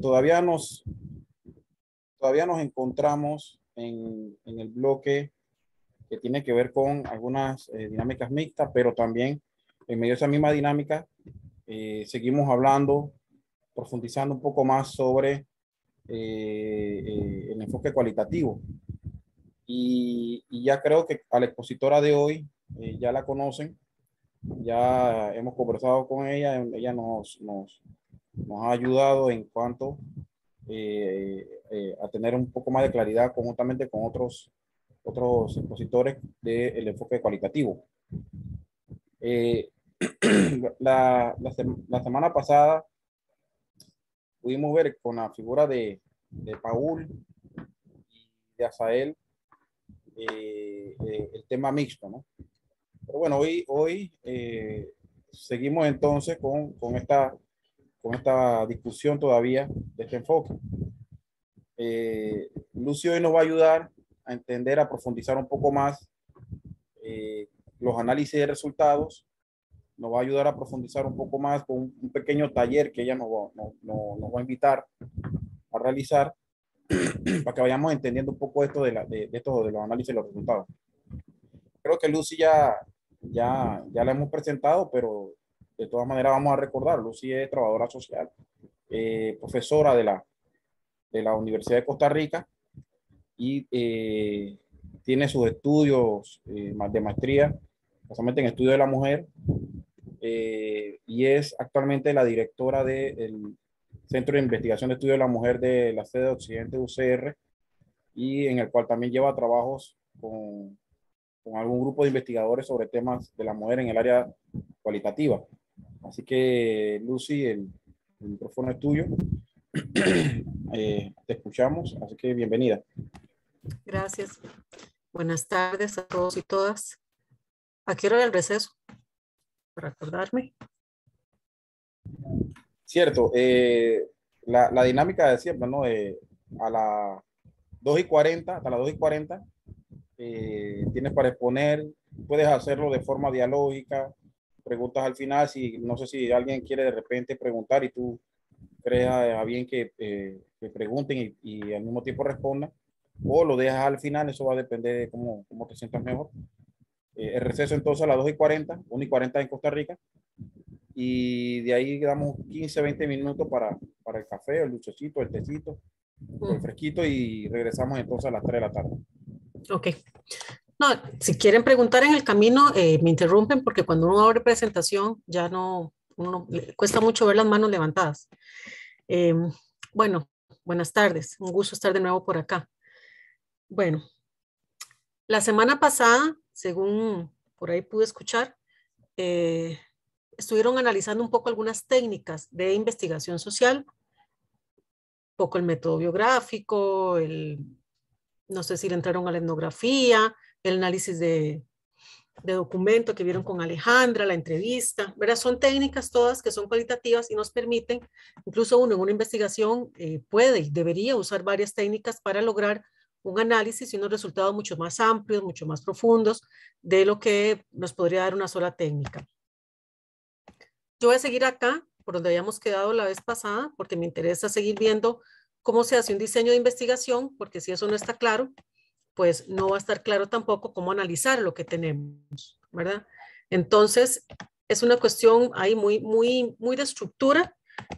todavía nos, todavía nos encontramos en, el bloque que tiene que ver con algunas eh, dinámicas mixtas, pero también en medio de esa misma dinámica eh, seguimos hablando, profundizando un poco más sobre eh, el enfoque cualitativo. Y, ya creo que a la expositora de hoy ya la conocen, ya hemos conversado con ella, ella nos, nos ha ayudado en cuanto eh, eh, a tener un poco más de claridad conjuntamente con otros, otros expositores del enfoque cualitativo. Eh, la, la, semana pasada pudimos ver con la figura de, de Paul y de Asael el tema mixto, ¿no? Pero bueno, hoy, hoy seguimos entonces con, con esta con esta discusión todavía de este enfoque. Eh, hoy nos va a ayudar a entender, a profundizar un poco más eh, los análisis de resultados. Nos va a ayudar a profundizar un poco más con un, pequeño taller que ella nos va, a invitar a realizar para que vayamos entendiendo un poco esto de, de, de los análisis de los resultados. Creo que Lucy ya, ya, ya la hemos presentado, pero de todas maneras vamos a recordar, Lucy es trabajadora social, eh, profesora de la, de la Universidad de Costa Rica y eh, tiene sus estudios eh, de maestría, básicamente en estudio de la mujer, y es actualmente la directora del Centro de Investigación de Estudio de la Mujer de la sede de Occidente UCR, y en el cual también lleva trabajos con, con algún grupo de investigadores sobre temas de la mujer en el área cualitativa. Así que, Lucy, el, micrófono es tuyo. Eh, te escuchamos, así que bienvenida. Gracias. Buenas tardes a todos y todas. ¿A qué hora era el receso? Para acordarme. Cierto. Eh, la, dinámica de siempre, ¿no? Eh, a las 2 y 40, hasta las 2 y 40, tienes para exponer, puedes hacerlo de forma dialógica, preguntas al final, si no sé si alguien quiere de repente preguntar y tú crees a, bien que, eh, que pregunten y, al mismo tiempo respondan, o lo dejas al final, eso va a depender de cómo, cómo te sientas mejor. Eh, el receso entonces a las 2 y 40, 1 y 40 en Costa Rica, y de ahí damos 15, 20 minutos para, para el café, el luchecito, el tecito, el mm. fresquito y regresamos entonces a las 3 de la tarde. Ok. No, si quieren preguntar en el camino, eh, me interrumpen porque cuando uno abre presentación ya no, uno, cuesta mucho ver las manos levantadas. Em, bueno, buenas tardes, un gusto estar de nuevo por acá. Bueno, la semana pasada, según por ahí pude escuchar, eh, estuvieron analizando un poco algunas técnicas de investigación social, un poco el método biográfico, no sé si le entraron a la etnografía, el análisis de, documento que vieron con Alejandra, la entrevista, ¿verdad? Son técnicas todas que son cualitativas y nos permiten, incluso uno en una investigación eh, puede y debería usar varias técnicas para lograr un análisis y unos resultados mucho más amplios, mucho más profundos de lo que nos podría dar una sola técnica. Yo voy a seguir acá, por donde habíamos quedado la vez pasada, porque me interesa seguir viendo cómo se hace un diseño de investigación, porque si eso no está claro, pues no va a estar claro tampoco cómo analizar lo que tenemos, ¿verdad? Entonces, es una cuestión ahí muy, muy, muy de estructura.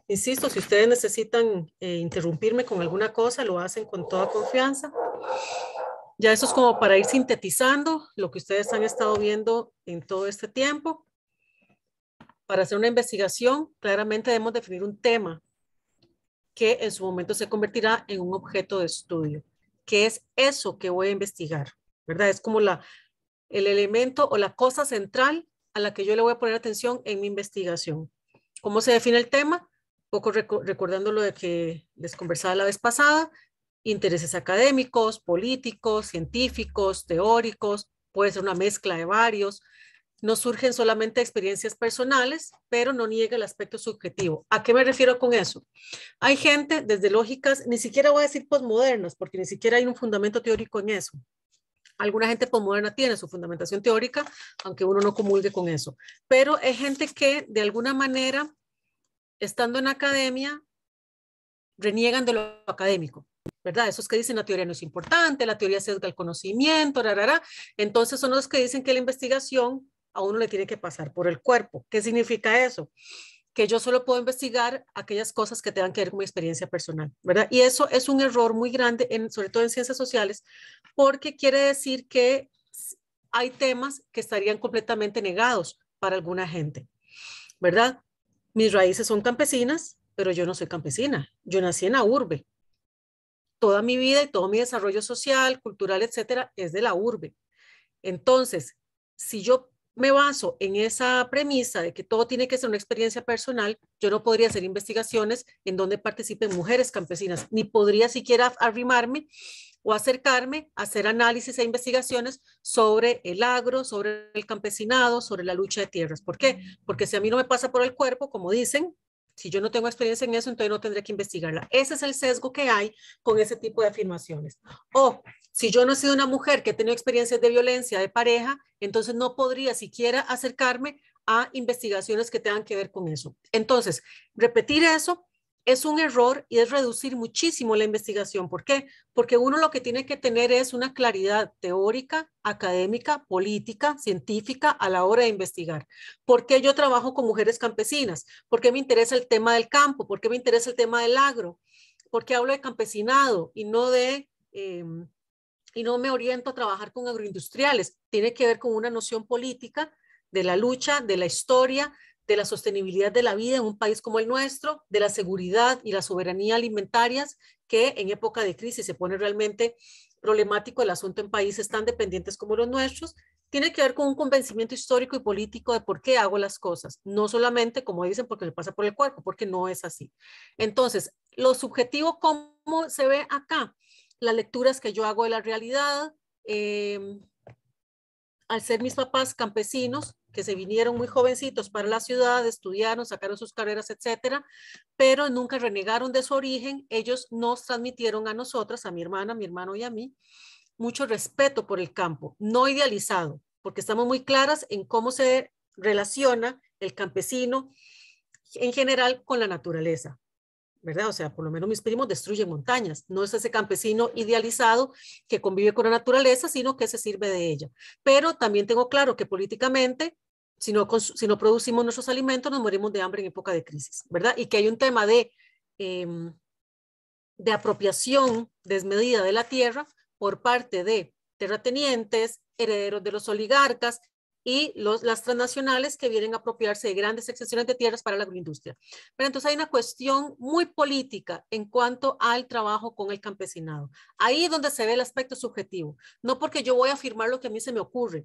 Insisto, si ustedes necesitan eh, interrumpirme con alguna cosa, lo hacen con toda confianza. Ya eso es como para ir sintetizando lo que ustedes han estado viendo en todo este tiempo. Para hacer una investigación, claramente debemos definir un tema que en su momento se convertirá en un objeto de estudio que es eso que voy a investigar, ¿verdad? Es como la, el elemento o la cosa central a la que yo le voy a poner atención en mi investigación. ¿Cómo se define el tema? poco recordando lo de que les conversaba la vez pasada, intereses académicos, políticos, científicos, teóricos, puede ser una mezcla de varios, no surgen solamente experiencias personales, pero no niega el aspecto subjetivo. ¿A qué me refiero con eso? Hay gente desde lógicas, ni siquiera voy a decir posmodernas, porque ni siquiera hay un fundamento teórico en eso. Alguna gente posmoderna tiene su fundamentación teórica, aunque uno no comulgue con eso. Pero hay gente que de alguna manera, estando en academia, reniegan de lo académico. ¿verdad? Esos que dicen la teoría no es importante, la teoría sesga el conocimiento, rarará. Entonces son los que dicen que la investigación a uno le tiene que pasar por el cuerpo. ¿Qué significa eso? que yo solo puedo investigar aquellas cosas que tengan que ver con mi experiencia personal, ¿verdad? Y eso es un error muy grande, sobre todo en ciencias sociales, porque quiere decir que hay temas que estarían completamente negados para alguna gente, ¿verdad? Mis raíces son campesinas, pero yo no soy campesina, yo nací en la urbe. Toda mi vida y todo mi desarrollo social, cultural, etcétera, es de la urbe. Entonces, si yo me baso en esa premisa de que todo tiene que ser una experiencia personal, yo no podría hacer investigaciones en donde participen mujeres campesinas, ni podría siquiera arrimarme o acercarme a hacer análisis e investigaciones sobre el agro, sobre el campesinado, sobre la lucha de tierras. ¿Por qué? Mm. Porque si a mí no me pasa por el cuerpo, como dicen, si yo no tengo experiencia en eso, entonces no tendré que investigarla. Ese es el sesgo que hay con ese tipo de afirmaciones. O si yo no he sido una mujer que ha tenido experiencias de violencia de pareja, entonces no podría siquiera acercarme a investigaciones que tengan que ver con eso. Entonces, repetir eso es un error y es reducir muchísimo la investigación. ¿Por qué? Porque uno lo que tiene que tener es una claridad teórica, académica, política, científica a la hora de investigar. ¿Por qué yo trabajo con mujeres campesinas? ¿Por qué me interesa el tema del campo? ¿Por qué me interesa el tema del agro? ¿Por qué hablo de campesinado y no de... Em, y no me oriento a trabajar con agroindustriales. Tiene que ver con una noción política de la lucha, de la historia, de la sostenibilidad de la vida en un país como el nuestro, de la seguridad y la soberanía alimentarias, que en época de crisis se pone realmente problemático el asunto en países tan dependientes como los nuestros, tiene que ver con un convencimiento histórico y político de por qué hago las cosas, no solamente, como dicen, porque le pasa por el cuerpo, porque no es así. Entonces, lo subjetivo, ¿cómo se ve acá? Las lecturas que yo hago de la realidad, eh, al ser mis papás campesinos, que se vinieron muy jovencitos para la ciudad, estudiaron, sacaron sus carreras, etcétera, pero nunca renegaron de su origen, ellos nos transmitieron a nosotras, a mi hermana, a mi hermano y a mí, mucho respeto por el campo, no idealizado, porque estamos muy claras en cómo se relaciona el campesino en general con la naturaleza. ¿verdad? O sea, por lo menos mis primos destruyen montañas. No es ese campesino idealizado que convive con la naturaleza, sino que se sirve de ella. Pero también tengo claro que políticamente, si no, si no producimos nuestros alimentos, nos morimos de hambre en época de crisis, ¿verdad? Y que hay un tema de, em, de apropiación desmedida de la tierra por parte de terratenientes, herederos de los oligarcas, y las transnacionales que vienen a apropiarse de grandes extensiones de tierras para la agroindustria. Pero entonces hay una cuestión muy política en cuanto al trabajo con el campesinado. Ahí es donde se ve el aspecto subjetivo, no porque yo voy a afirmar lo que a mí se me ocurre,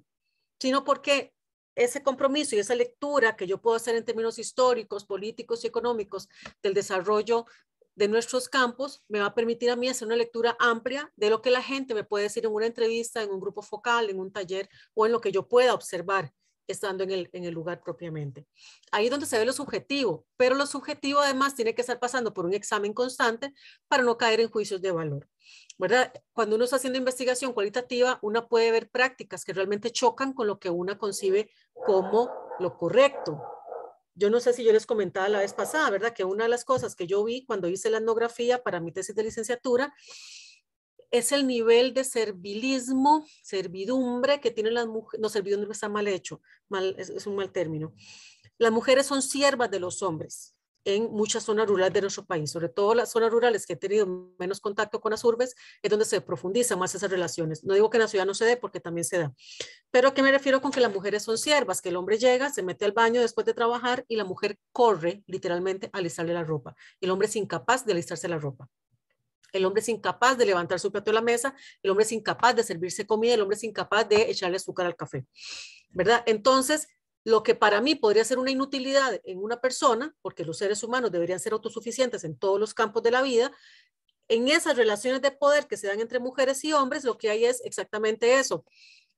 sino porque ese compromiso y esa lectura que yo puedo hacer en términos históricos, políticos y económicos del desarrollo de nuestros campos me va a permitir a mí hacer una lectura amplia de lo que la gente me puede decir en una entrevista, en un grupo focal, en un taller o en lo que yo pueda observar estando en el, lugar propiamente. Ahí es donde se ve lo subjetivo, pero lo subjetivo además tiene que estar pasando por un examen constante para no caer en juicios de valor. ¿verdad? Cuando uno está haciendo investigación cualitativa, una puede ver prácticas que realmente chocan con lo que una concibe como lo correcto, yo no sé si yo les comentaba la vez pasada, ¿verdad? Que una de las cosas que yo vi cuando hice la etnografía para mi tesis de licenciatura es el nivel de servilismo, servidumbre que tienen las mujeres. No, servidumbre está mal hecho, mal, es, es, un mal término. Las mujeres son siervas de los hombres en muchas zonas rurales de nuestro país, sobre todo las zonas rurales que he tenido menos contacto con las urbes, es donde se profundizan más esas relaciones. No digo que en la ciudad no se dé, porque también se da. Pero ¿a qué me refiero con que las mujeres son siervas? Que el hombre llega, se mete al baño después de trabajar y la mujer corre literalmente a alisarle la ropa. El hombre es incapaz de alisarse la ropa. El hombre es incapaz de levantar su plato de la mesa, el hombre es incapaz de servirse comida, el hombre es incapaz de echarle azúcar al café. ¿Verdad? Entonces, lo que para mí podría ser una inutilidad en una persona, porque los seres humanos deberían ser autosuficientes en todos los campos de la vida, en esas relaciones de poder que se dan entre mujeres y hombres, lo que hay es exactamente eso,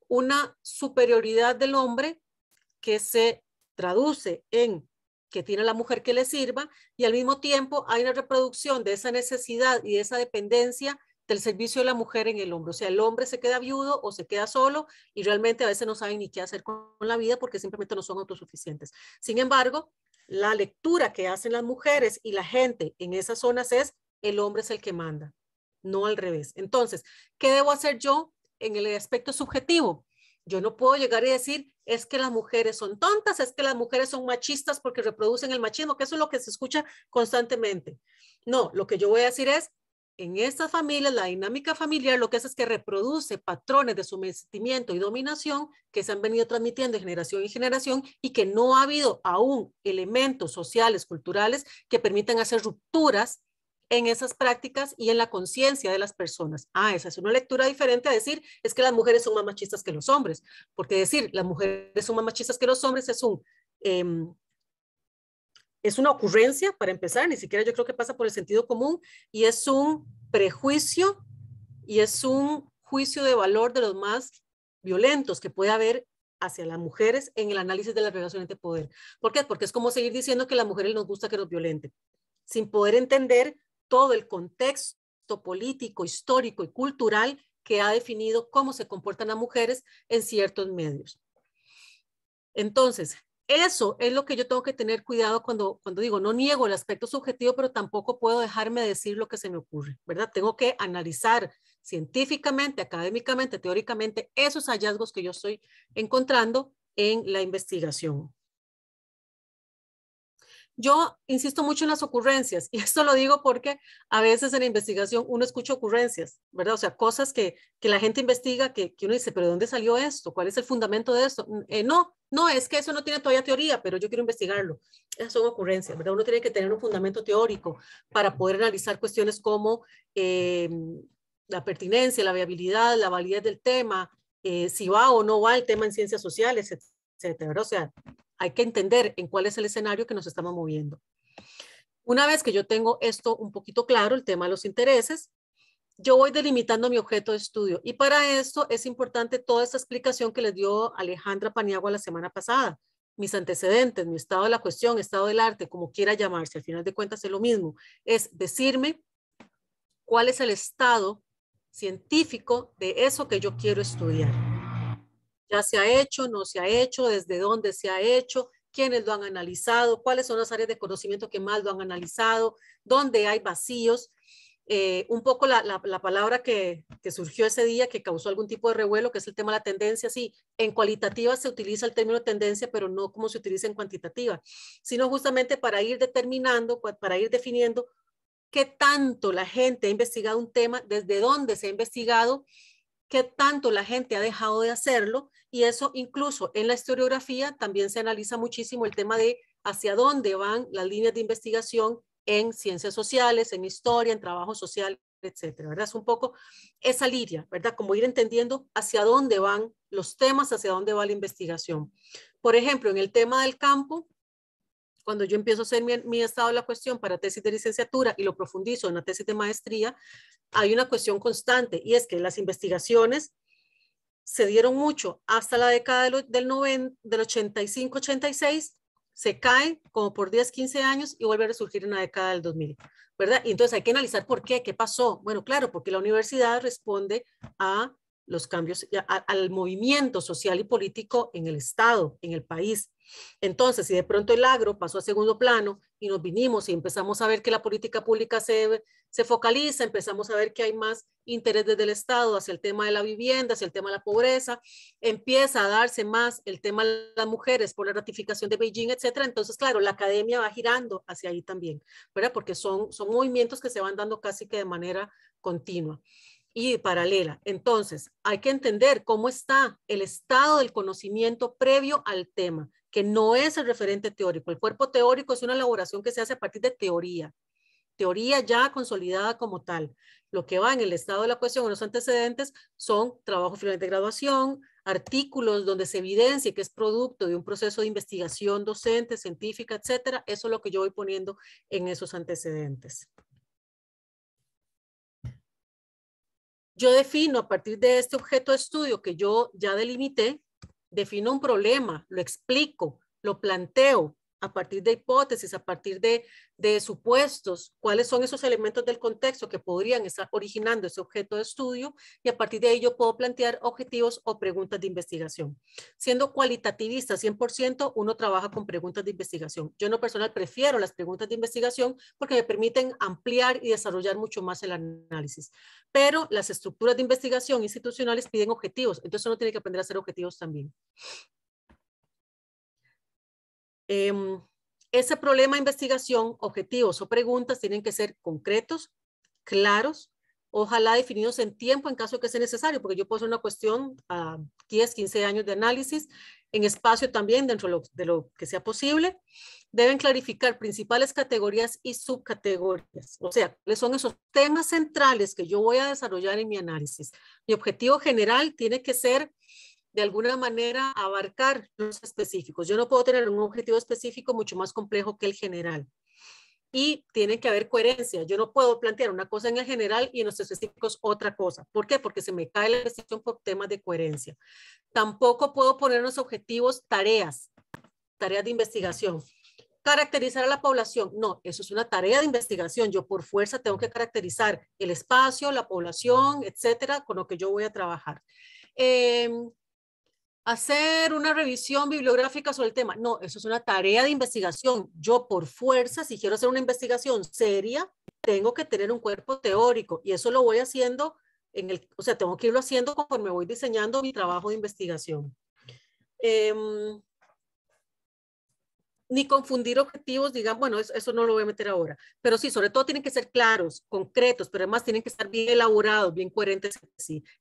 una superioridad del hombre que se traduce en que tiene la mujer que le sirva y al mismo tiempo hay una reproducción de esa necesidad y de esa dependencia del servicio de la mujer en el hombre. O sea, el hombre se queda viudo o se queda solo y realmente a veces no sabe ni qué hacer con la vida porque simplemente no son autosuficientes. Sin embargo, la lectura que hacen las mujeres y la gente en esas zonas es el hombre es el que manda, no al revés. Entonces, ¿qué debo hacer yo en el aspecto subjetivo? Yo no puedo llegar y decir, es que las mujeres son tontas, es que las mujeres son machistas porque reproducen el machismo, que eso es lo que se escucha constantemente. No, lo que yo voy a decir es, en estas familias, la dinámica familiar lo que hace es que reproduce patrones de sometimiento y dominación que se han venido transmitiendo de generación en generación y que no ha habido aún elementos sociales, culturales que permitan hacer rupturas en esas prácticas y en la conciencia de las personas. Ah, esa es una lectura diferente a decir es que las mujeres son más machistas que los hombres, porque decir las mujeres son más machistas que los hombres es un em, es una ocurrencia para empezar, ni siquiera yo creo que pasa por el sentido común, y es un prejuicio y es un juicio de valor de los más violentos que puede haber hacia las mujeres en el análisis de las relaciones de este poder. ¿Por qué? Porque es como seguir diciendo que a las mujeres nos gusta que nos violenten, sin poder entender todo el contexto político, histórico y cultural que ha definido cómo se comportan las mujeres en ciertos medios. Entonces, eso es lo que yo tengo que tener cuidado cuando, cuando digo, no niego el aspecto subjetivo, pero tampoco puedo dejarme decir lo que se me ocurre, ¿verdad? Tengo que analizar científicamente, académicamente, teóricamente, esos hallazgos que yo estoy encontrando en la investigación. Yo insisto mucho en las ocurrencias y esto lo digo porque a veces en la investigación uno escucha ocurrencias, ¿verdad? O sea, cosas que, la gente investiga que, que uno dice, pero ¿dónde salió esto? ¿Cuál es el fundamento de eso? Mm, eh, no, no, es que eso no tiene todavía teoría, pero yo quiero investigarlo. Esas son ocurrencias, ¿verdad? Uno tiene que tener un fundamento teórico para poder analizar cuestiones como eh, la pertinencia, la viabilidad, la validez del tema, eh, si va o no va el tema en ciencias sociales, etcétera. O sea, hay que entender en cuál es el escenario que nos estamos moviendo. Una vez que yo tengo esto un poquito claro, el tema de los intereses, yo voy delimitando mi objeto de estudio. Y para esto es importante toda esa explicación que les dio Alejandra Paniagua la semana pasada. Mis antecedentes, mi estado de la cuestión, estado del arte, como quiera llamarse, al final de cuentas es lo mismo. Es decirme cuál es el estado científico de eso que yo quiero estudiar se ha hecho, no se ha hecho, desde dónde se ha hecho, quiénes lo han analizado, cuáles son las áreas de conocimiento que más lo han analizado, dónde hay vacíos. Eh, un poco la, palabra que, que, surgió ese día que causó algún tipo de revuelo, que es el tema de la tendencia. Sí, en cualitativa se utiliza el término tendencia, pero no como se utiliza en cuantitativa, sino justamente para ir determinando, para ir definiendo qué tanto la gente ha investigado un tema, desde dónde se ha investigado qué tanto la gente ha dejado de hacerlo y eso incluso en la historiografía también se analiza muchísimo el tema de hacia dónde van las líneas de investigación en ciencias sociales, en historia, en trabajo social, etcétera, ¿verdad? Es un poco esa línea, ¿verdad? Como ir entendiendo hacia dónde van los temas, hacia dónde va la investigación. Por ejemplo, en el tema del campo, cuando yo empiezo a hacer mi, estado de la cuestión para tesis de licenciatura y lo profundizo en la tesis de maestría, hay una cuestión constante y es que las investigaciones se dieron mucho hasta la década del, del 85-86, se caen como por 10, 15 años y vuelve a resurgir en la década del 2000, ¿verdad? Y entonces hay que analizar por qué, qué pasó. Bueno, claro, porque la universidad responde a los cambios, al movimiento social y político en el Estado, en el país. Entonces, si de pronto el agro pasó a segundo plano y nos vinimos y empezamos a ver que la política pública se, focaliza, empezamos a ver que hay más interés desde el Estado hacia el tema de la vivienda, hacia el tema de la pobreza, empieza a darse más el tema de las mujeres por la ratificación de Beijing, etcétera. Entonces, claro, la academia va girando hacia ahí también, ¿verdad? Porque son, son movimientos que se van dando casi que de manera continua y paralela. Entonces, hay que entender cómo está el estado del conocimiento previo al tema que no es el referente teórico. El cuerpo teórico es una elaboración que se hace a partir de teoría, teoría ya consolidada como tal. Lo que va en el estado de la cuestión, en los antecedentes, son trabajo final de graduación, artículos donde se evidencia que es producto de un proceso de investigación docente, científica, etcétera. Eso es lo que yo voy poniendo en esos antecedentes. Yo defino a partir de este objeto de estudio que yo ya delimité, defino un problema, lo explico, lo planteo, a partir de hipótesis, a partir de, supuestos, cuáles son esos elementos del contexto que podrían estar originando ese objeto de estudio y a partir de ello puedo plantear objetivos o preguntas de investigación. Siendo cualitativista 100%, uno trabaja con preguntas de investigación. Yo en personal prefiero las preguntas de investigación porque me permiten ampliar y desarrollar mucho más el análisis. Pero las estructuras de investigación institucionales piden objetivos, entonces uno tiene que aprender a hacer objetivos también. Em, ese problema de investigación, objetivos o preguntas tienen que ser concretos, claros, ojalá definidos en tiempo en caso que sea necesario, porque yo puedo hacer una cuestión a 10, 15 años de análisis, en espacio también dentro de lo, que sea posible. Deben clarificar principales categorías y subcategorías, o sea, son esos temas centrales que yo voy a desarrollar en mi análisis. Mi objetivo general tiene que ser de alguna manera abarcar los específicos. Yo no puedo tener un objetivo específico mucho más complejo que el general. Y tiene que haber coherencia. Yo no puedo plantear una cosa en el general y en los específicos otra cosa. ¿Por qué? Porque se me cae la decisión por temas de coherencia. Tampoco puedo poner los objetivos tareas, tareas de investigación. Caracterizar a la población. No, eso es una tarea de investigación. Yo por fuerza tengo que caracterizar el espacio, la población, etcétera, con lo que yo voy a trabajar. Em, hacer una revisión bibliográfica sobre el tema. No, eso es una tarea de investigación. Yo por fuerza, si quiero hacer una investigación seria, tengo que tener un cuerpo teórico y eso lo voy haciendo en el, o sea, tengo que irlo haciendo conforme voy diseñando mi trabajo de investigación. Em, ni confundir objetivos, digan, bueno, eso, no lo voy a meter ahora, pero sí, sobre todo tienen que ser claros, concretos, pero además tienen que estar bien elaborados, bien coherentes,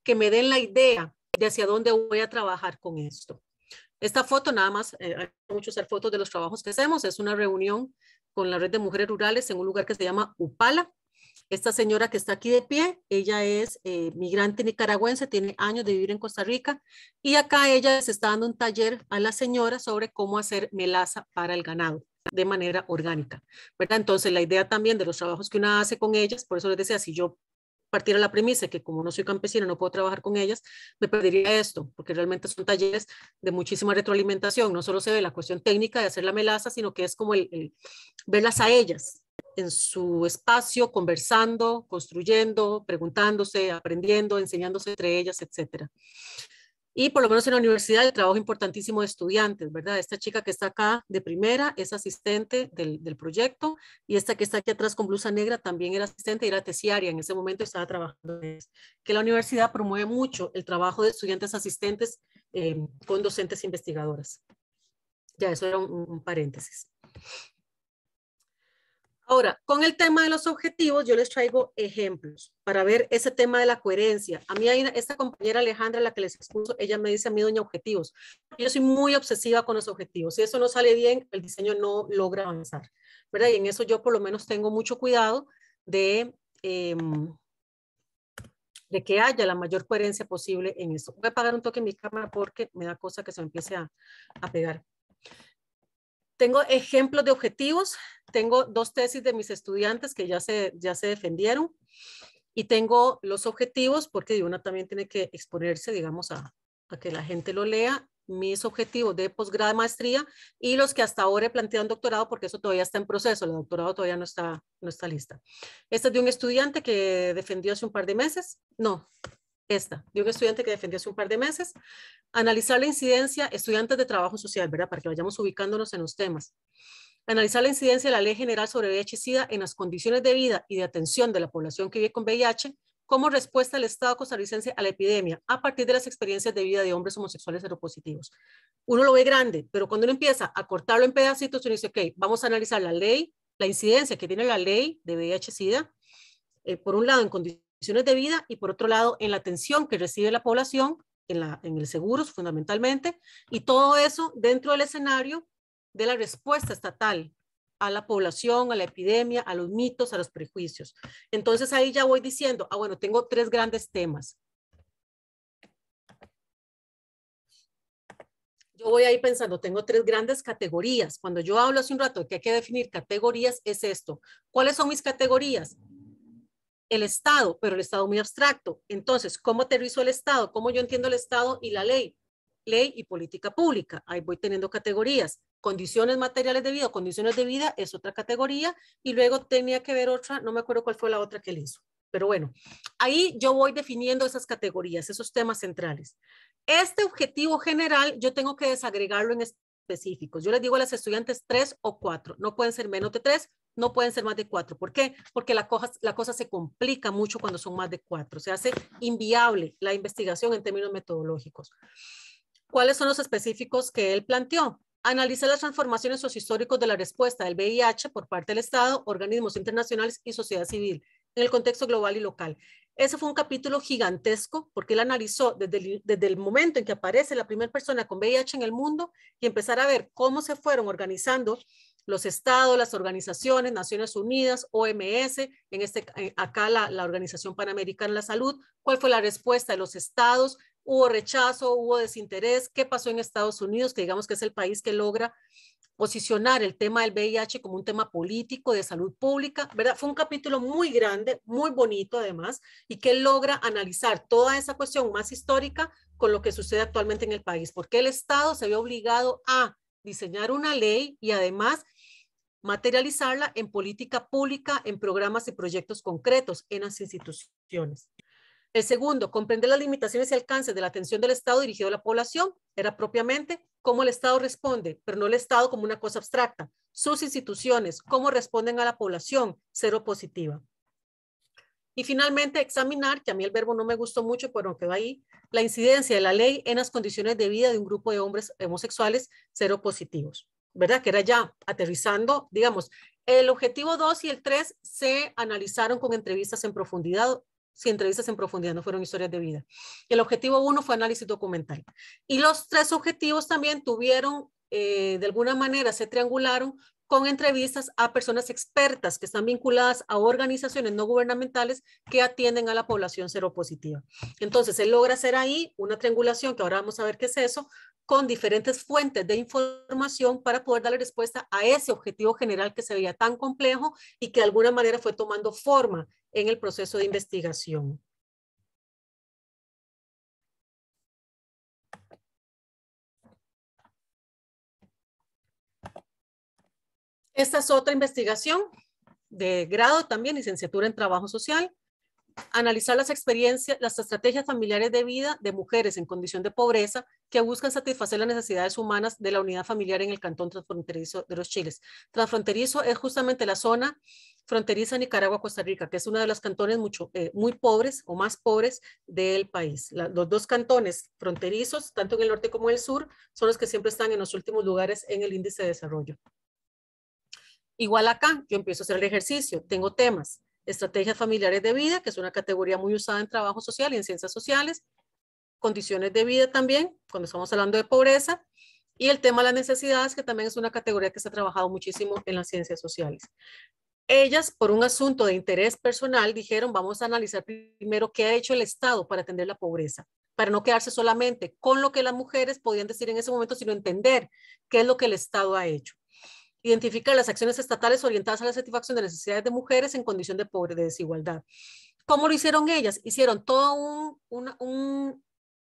que me den la idea de hacia dónde voy a trabajar con esto. Esta foto nada más, eh, hay muchos fotos de los trabajos que hacemos, es una reunión con la red de mujeres rurales en un lugar que se llama Upala. Esta señora que está aquí de pie, ella es eh, migrante nicaragüense, tiene años de vivir en Costa Rica y acá ella se está dando un taller a la señora sobre cómo hacer melaza para el ganado de manera orgánica, ¿verdad? Entonces la idea también de los trabajos que uno hace con ellas, por eso les decía, si yo partir a la premisa que como no soy campesina no puedo trabajar con ellas, me pediría esto, porque realmente son talleres de muchísima retroalimentación. No solo se ve la cuestión técnica de hacer la melaza, sino que es como el, verlas a ellas en su espacio, conversando, construyendo, preguntándose, aprendiendo, enseñándose entre ellas, etcétera. Y por lo menos en la universidad el trabajo importantísimo de estudiantes, ¿verdad? Esta chica que está acá de primera es asistente del, proyecto y esta que está aquí atrás con blusa negra también era asistente y era tesiaria en ese momento estaba trabajando. Que la universidad promueve mucho el trabajo de estudiantes asistentes eh, con docentes investigadoras. Ya, eso era un paréntesis. Ahora, con el tema de los objetivos, yo les traigo ejemplos para ver ese tema de la coherencia. A mí hay esta compañera Alejandra, la que les expuso, ella me dice a mí, doña objetivos. Yo soy muy obsesiva con los objetivos. Si eso no sale bien, el diseño no logra avanzar, ¿verdad? Y en eso yo por lo menos tengo mucho cuidado de, em, de que haya la mayor coherencia posible en eso. Voy a apagar un toque en mi cámara porque me da cosa que se me empiece a pegar tengo ejemplos de objetivos, tengo dos tesis de mis estudiantes que ya se, ya se defendieron y tengo los objetivos porque una también tiene que exponerse, digamos, a, que la gente lo lea, mis objetivos de posgrado maestría y los que hasta ahora he planteado en doctorado porque eso todavía está en proceso, el doctorado todavía no está, no está lista. Esta es de un estudiante que defendió hace un par de meses, no, esta, de un estudiante que defendió hace un par de meses, analizar la incidencia, estudiantes de trabajo social, ¿verdad? Para que vayamos ubicándonos en los temas. Analizar la incidencia de la Ley General sobre VIH SIDA en las condiciones de vida y de atención de la población que vive con VIH como respuesta del Estado costarricense a la epidemia a partir de las experiencias de vida de hombres homosexuales seropositivos. Uno lo ve grande, pero cuando uno empieza a cortarlo en pedacitos, uno dice, ok, vamos a analizar la ley, la incidencia que tiene la ley de VIH-Sida, eh, por un lado en condiciones de vida y por otro lado en la atención que recibe la población, en, la, en el seguro fundamentalmente, y todo eso dentro del escenario de la respuesta estatal a la población, a la epidemia, a los mitos, a los prejuicios. Entonces ahí ya voy diciendo, ah, bueno, tengo tres grandes temas. Yo voy ahí pensando, tengo tres grandes categorías. Cuando yo hablo hace un rato que hay que definir categorías, es esto. ¿Cuáles son mis categorías? el Estado, pero el Estado muy abstracto. Entonces, ¿cómo aterrizo el Estado? ¿Cómo yo entiendo el Estado y la ley? Ley y política pública. Ahí voy teniendo categorías. Condiciones materiales de vida, condiciones de vida es otra categoría. Y luego tenía que ver otra, no me acuerdo cuál fue la otra que le hizo. Pero bueno, ahí yo voy definiendo esas categorías, esos temas centrales. Este objetivo general yo tengo que desagregarlo en específicos. Yo les digo a las estudiantes tres o cuatro, no pueden ser menos de tres no pueden ser más de cuatro. ¿Por qué? Porque la cosa, se complica mucho cuando son más de cuatro. Se hace inviable la investigación en términos metodológicos. ¿Cuáles son los específicos que él planteó? Analizar las transformaciones sociohistóricas de la respuesta del VIH por parte del Estado, organismos internacionales y sociedad civil en el contexto global y local. Ese fue un capítulo gigantesco porque él analizó desde desde el, momento en que aparece la primera persona con VIH en el mundo y empezar a ver cómo se fueron organizando los estados, las organizaciones, Naciones Unidas, OMS, en este, eh, acá la, Organización Panamericana de la Salud, cuál fue la respuesta de los estados, hubo rechazo, hubo desinterés, qué pasó en Estados Unidos, que digamos que es el país que logra posicionar el tema del VIH como un tema político de salud pública, ¿verdad? Fue un capítulo muy grande, muy bonito además, y que logra analizar toda esa cuestión más histórica con lo que sucede actualmente en el país, porque el Estado se vio obligado a diseñar una ley y además materializarla en política pública, en programas y proyectos concretos en las instituciones. El segundo, comprender las limitaciones y alcances de la atención del Estado dirigido a la población, era propiamente cómo el Estado responde, pero no el Estado como una cosa abstracta, sus instituciones, cómo responden a la población, cero positiva. Y finalmente, examinar, que a mí el verbo no me gustó mucho, pero quedó ahí, la incidencia de la ley en las condiciones de vida de un grupo de hombres homosexuales, cero positivos. ¿verdad? Que era ya aterrizando, digamos, el objetivo 2 y el 3 se analizaron con entrevistas en profundidad, si entrevistas en profundidad no fueron historias de vida. El objetivo 1 fue análisis documental. Y los tres objetivos también tuvieron, eh, de alguna manera, se triangularon con entrevistas a personas expertas que están vinculadas a organizaciones no gubernamentales que atienden a la población seropositiva. Entonces, se logra hacer ahí una triangulación, que ahora vamos a ver qué es eso, con diferentes fuentes de información para poder darle respuesta a ese objetivo general que se veía tan complejo y que de alguna manera fue tomando forma en el proceso de investigación. Esta es otra investigación de grado también, licenciatura en trabajo social, analizar las experiencias, las estrategias familiares de vida de mujeres en condición de pobreza que buscan satisfacer las necesidades humanas de la unidad familiar en el cantón transfronterizo de los Chiles. Transfronterizo es justamente la zona fronteriza Nicaragua-Costa Rica, que es uno de los cantones mucho, eh, muy pobres o más pobres del país. los dos cantones fronterizos, tanto en el norte como en el sur, son los que siempre están en los últimos lugares en el índice de desarrollo. Igual acá, yo empiezo a hacer el ejercicio, tengo temas, estrategias familiares de vida, que es una categoría muy usada en trabajo social y en ciencias sociales, condiciones de vida también, cuando estamos hablando de pobreza, y el tema de las necesidades, que también es una categoría que se ha trabajado muchísimo en las ciencias sociales. Ellas, por un asunto de interés personal, dijeron, vamos a analizar primero qué ha hecho el Estado para atender la pobreza, para no quedarse solamente con lo que las mujeres podían decir en ese momento, sino entender qué es lo que el Estado ha hecho. Identificar las acciones estatales orientadas a la satisfacción de necesidades de mujeres en condición de pobreza de desigualdad. ¿Cómo lo hicieron ellas? Hicieron todo un,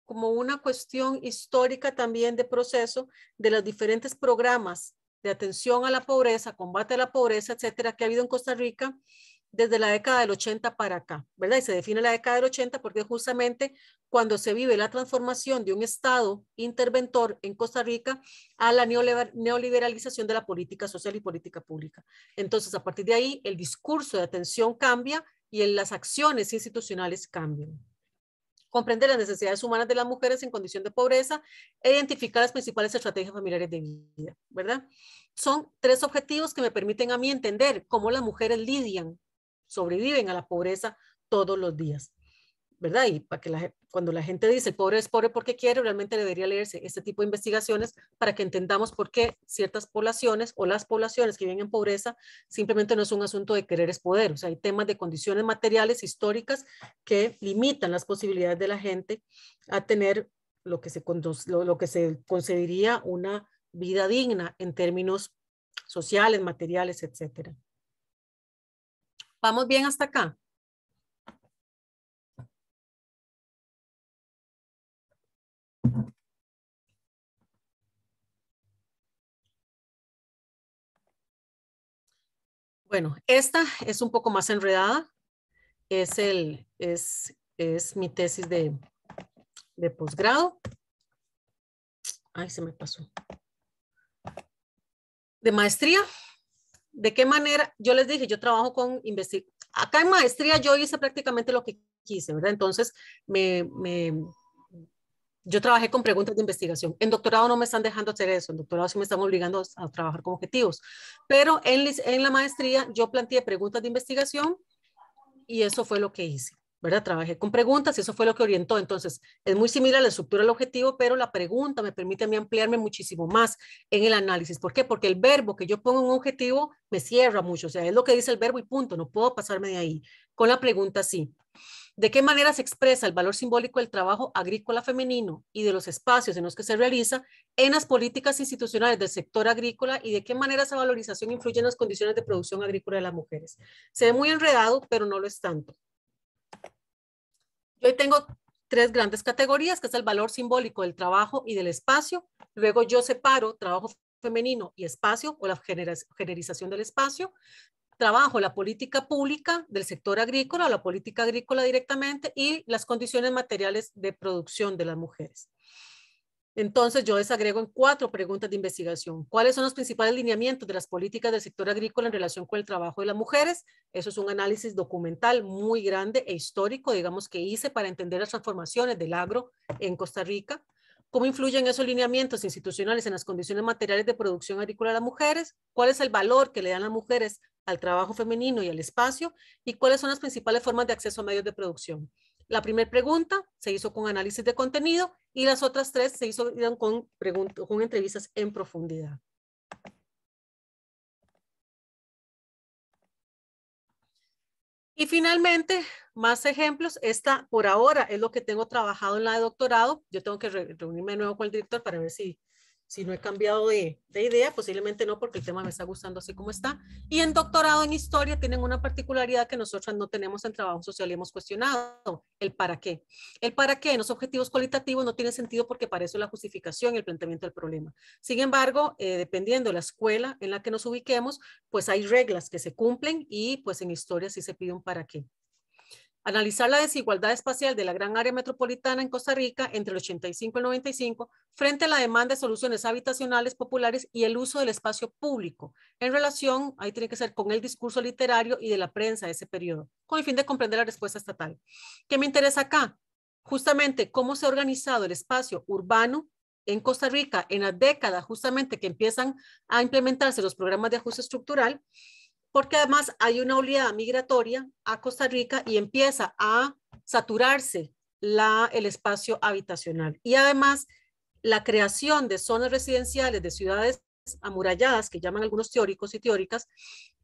como una cuestión histórica también de proceso de los diferentes programas de atención a la pobreza, combate a la pobreza, etcétera, que ha habido en Costa Rica desde la década del 80 para acá, ¿verdad? Y se define la década del 80 porque justamente cuando se vive la transformación de un Estado interventor en Costa Rica a la neoliberalización de la política social y política pública. Entonces, a partir de ahí, el discurso de atención cambia y en las acciones institucionales cambian comprender las necesidades humanas de las mujeres en condición de pobreza e identificar las principales estrategias familiares de vida, ¿verdad? Son tres objetivos que me permiten a mí entender cómo las mujeres lidian sobreviven a la pobreza todos los días. ¿Verdad? Y para que la, cuando la gente dice pobre es pobre porque quiere, realmente debería leerse este tipo de investigaciones para que entendamos por qué ciertas poblaciones o las poblaciones que viven en pobreza simplemente no es un asunto de querer es poder. O sea, hay temas de condiciones materiales históricas que limitan las posibilidades de la gente a tener lo que se, lo, que se una vida digna en términos sociales, materiales, etcétera. ¿Vamos bien hasta acá? Bueno, esta es un poco más enredada. Es, el, es, mi tesis de, de posgrado. Ay, se me pasó. De maestría de qué manera, yo les dije, yo trabajo con investigación. Acá en maestría yo hice prácticamente lo que quise, ¿verdad? Entonces, me, yo trabajé con preguntas de investigación. En doctorado no me están dejando hacer eso, en doctorado sí me están obligando a trabajar con objetivos, pero en, en la maestría yo planteé preguntas de investigación y eso fue lo que hice. ¿verdad? Trabajé con preguntas y eso fue lo que orientó. Entonces, es muy similar a la estructura del objetivo, pero la pregunta me permite ampliarme muchísimo más en el análisis. ¿Por qué? Porque el verbo que yo pongo en un objetivo me cierra mucho, o sea, es lo que dice el verbo y punto, no puedo pasarme de ahí. Con la pregunta sí. ¿De qué manera se expresa el valor simbólico del trabajo agrícola femenino y de los espacios en los que se realiza en las políticas institucionales del sector agrícola y de qué manera esa valorización influye en las condiciones de producción agrícola de las mujeres? Se ve muy enredado, pero no lo es tanto. Yo tengo tres grandes categorías, que es el valor simbólico del trabajo y del espacio. Luego yo separo trabajo femenino y espacio o la generalización del espacio. Trabajo la política pública del sector agrícola o la política agrícola directamente y las condiciones materiales de producción de las mujeres. Entonces, yo desagrego en cuatro preguntas de investigación. ¿Cuáles son los principales lineamientos de las políticas del sector agrícola en relación con el trabajo de las mujeres? Eso es un análisis documental muy grande e histórico, digamos, que hice para entender las transformaciones del agro en Costa Rica. ¿Cómo influyen esos lineamientos institucionales en las condiciones materiales de producción agrícola de las mujeres? ¿Cuál es el valor que le dan las mujeres al trabajo femenino y al espacio? ¿Y cuáles son las principales formas de acceso a medios de producción? La primera pregunta se hizo con análisis de contenido y las otras tres se hizo con, con entrevistas en profundidad. Y finalmente, más ejemplos. Esta por ahora es lo que tengo trabajado en la de doctorado. Yo tengo que reunirme de nuevo con el director para ver si si no he cambiado de, de, idea, posiblemente no, porque el tema me está gustando así como está. Y en doctorado en historia tienen una particularidad que nosotras no tenemos en trabajo social y hemos cuestionado, el para qué. El para qué en los objetivos cualitativos no tiene sentido porque para eso la justificación y el planteamiento del problema. Sin embargo, eh, dependiendo de la escuela en la que nos ubiquemos, pues hay reglas que se cumplen y pues en historia sí se pide un para qué analizar la desigualdad espacial de la gran área metropolitana en Costa Rica entre el 85 y el 95 frente a la demanda de soluciones habitacionales populares y el uso del espacio público en relación, ahí tiene que ser con el discurso literario y de la prensa de ese periodo, con el fin de comprender la respuesta estatal. ¿Qué me interesa acá? Justamente cómo se ha organizado el espacio urbano en Costa Rica en la década justamente que empiezan a implementarse los programas de ajuste estructural porque además hay una oleada migratoria a Costa Rica y empieza a saturarse la, el espacio habitacional. Y además, la creación de zonas residenciales de ciudades amuralladas, que llaman algunos teóricos y teóricas,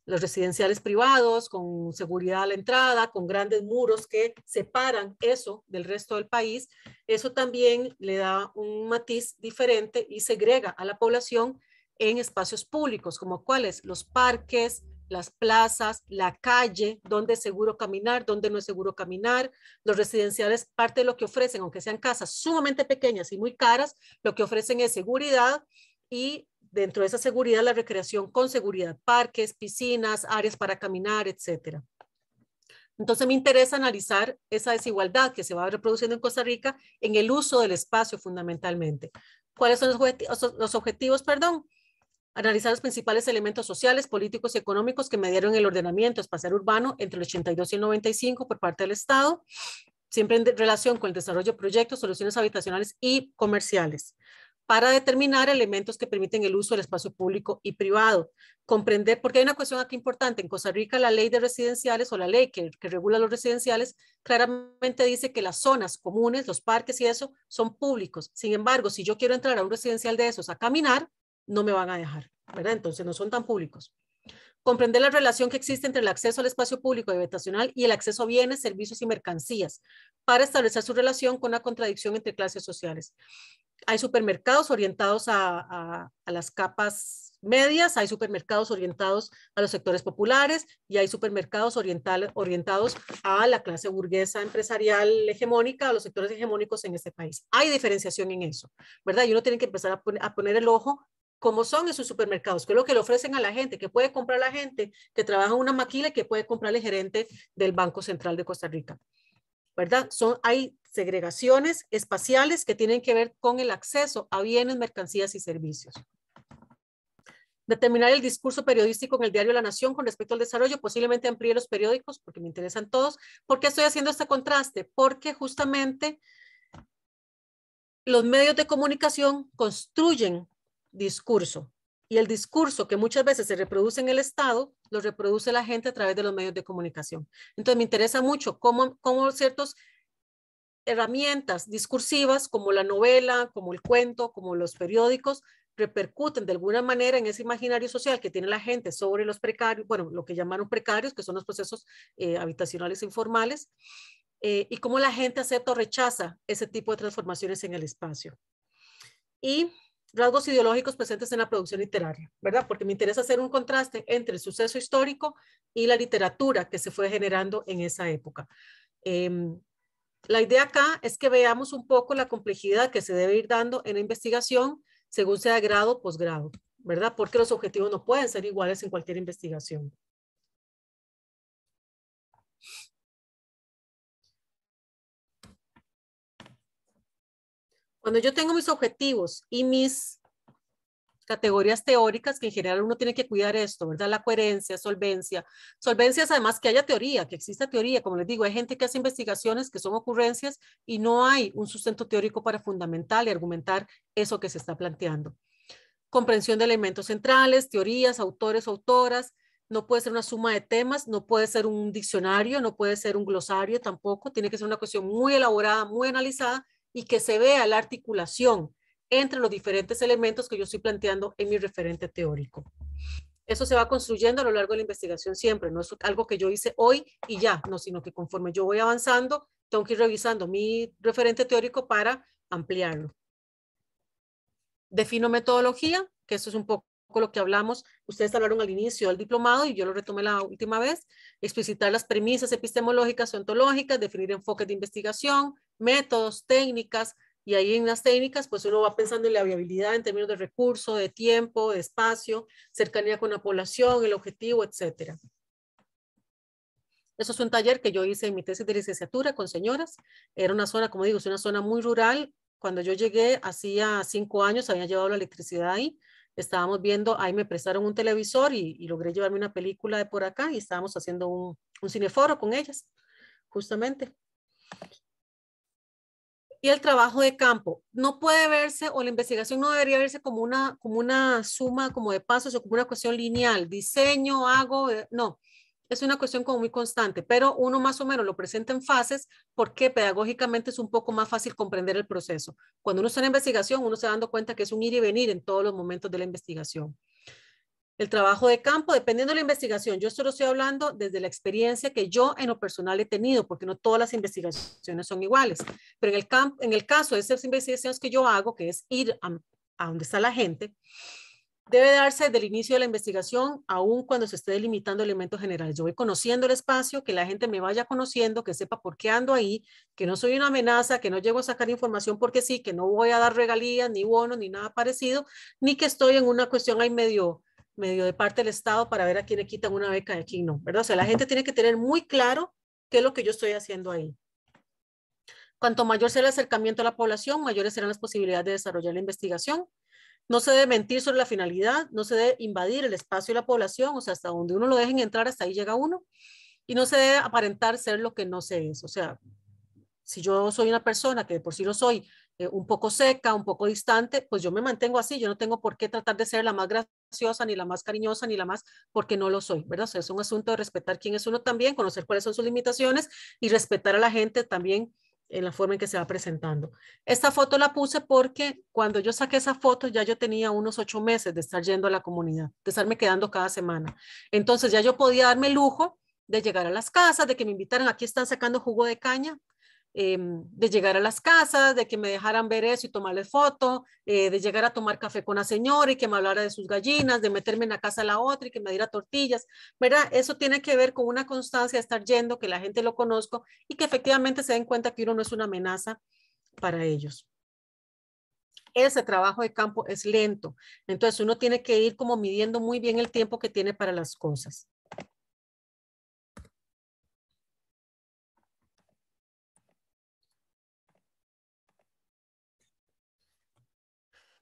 los residenciales privados, con seguridad a la entrada, con grandes muros que separan eso del resto del país, eso también le da un matiz diferente y segrega a la población en espacios públicos, como cuáles los parques, las plazas, la calle, dónde es seguro caminar, dónde no es seguro caminar. Los residenciales, parte de lo que ofrecen, aunque sean casas sumamente pequeñas y muy caras, lo que ofrecen es seguridad y dentro de esa seguridad la recreación con seguridad, parques, piscinas, áreas para caminar, etcétera. Entonces me interesa analizar esa desigualdad que se va reproduciendo en Costa Rica en el uso del espacio fundamentalmente. ¿Cuáles son los, los objetivos? Perdón, analizar los principales elementos sociales, políticos y económicos que mediaron el ordenamiento espacial urbano entre el 82 y el 95 por parte del Estado, siempre en relación con el desarrollo de proyectos, soluciones habitacionales y comerciales para determinar elementos que permiten el uso del espacio público y privado. Comprender, porque hay una cuestión aquí importante, en Costa Rica la ley de residenciales o la ley que, que, regula los residenciales claramente dice que las zonas comunes, los parques y eso son públicos. Sin embargo, si yo quiero entrar a un residencial de esos a caminar, no me van a dejar, ¿verdad? Entonces no son tan públicos. Comprender la relación que existe entre el acceso al espacio público y habitacional y el acceso a bienes, servicios y mercancías para establecer su relación con la contradicción entre clases sociales. Hay supermercados orientados a, las capas medias, hay supermercados orientados a los sectores populares y hay supermercados orientados a la clase burguesa empresarial hegemónica, a los sectores hegemónicos en este país. Hay diferenciación en eso, ¿verdad? Y uno tiene que empezar a poner el ojo como son en sus supermercados, que es lo que le ofrecen a la gente, que puede comprar la gente que trabaja en una maquila y que puede comprar el gerente del Banco Central de Costa Rica. ¿Verdad? Son, hay segregaciones espaciales que tienen que ver con el acceso a bienes, mercancías y servicios. Determinar el discurso periodístico en el diario La Nación con respecto al desarrollo, posiblemente amplíe los periódicos porque me interesan todos. ¿Por qué estoy haciendo este contraste? Porque justamente los medios de comunicación construyen discurso. Y el discurso que muchas veces se reproduce en el Estado, lo reproduce la gente a través de los medios de comunicación. Entonces me interesa mucho cómo, cómo ciertas herramientas discursivas como la novela, como el cuento, como los periódicos, repercuten de alguna manera en ese imaginario social que tiene la gente sobre los precarios, bueno, lo que llamaron precarios, que son los procesos eh, habitacionales e informales, eh, y cómo la gente acepta o rechaza ese tipo de transformaciones en el espacio. Y rasgos ideológicos presentes en la producción literaria, ¿verdad? Porque me interesa hacer un contraste entre el suceso histórico y la literatura que se fue generando en esa época. Em, la idea acá es que veamos un poco la complejidad que se debe ir dando en la investigación según sea grado o posgrado, ¿verdad? Porque los objetivos no pueden ser iguales en cualquier investigación. Cuando yo tengo mis objetivos y mis categorías teóricas, que en general uno tiene que cuidar esto, ¿verdad? La coherencia, solvencia. Solvencia es además que haya teoría, que exista teoría. Como les digo, hay gente que hace investigaciones que son ocurrencias y no hay un sustento teórico para fundamentar y argumentar eso que se está planteando. Comprensión de elementos centrales, teorías, autores, autoras. No puede ser una suma de temas, no puede ser un diccionario, no puede ser un glosario tampoco. Tiene que ser una cuestión muy elaborada, muy analizada y que se vea la articulación entre los diferentes elementos que yo estoy planteando en mi referente teórico. Eso se va construyendo a lo largo de la investigación siempre, no es algo que yo hice hoy y ya, no, sino que conforme yo voy avanzando, tengo que ir revisando mi referente teórico para ampliarlo. Defino metodología, que eso es un poco lo que hablamos, ustedes hablaron al inicio del diplomado y yo lo retomé la última vez, explicitar las premisas epistemológicas o ontológicas, definir enfoques de investigación, métodos, técnicas, y ahí en las técnicas, pues uno va pensando en la viabilidad en términos de recurso de tiempo, de espacio, cercanía con la población, el objetivo, etcétera. Eso es un taller que yo hice en mi tesis de licenciatura con señoras. Era una zona, como digo, es una zona muy rural. Cuando yo llegué, hacía cinco años, había llevado la electricidad ahí estábamos viendo, ahí me prestaron un televisor y, logré llevarme una película de por acá y estábamos haciendo un, un cineforo con ellas, justamente. Y el trabajo de campo no puede verse o la investigación no debería verse como una, como una suma, como de pasos o como una cuestión lineal, diseño, hago, eh, no es una cuestión como muy constante, pero uno más o menos lo presenta en fases porque pedagógicamente es un poco más fácil comprender el proceso. Cuando uno está en investigación, uno se da dando cuenta que es un ir y venir en todos los momentos de la investigación. El trabajo de campo, dependiendo de la investigación, yo solo estoy hablando desde la experiencia que yo en lo personal he tenido, porque no todas las investigaciones son iguales, pero en el, campo, en el caso de esas investigaciones que yo hago, que es ir a donde está la gente, debe darse desde el inicio de la investigación, aun cuando se esté delimitando elementos generales. Yo voy conociendo el espacio, que la gente me vaya conociendo, que sepa por qué ando ahí, que no soy una amenaza, que no llego a sacar información porque sí, que no voy a dar regalías, ni bonos, ni nada parecido, ni que estoy en una cuestión ahí medio, medio de parte del Estado para ver a quién le quitan una beca y a quién no, ¿verdad? O sea, la gente tiene que tener muy claro qué es lo que yo estoy haciendo ahí. Cuanto mayor sea el acercamiento a la población, mayores serán las posibilidades de desarrollar la investigación no se debe mentir sobre la finalidad, no se debe invadir el espacio de la población, o sea, hasta donde uno lo dejen entrar, hasta ahí llega uno, y no se debe aparentar ser lo que no se es. O sea, si yo soy una persona que por si lo soy, eh, un poco seca, un poco distante, pues yo me mantengo así, yo no tengo por qué tratar de ser la más graciosa, ni la más cariñosa, ni la más, porque no lo soy, ¿verdad? O sea, es un asunto de respetar quién es uno también, conocer cuáles son sus limitaciones y respetar a la gente también en la forma en que se va presentando. Esta foto la puse porque cuando yo saqué esa foto ya yo tenía unos ocho meses de estar yendo a la comunidad, de estarme quedando cada semana. Entonces ya yo podía darme el lujo de llegar a las casas, de que me invitaran, aquí están sacando jugo de caña, Em, de llegar a las casas, de que me dejaran ver eso y tomarle foto, eh, de llegar a tomar café con la señora y que me hablara de sus gallinas, de meterme en la casa a la otra y que me diera tortillas, ¿verdad? Eso tiene que ver con una constancia de estar yendo, que la gente lo conozco y que efectivamente se den cuenta que uno no es una amenaza para ellos. Ese trabajo de campo es lento, entonces uno tiene que ir como midiendo muy bien el tiempo que tiene para las cosas.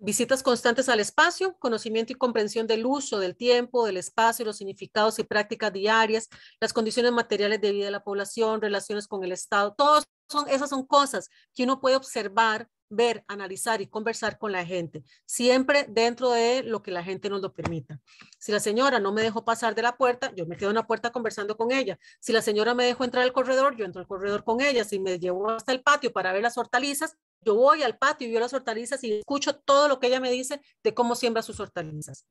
Visitas constantes al espacio, conocimiento y comprensión del uso, del tiempo, del espacio, los significados y prácticas diarias, las condiciones materiales de vida de la población, relaciones con el Estado, todos son, esas son cosas que uno puede observar, ver, analizar y conversar con la gente, siempre dentro de lo que la gente nos lo permita. Si la señora no me dejó pasar de la puerta, yo me quedo en la puerta conversando con ella. Si la señora me dejó entrar al corredor, yo entro al corredor con ella. Si me llevó hasta el patio para ver las hortalizas, yo voy al patio y veo las hortalizas y escucho todo lo que ella me dice de cómo siembra sus hortalizas.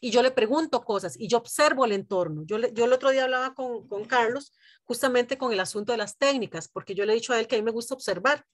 Y yo le pregunto cosas y yo observo el entorno. Yo, yo el otro día hablaba con, con Carlos justamente con el asunto de las técnicas, porque yo le he dicho a él que a mí me gusta observar.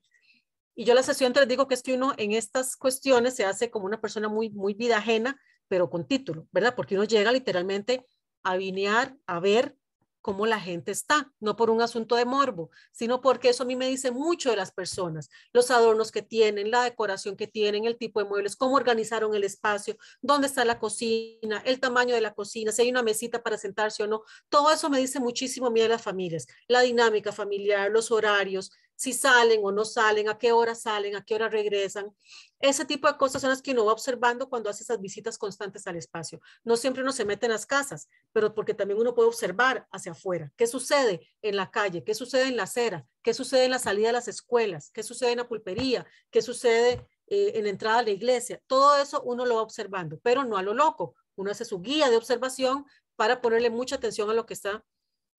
Y yo la sesión les digo que es que uno en estas cuestiones se hace como una persona muy, muy vida ajena, pero con título, ¿verdad? Porque uno llega literalmente a vinear, a ver, cómo la gente está, no por un asunto de morbo, sino porque eso a mí me dice mucho de las personas, los adornos que tienen, la decoración que tienen, el tipo de muebles, cómo organizaron el espacio, dónde está la cocina, el tamaño de la cocina, si hay una mesita para sentarse o no. Todo eso me dice muchísimo a de las familias, la dinámica familiar, los horarios, si salen o no salen, a qué hora salen, a qué hora regresan. Ese tipo de cosas son las que uno va observando cuando hace esas visitas constantes al espacio. No siempre uno se mete en las casas, pero porque también uno puede observar hacia afuera. ¿Qué sucede en la calle? ¿Qué sucede en la acera? ¿Qué sucede en la salida de las escuelas? ¿Qué sucede en la pulpería? ¿Qué sucede eh, en la entrada a la iglesia? Todo eso uno lo va observando, pero no a lo loco. Uno hace su guía de observación para ponerle mucha atención a lo que está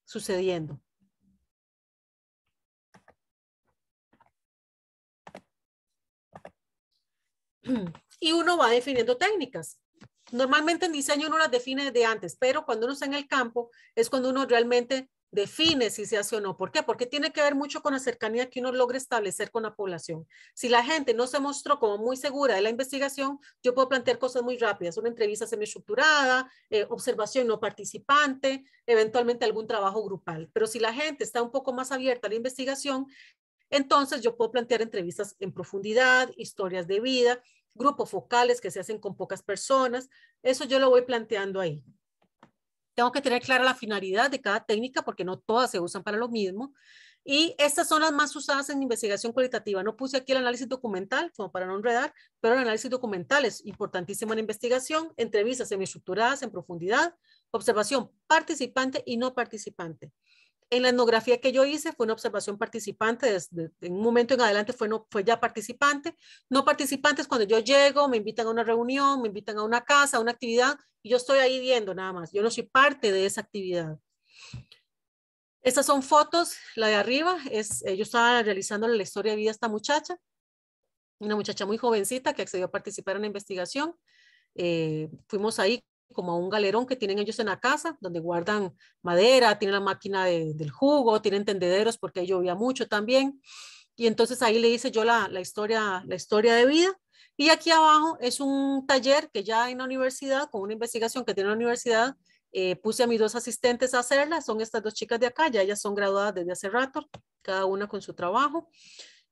sucediendo. y uno va definiendo técnicas. Normalmente en diseño uno las define de antes, pero cuando uno está en el campo es cuando uno realmente define si se hace o no. ¿Por qué? Porque tiene que ver mucho con la cercanía que uno logra establecer con la población. Si la gente no se mostró como muy segura de la investigación, yo puedo plantear cosas muy rápidas, una entrevista semiestructurada, eh, observación no participante, eventualmente algún trabajo grupal. Pero si la gente está un poco más abierta a la investigación, entonces yo puedo plantear entrevistas en profundidad, historias de vida, grupos focales que se hacen con pocas personas. Eso yo lo voy planteando ahí. Tengo que tener clara la finalidad de cada técnica porque no todas se usan para lo mismo. Y estas son las más usadas en investigación cualitativa. No puse aquí el análisis documental, como para no enredar, pero el análisis documental es importantísimo en investigación, entrevistas semiestructuradas en profundidad, observación participante y no participante en la etnografía que yo hice fue una observación participante, desde en un momento en adelante fue, fue ya participante. No participantes cuando yo llego, me invitan a una reunión, me invitan a una casa, a una actividad, y yo estoy ahí viendo nada más. Yo no soy parte de esa actividad. Estas son fotos, la de arriba, es, yo estaba realizando la historia de vida de esta muchacha, una muchacha muy jovencita que accedió a participar en la investigación. Eh, fuimos ahí como un galerón que tienen ellos en la casa, donde guardan madera, tienen la máquina del jugo, tienen tendederos porque llovía mucho también. Y entonces ahí le hice yo la, historia, la historia de vida. Y aquí abajo es un taller que ya en la universidad, con una investigación que tiene la universidad, eh, puse a mis dos asistentes a hacerla. Son estas dos chicas de acá, ya ellas son graduadas desde hace rato, cada una con su trabajo.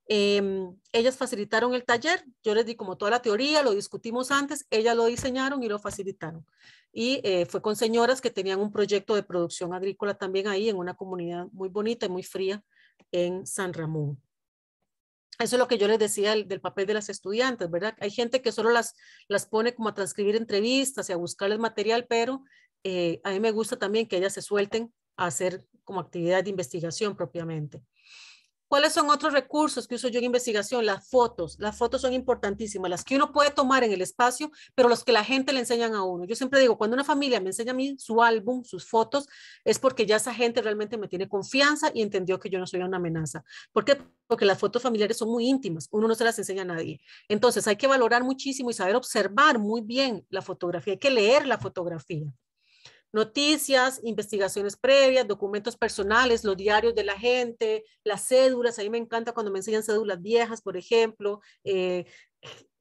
Em, ellas facilitaron el taller, yo les di como toda la teoría, lo discutimos antes, ellas lo diseñaron y lo facilitaron. Y eh, fue con señoras que tenían un proyecto de producción agrícola también ahí en una comunidad muy bonita y muy fría en San Ramón. Eso es lo que yo les decía del, papel de las estudiantes, ¿verdad? Hay gente que solo las, las pone como a transcribir entrevistas y a buscarles material, pero eh, a mí me gusta también que ellas se suelten a hacer como actividad de investigación propiamente. ¿Cuáles son otros recursos que uso yo en investigación? Las fotos. Las fotos son importantísimas, las que uno puede tomar en el espacio, pero los que la gente le enseñan a uno. Yo siempre digo, cuando una familia me enseña a mí su álbum, sus fotos, es porque ya esa gente realmente me tiene confianza y entendió que yo no soy una amenaza. ¿Por qué? Porque las fotos familiares son muy íntimas, uno no se las enseña a nadie. Entonces hay que valorar muchísimo y saber observar muy bien la fotografía, hay que leer la fotografía noticias, investigaciones previas, documentos personales, los diarios de la gente, las cédulas. A mí me encanta cuando me enseñan cédulas viejas, por ejemplo, eh,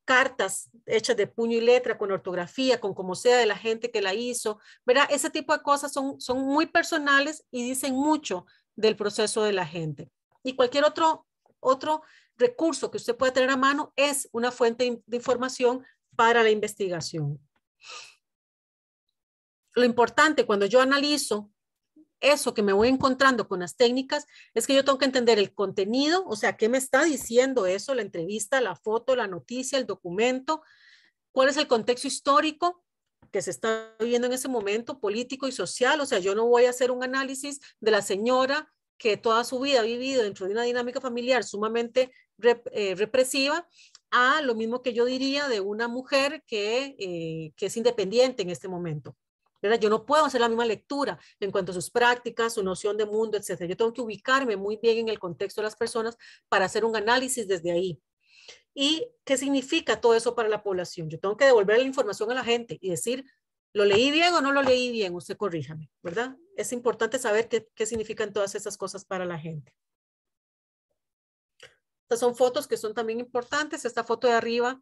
cartas hechas de puño y letra, con ortografía, con como sea de la gente que la hizo. Verá, Ese tipo de cosas son, son muy personales y dicen mucho del proceso de la gente. Y cualquier otro, otro recurso que usted pueda tener a mano es una fuente de información para la investigación lo importante cuando yo analizo eso que me voy encontrando con las técnicas es que yo tengo que entender el contenido, o sea, qué me está diciendo eso, la entrevista, la foto, la noticia, el documento, cuál es el contexto histórico que se está viviendo en ese momento, político y social, o sea, yo no voy a hacer un análisis de la señora que toda su vida ha vivido dentro de una dinámica familiar sumamente eh, represiva, a lo mismo que yo diría de una mujer que, eh, que es independiente en este momento. Yo no puedo hacer la misma lectura en cuanto a sus prácticas, su noción de mundo, etc. Yo tengo que ubicarme muy bien en el contexto de las personas para hacer un análisis desde ahí. ¿Y qué significa todo eso para la población? Yo tengo que devolver la información a la gente y decir, ¿lo leí bien o no lo leí bien? Usted corríjame, ¿verdad? Es importante saber qué, qué significan todas esas cosas para la gente. Estas son fotos que son también importantes. Esta foto de arriba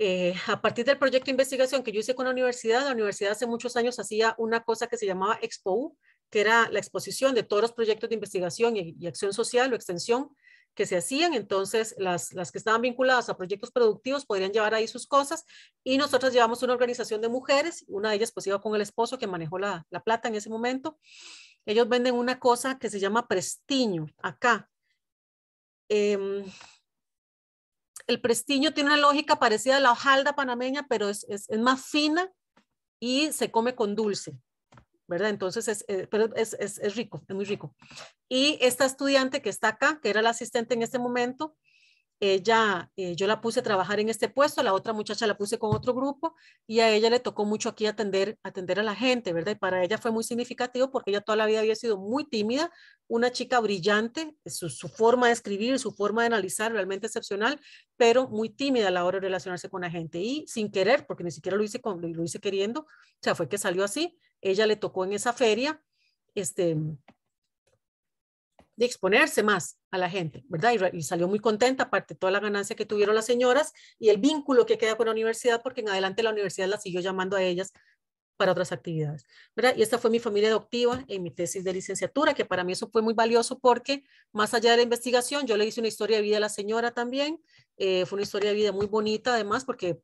eh, a partir del proyecto de investigación que yo hice con la universidad, la universidad hace muchos años hacía una cosa que se llamaba Expo, que era la exposición de todos los proyectos de investigación y, acción social o extensión que se hacían. Entonces, las, que estaban vinculadas a proyectos productivos podrían llevar ahí sus cosas. Y nosotros llevamos una organización de mujeres, una de ellas pues iba con el esposo que manejó la, plata en ese momento. Ellos venden una cosa que se llama prestiño acá. Em, el prestiño tiene una lógica parecida a la hojalda panameña, pero es, más fina y se come con dulce, ¿verdad? Entonces, es, eh, pero es, es rico, es muy rico. Y esta estudiante que está acá, que era la asistente en este momento, ella, eh, yo la puse a trabajar en este puesto, la otra muchacha la puse con otro grupo y a ella le tocó mucho aquí atender, atender a la gente, ¿verdad? Y para ella fue muy significativo porque ella toda la vida había sido muy tímida, una chica brillante, su, su forma de escribir, su forma de analizar, realmente excepcional, pero muy tímida a la hora de relacionarse con la gente y sin querer, porque ni siquiera lo hice, con, lo hice queriendo, o sea, fue que salió así, ella le tocó en esa feria, este, de exponerse más a la gente, ¿verdad? Y, salió muy contenta, aparte toda la ganancia que tuvieron las señoras y el vínculo que queda con la universidad, porque en adelante la universidad la siguió llamando a ellas para otras actividades. Y esta fue mi familia adoptiva en mi tesis de licenciatura, que para mí eso fue muy valioso porque más allá de la investigación, yo le hice una historia de vida a la señora también. Eh, fue una historia de vida muy bonita además porque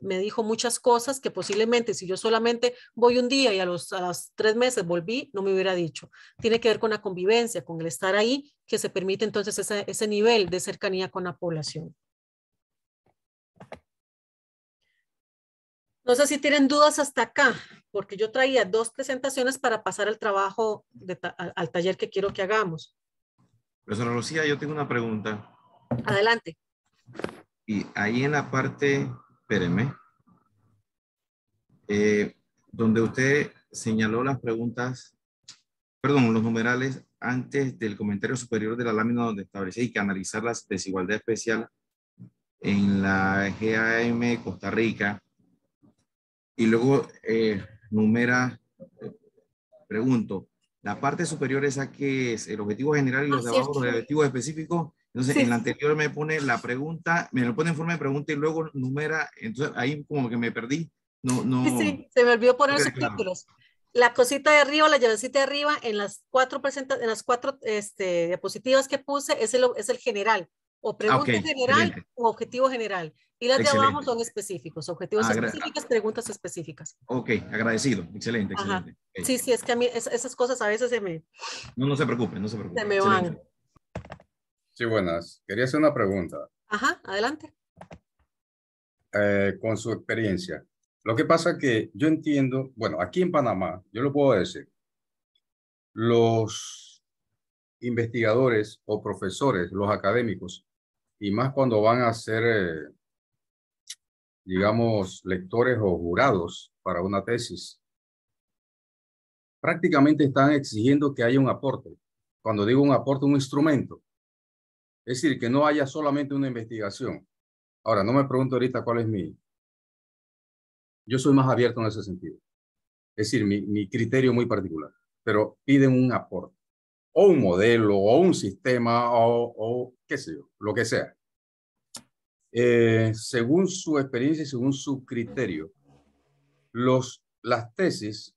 me dijo muchas cosas que posiblemente si yo solamente voy un día y a los, a los tres meses volví, no me hubiera dicho. Tiene que ver con la convivencia, con el estar ahí, que se permite entonces ese, ese nivel de cercanía con la población. No sé si tienen dudas hasta acá, porque yo traía dos presentaciones para pasar el trabajo al taller que quiero que hagamos. Profesora Lucía, yo tengo una pregunta. Adelante. Y ahí en la parte, espéreme, eh, donde usted señaló las preguntas, perdón, los numerales antes del comentario superior de la lámina donde establece que analizar la desigualdad especial en la GAM Costa Rica y luego eh, numera, pregunto, la parte superior esa que es el objetivo general y los trabajos de objetivos específicos. Entonces, en la anterior me pone la pregunta, me lo pone en forma de pregunta y luego numera. Entonces, ahí como que me perdí. No, no. Sí, se me olvidó poner los títulos. La cosita de arriba, la llavecita de arriba, en las cuatro, en las cuatro este, diapositivas que puse, es el, es el general. O ah, pregunta general o objetivo general. Y las de abajo son específicos, objetivos específicos, preguntas específicas. Ok, agradecido, excelente, excelente. Sí, sí, es que a mí esas cosas a veces se me... No, no se preocupen, no se preocupen. Se me van. Sí, buenas. Quería hacer una pregunta. Ajá, adelante. Eh, con su experiencia. Lo que pasa es que yo entiendo, bueno, aquí en Panamá, yo lo puedo decir, los investigadores o profesores, los académicos, y más cuando van a hacer... Eh, digamos, lectores o jurados para una tesis, prácticamente están exigiendo que haya un aporte. Cuando digo un aporte, un instrumento. Es decir, que no haya solamente una investigación. Ahora, no me pregunto ahorita cuál es mi... Yo soy más abierto en ese sentido. Es decir, mi, mi criterio muy particular. Pero piden un aporte. O un modelo, o un sistema, o, o qué sé yo, lo que sea. Eh, según su experiencia y según su criterio, los, las tesis,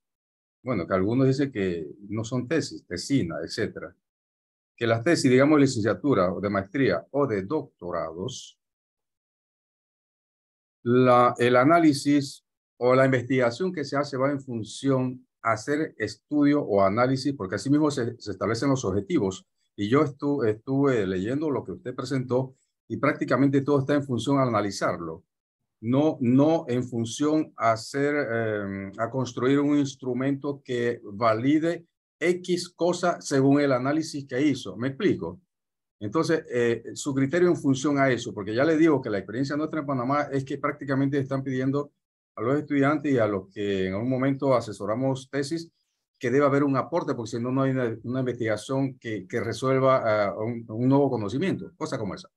bueno, que algunos dicen que no son tesis, tesina, etcétera, que las tesis, digamos, licenciatura o de maestría o de doctorados, el análisis o la investigación que se hace va en función a hacer estudio o análisis, porque así mismo se, establecen los objetivos. Y yo estuve leyendo lo que usted presentó y prácticamente todo está en función a analizarlo, no, no en función a, hacer, em, a construir un instrumento que valide X cosa según el análisis que hizo. ¿Me explico? Entonces, eh, su criterio en función a eso, porque ya le digo que la experiencia nuestra en Panamá es que prácticamente están pidiendo a los estudiantes y a los que en algún momento asesoramos tesis, que debe haber un aporte, porque si no, no hay una, investigación que, que resuelva ah, un, un, nuevo conocimiento, cosa como esa.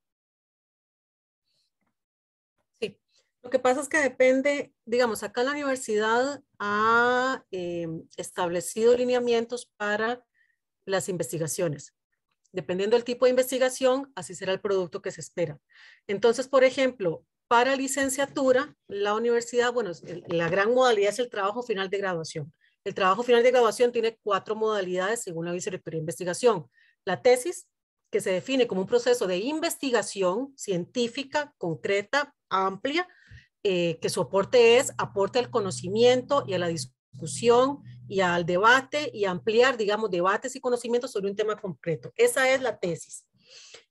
Lo que pasa es que depende, digamos, acá la universidad ha eh, establecido lineamientos para las investigaciones. Dependiendo del tipo de investigación, así será el producto que se espera. Entonces, por ejemplo, para licenciatura, la universidad, bueno, la gran modalidad es el trabajo final de graduación. El trabajo final de graduación tiene cuatro modalidades según la vicerrectoría de investigación. La tesis, que se define como un proceso de investigación científica, concreta, amplia, eh, que su aporte es aporte al conocimiento y a la discusión y al debate y ampliar, digamos, debates y conocimientos sobre un tema concreto. Esa es la tesis.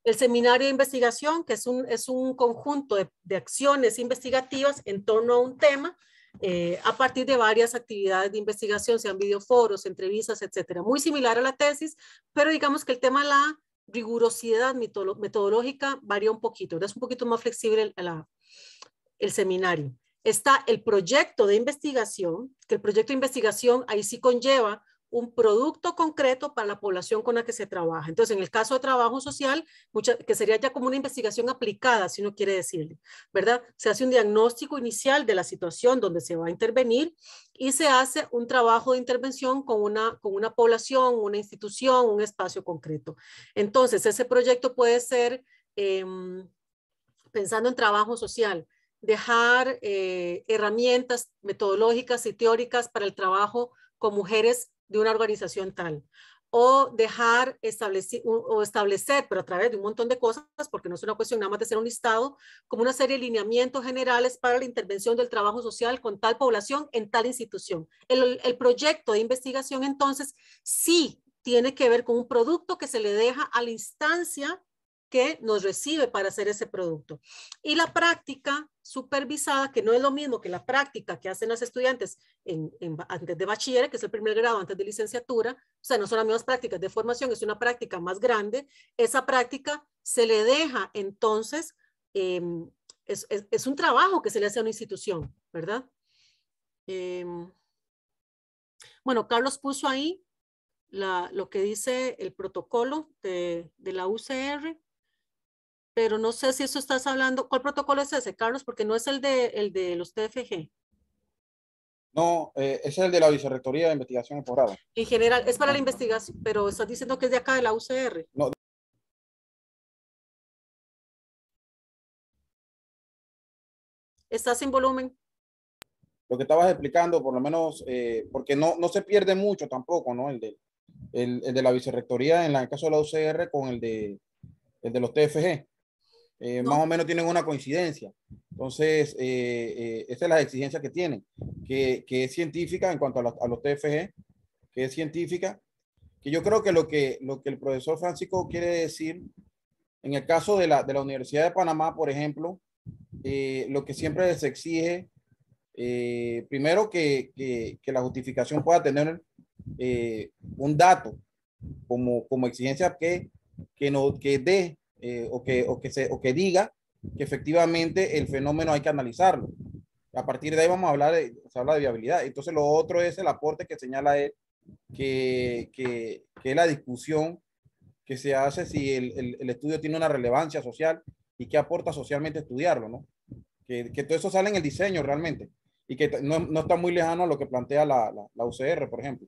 El seminario de investigación, que es un, es un conjunto de, acciones investigativas en torno a un tema, eh, a partir de varias actividades de investigación, sean videoforos, entrevistas, etcétera. Muy similar a la tesis, pero digamos que el tema la rigurosidad metodológica varía un poquito, es un poquito más flexible la, el seminario. Está el proyecto de investigación, que el proyecto de investigación ahí sí conlleva un producto concreto para la población con la que se trabaja. Entonces, en el caso de trabajo social, que sería ya como una investigación aplicada, si uno quiere decirle, ¿verdad? Se hace un diagnóstico inicial de la situación donde se va a intervenir y se hace un trabajo de intervención con una, con una población, una institución, un espacio concreto. Entonces, ese proyecto puede ser em, pensando en trabajo social, dejar eh, herramientas metodológicas y teóricas para el trabajo con mujeres de una organización tal o dejar establecer, o establecer, pero a través de un montón de cosas, porque no es una cuestión nada más de ser un listado, como una serie de lineamientos generales para la intervención del trabajo social con tal población en tal institución. El, el proyecto de investigación entonces sí tiene que ver con un producto que se le deja a la instancia que nos recibe para hacer ese producto. Y la práctica supervisada, que no es lo mismo que la práctica que hacen los estudiantes antes de bachiller, que es el primer grado, antes de licenciatura, o sea, no son las mismas prácticas de formación, es una práctica más grande, esa práctica se le deja entonces, em, es, un trabajo que se le hace a una institución, ¿verdad? Em, bueno, Carlos puso ahí lo que dice el protocolo de, de la UCR pero no sé si eso estás hablando. ¿Cuál protocolo es ese, Carlos? Porque no es el de, de los TFG. No, eh, es el de la Vicerrectoría de Investigación y En general, es para la ah. investigación, pero estás diciendo que es de acá, de la UCR. No. Estás sin volumen. Lo que estabas explicando, por lo menos, eh, porque no, no se pierde mucho tampoco, ¿no? El de, el, de la Vicerrectoría, en, el caso de la UCR, con el de, el de los TFG eh, más o menos tienen una coincidencia. Entonces, eh, eh esa es la exigencia que tienen, que, es científica en cuanto a, los TFG, que es científica, que yo creo que lo que, lo que el profesor Francisco quiere decir, en el caso de la, Universidad de Panamá, por ejemplo, eh, lo que siempre se exige, primero que, la justificación pueda tener un dato como, como exigencia que, que, no, que dé eh, o, que, o, que se, o que diga que efectivamente el fenómeno hay que analizarlo. A partir de ahí vamos a hablar de, se habla de viabilidad. Entonces lo otro es el aporte que señala él, que, que, que es la discusión que se hace si el, el, estudio tiene una relevancia social y qué aporta socialmente estudiarlo, ¿no? Que, que, todo eso sale en el diseño realmente y que no, no está muy lejano a lo que plantea la, la UCR, por ejemplo.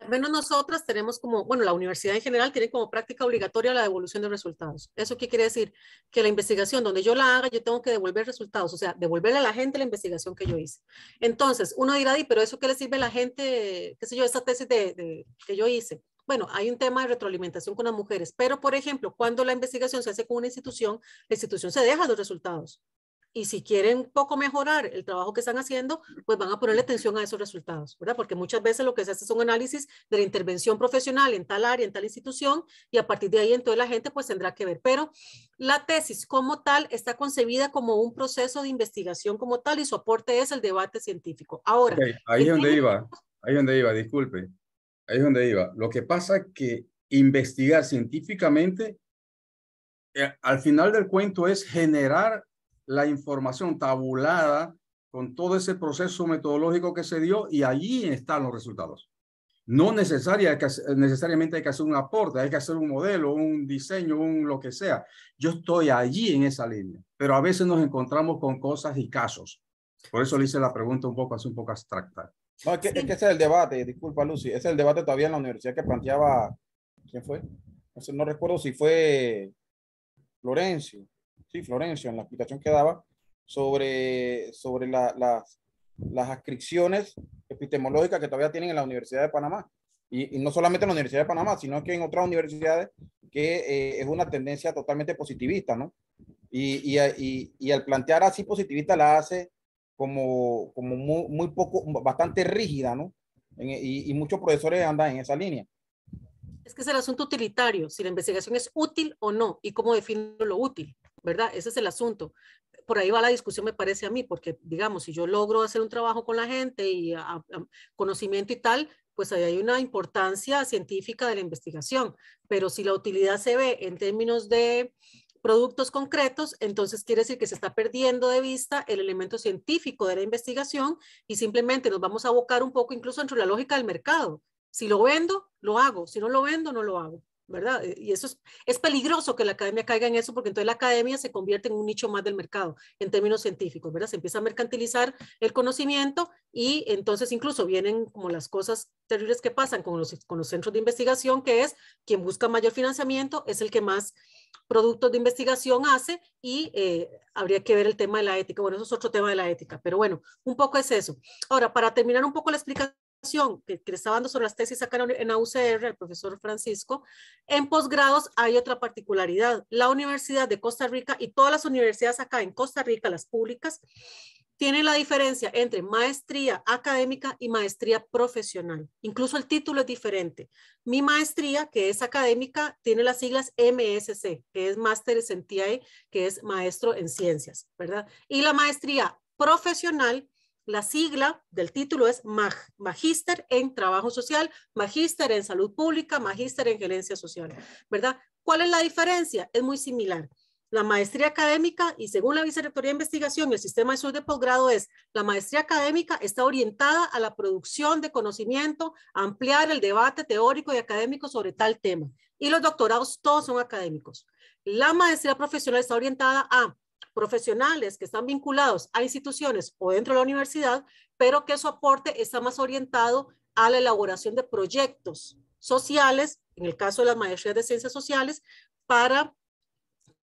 Al menos nosotras tenemos como, bueno, la universidad en general tiene como práctica obligatoria la devolución de resultados. ¿Eso qué quiere decir? Que la investigación donde yo la haga, yo tengo que devolver resultados, o sea, devolverle a la gente la investigación que yo hice. Entonces, uno dirá, Di, pero ¿eso qué le sirve a la gente, qué sé yo, esa tesis que yo hice? Bueno, hay un tema de retroalimentación con las mujeres, pero por ejemplo, cuando la investigación se hace con una institución, la institución se deja los resultados y si quieren un poco mejorar el trabajo que están haciendo, pues van a ponerle atención a esos resultados, ¿verdad? Porque muchas veces lo que se hace es un análisis de la intervención profesional en tal área, en tal institución, y a partir de ahí entonces la gente pues tendrá que ver. Pero la tesis como tal está concebida como un proceso de investigación como tal y su aporte es el debate científico. Ahora. ahí es donde iba, ahí donde iba, disculpe, ahí es donde iba. Lo que pasa es que investigar científicamente, eh, al final del cuento es generar la información tabulada con todo ese proceso metodológico que se dio y allí están los resultados. No necesaria, necesariamente hay que hacer un aporte, hay que hacer un modelo, un diseño, un lo que sea. Yo estoy allí en esa línea, pero a veces nos encontramos con cosas y casos. Por eso le hice la pregunta un poco, hace un poco abstracta. No, es que, es ese es el debate, disculpa Lucy, ese es el debate todavía en la universidad que planteaba, ¿quién fue? No, no recuerdo si fue Florencio, sí, Florencio, en la explicación que daba sobre, sobre las, las adscripciones epistemológicas que todavía tienen en la Universidad de Panamá. Y, no solamente en la Universidad de Panamá, sino que en otras universidades que eh, es una tendencia totalmente positivista, ¿no? Y, y, y, al plantear así positivista la hace como, como muy, poco, bastante rígida, ¿no? y, muchos profesores andan en esa línea. Es que es el asunto utilitario, si la investigación es útil o no, y cómo defino lo útil. ¿verdad? Ese es el asunto. Por ahí va la discusión, me parece a mí, porque digamos, si yo logro hacer un trabajo con la gente y ah, ah, conocimiento y tal, pues ahí hay una importancia científica de la investigación. Pero si la utilidad se ve en términos de productos concretos, entonces quiere decir que se está perdiendo de vista el elemento científico de la investigación y simplemente nos vamos a abocar un poco incluso entre la lógica del mercado. Si lo vendo, lo hago. Si no lo vendo, no lo hago. ¿verdad? Eh, y eso es, peligroso que la academia caiga en eso porque entonces la academia se convierte en un nicho más del mercado en términos científicos, ¿verdad? Se empieza a mercantilizar el conocimiento y entonces incluso vienen como las cosas terribles que pasan con los, con los centros de investigación, que es quien busca mayor financiamiento es el que más productos de investigación hace y eh, habría que ver el tema de la ética. Bueno, eso es otro tema de la ética, pero bueno, un poco es eso. Ahora, para terminar un poco la explicación que, le estaba dando sobre las tesis acá en la UCR, el profesor Francisco, en posgrados hay otra particularidad. La Universidad de Costa Rica y todas las universidades acá en Costa Rica, las públicas, tienen la diferencia entre maestría académica y maestría profesional. Incluso el título es diferente. Mi maestría, que es académica, tiene las siglas MSC, que es Máster en que es maestro en ciencias, ¿verdad? Y la maestría profesional la sigla del título es mag, Magíster en Trabajo Social, Magíster en Salud Pública, Magíster en Gerencia Social, ¿verdad? ¿Cuál es la diferencia? Es muy similar. La maestría académica, y según la Vicerrectoría de Investigación y el Sistema de sur de Posgrado, es la maestría académica está orientada a la producción de conocimiento, ampliar el debate teórico y académico sobre tal tema. Y los doctorados todos son académicos. La maestría profesional está orientada a profesionales que están vinculados a instituciones o dentro de la universidad, pero que su aporte está más orientado a la elaboración de proyectos sociales, en el caso de las maestrías de ciencias sociales, para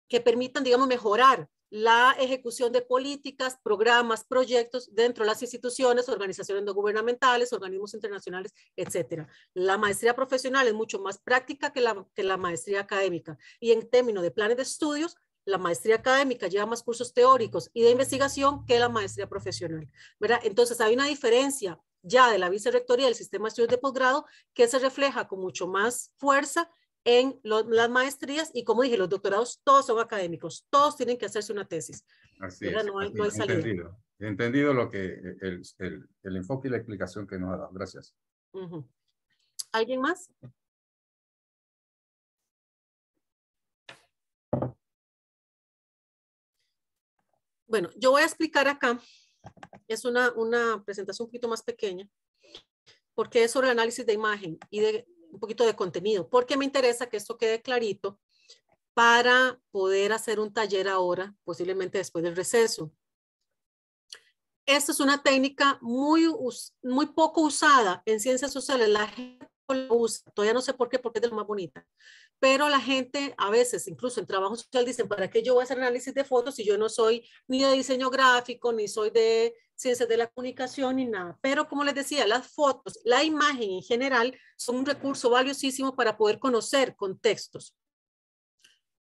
que permitan, digamos, mejorar la ejecución de políticas, programas, proyectos dentro de las instituciones, organizaciones no gubernamentales, organismos internacionales, etcétera. La maestría profesional es mucho más práctica que la, que la maestría académica y en términos de planes de estudios la maestría académica lleva más cursos teóricos y de investigación que la maestría profesional. ¿verdad? Entonces hay una diferencia ya de la vicerrectoría del sistema de estudios de posgrado que se refleja con mucho más fuerza en las maestrías y como dije, los doctorados todos son académicos, todos tienen que hacerse una tesis. Así es. Entendido. lo que el, enfoque y la explicación que nos ha dado. Gracias. ¿Alguien más? Bueno, yo voy a explicar acá, es una, presentación un poquito más pequeña, porque es sobre análisis de imagen y de un poquito de contenido, porque me interesa que esto quede clarito para poder hacer un taller ahora, posiblemente después del receso. Esta es una técnica muy, muy poco usada en ciencias sociales. La gente la usa, todavía no sé por qué, porque es de lo más bonita pero la gente a veces, incluso en trabajo social, dicen, ¿para qué yo voy a hacer análisis de fotos si yo no soy ni de diseño gráfico, ni soy de ciencias de la comunicación, ni nada? Pero como les decía, las fotos, la imagen en general, son un recurso valiosísimo para poder conocer contextos.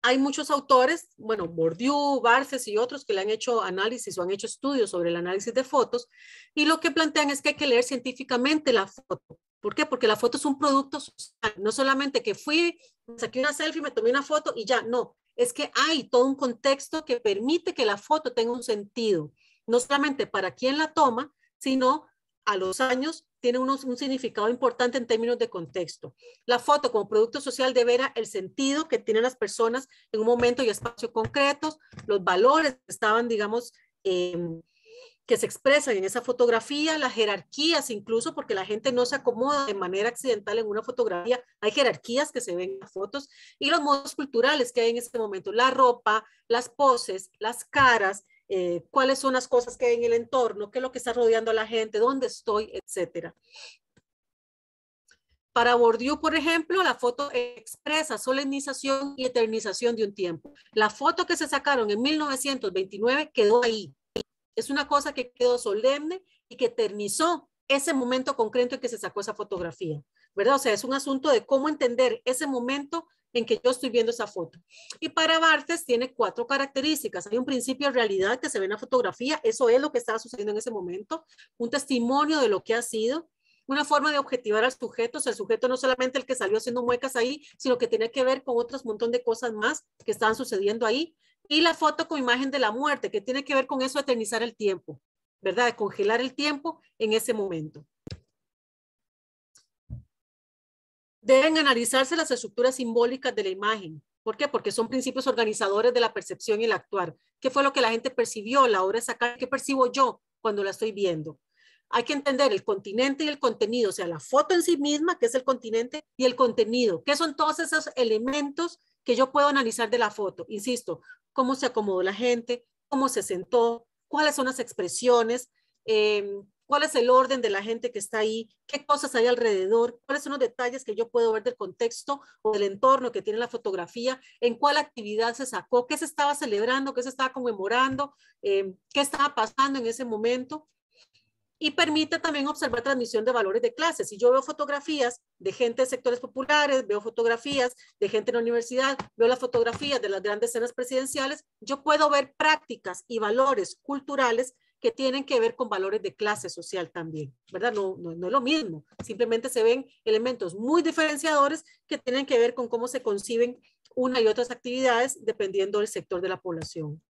Hay muchos autores, bueno, Bourdieu, Barces y otros que le han hecho análisis o han hecho estudios sobre el análisis de fotos y lo que plantean es que hay que leer científicamente la foto ¿Por qué? Porque la foto es un producto social. No solamente que fui, saqué una selfie, me tomé una foto y ya, no. Es que hay todo un contexto que permite que la foto tenga un sentido, no solamente para quien la toma, sino a los años tiene un significado importante en términos de contexto. La foto como producto social deberá el sentido que tienen las personas en un momento y espacio concretos, los valores estaban, digamos, eh, que se expresan en esa fotografía, las jerarquías incluso, porque la gente no se acomoda de manera accidental en una fotografía, hay jerarquías que se ven en las fotos y los modos culturales que hay en este momento, la ropa, las poses, las caras, eh, cuáles son las cosas que hay en el entorno, qué es lo que está rodeando a la gente, dónde estoy, etcétera. Para Bourdieu, por ejemplo, la foto expresa solemnización y eternización de un tiempo. La foto que se sacaron en 1929 quedó ahí, es una cosa que quedó solemne y que eternizó ese momento concreto en que se sacó esa fotografía, ¿verdad? O sea, es un asunto de cómo entender ese momento en que yo estoy viendo esa foto. Y para Barthes tiene cuatro características. Hay un principio de realidad que se ve en la fotografía, eso es lo que estaba sucediendo en ese momento, un testimonio de lo que ha sido, una forma de objetivar al sujeto, o sea, el sujeto no solamente el que salió haciendo muecas ahí, sino que tiene que ver con otros montón de cosas más que estaban sucediendo ahí, y la foto con imagen de la muerte, que tiene que ver con eso, eternizar el tiempo, ¿verdad? De congelar el tiempo en ese momento. Deben analizarse las estructuras simbólicas de la imagen. ¿Por qué? Porque son principios organizadores de la percepción y el actuar. ¿Qué fue lo que la gente percibió? La obra de sacar, ¿qué percibo yo cuando la estoy viendo? hay que entender el continente y el contenido, o sea, la foto en sí misma, que es el continente, y el contenido, que son todos esos elementos que yo puedo analizar de la foto. Insisto, cómo se acomodó la gente, cómo se sentó, cuáles son las expresiones, eh, cuál es el orden de la gente que está ahí, qué cosas hay alrededor, cuáles son los detalles que yo puedo ver del contexto o del entorno que tiene la fotografía, en cuál actividad se sacó, qué se estaba celebrando, qué se estaba conmemorando, eh, qué estaba pasando en ese momento y permite también observar transmisión de valores de clases. Si yo veo fotografías de gente de sectores populares, veo fotografías de gente en la universidad, veo las fotografías de las grandes escenas presidenciales, yo puedo ver prácticas y valores culturales que tienen que ver con valores de clase social también, ¿verdad? No, no, no es lo mismo, simplemente se ven elementos muy diferenciadores que tienen que ver con cómo se conciben una y otras actividades dependiendo del sector de la población.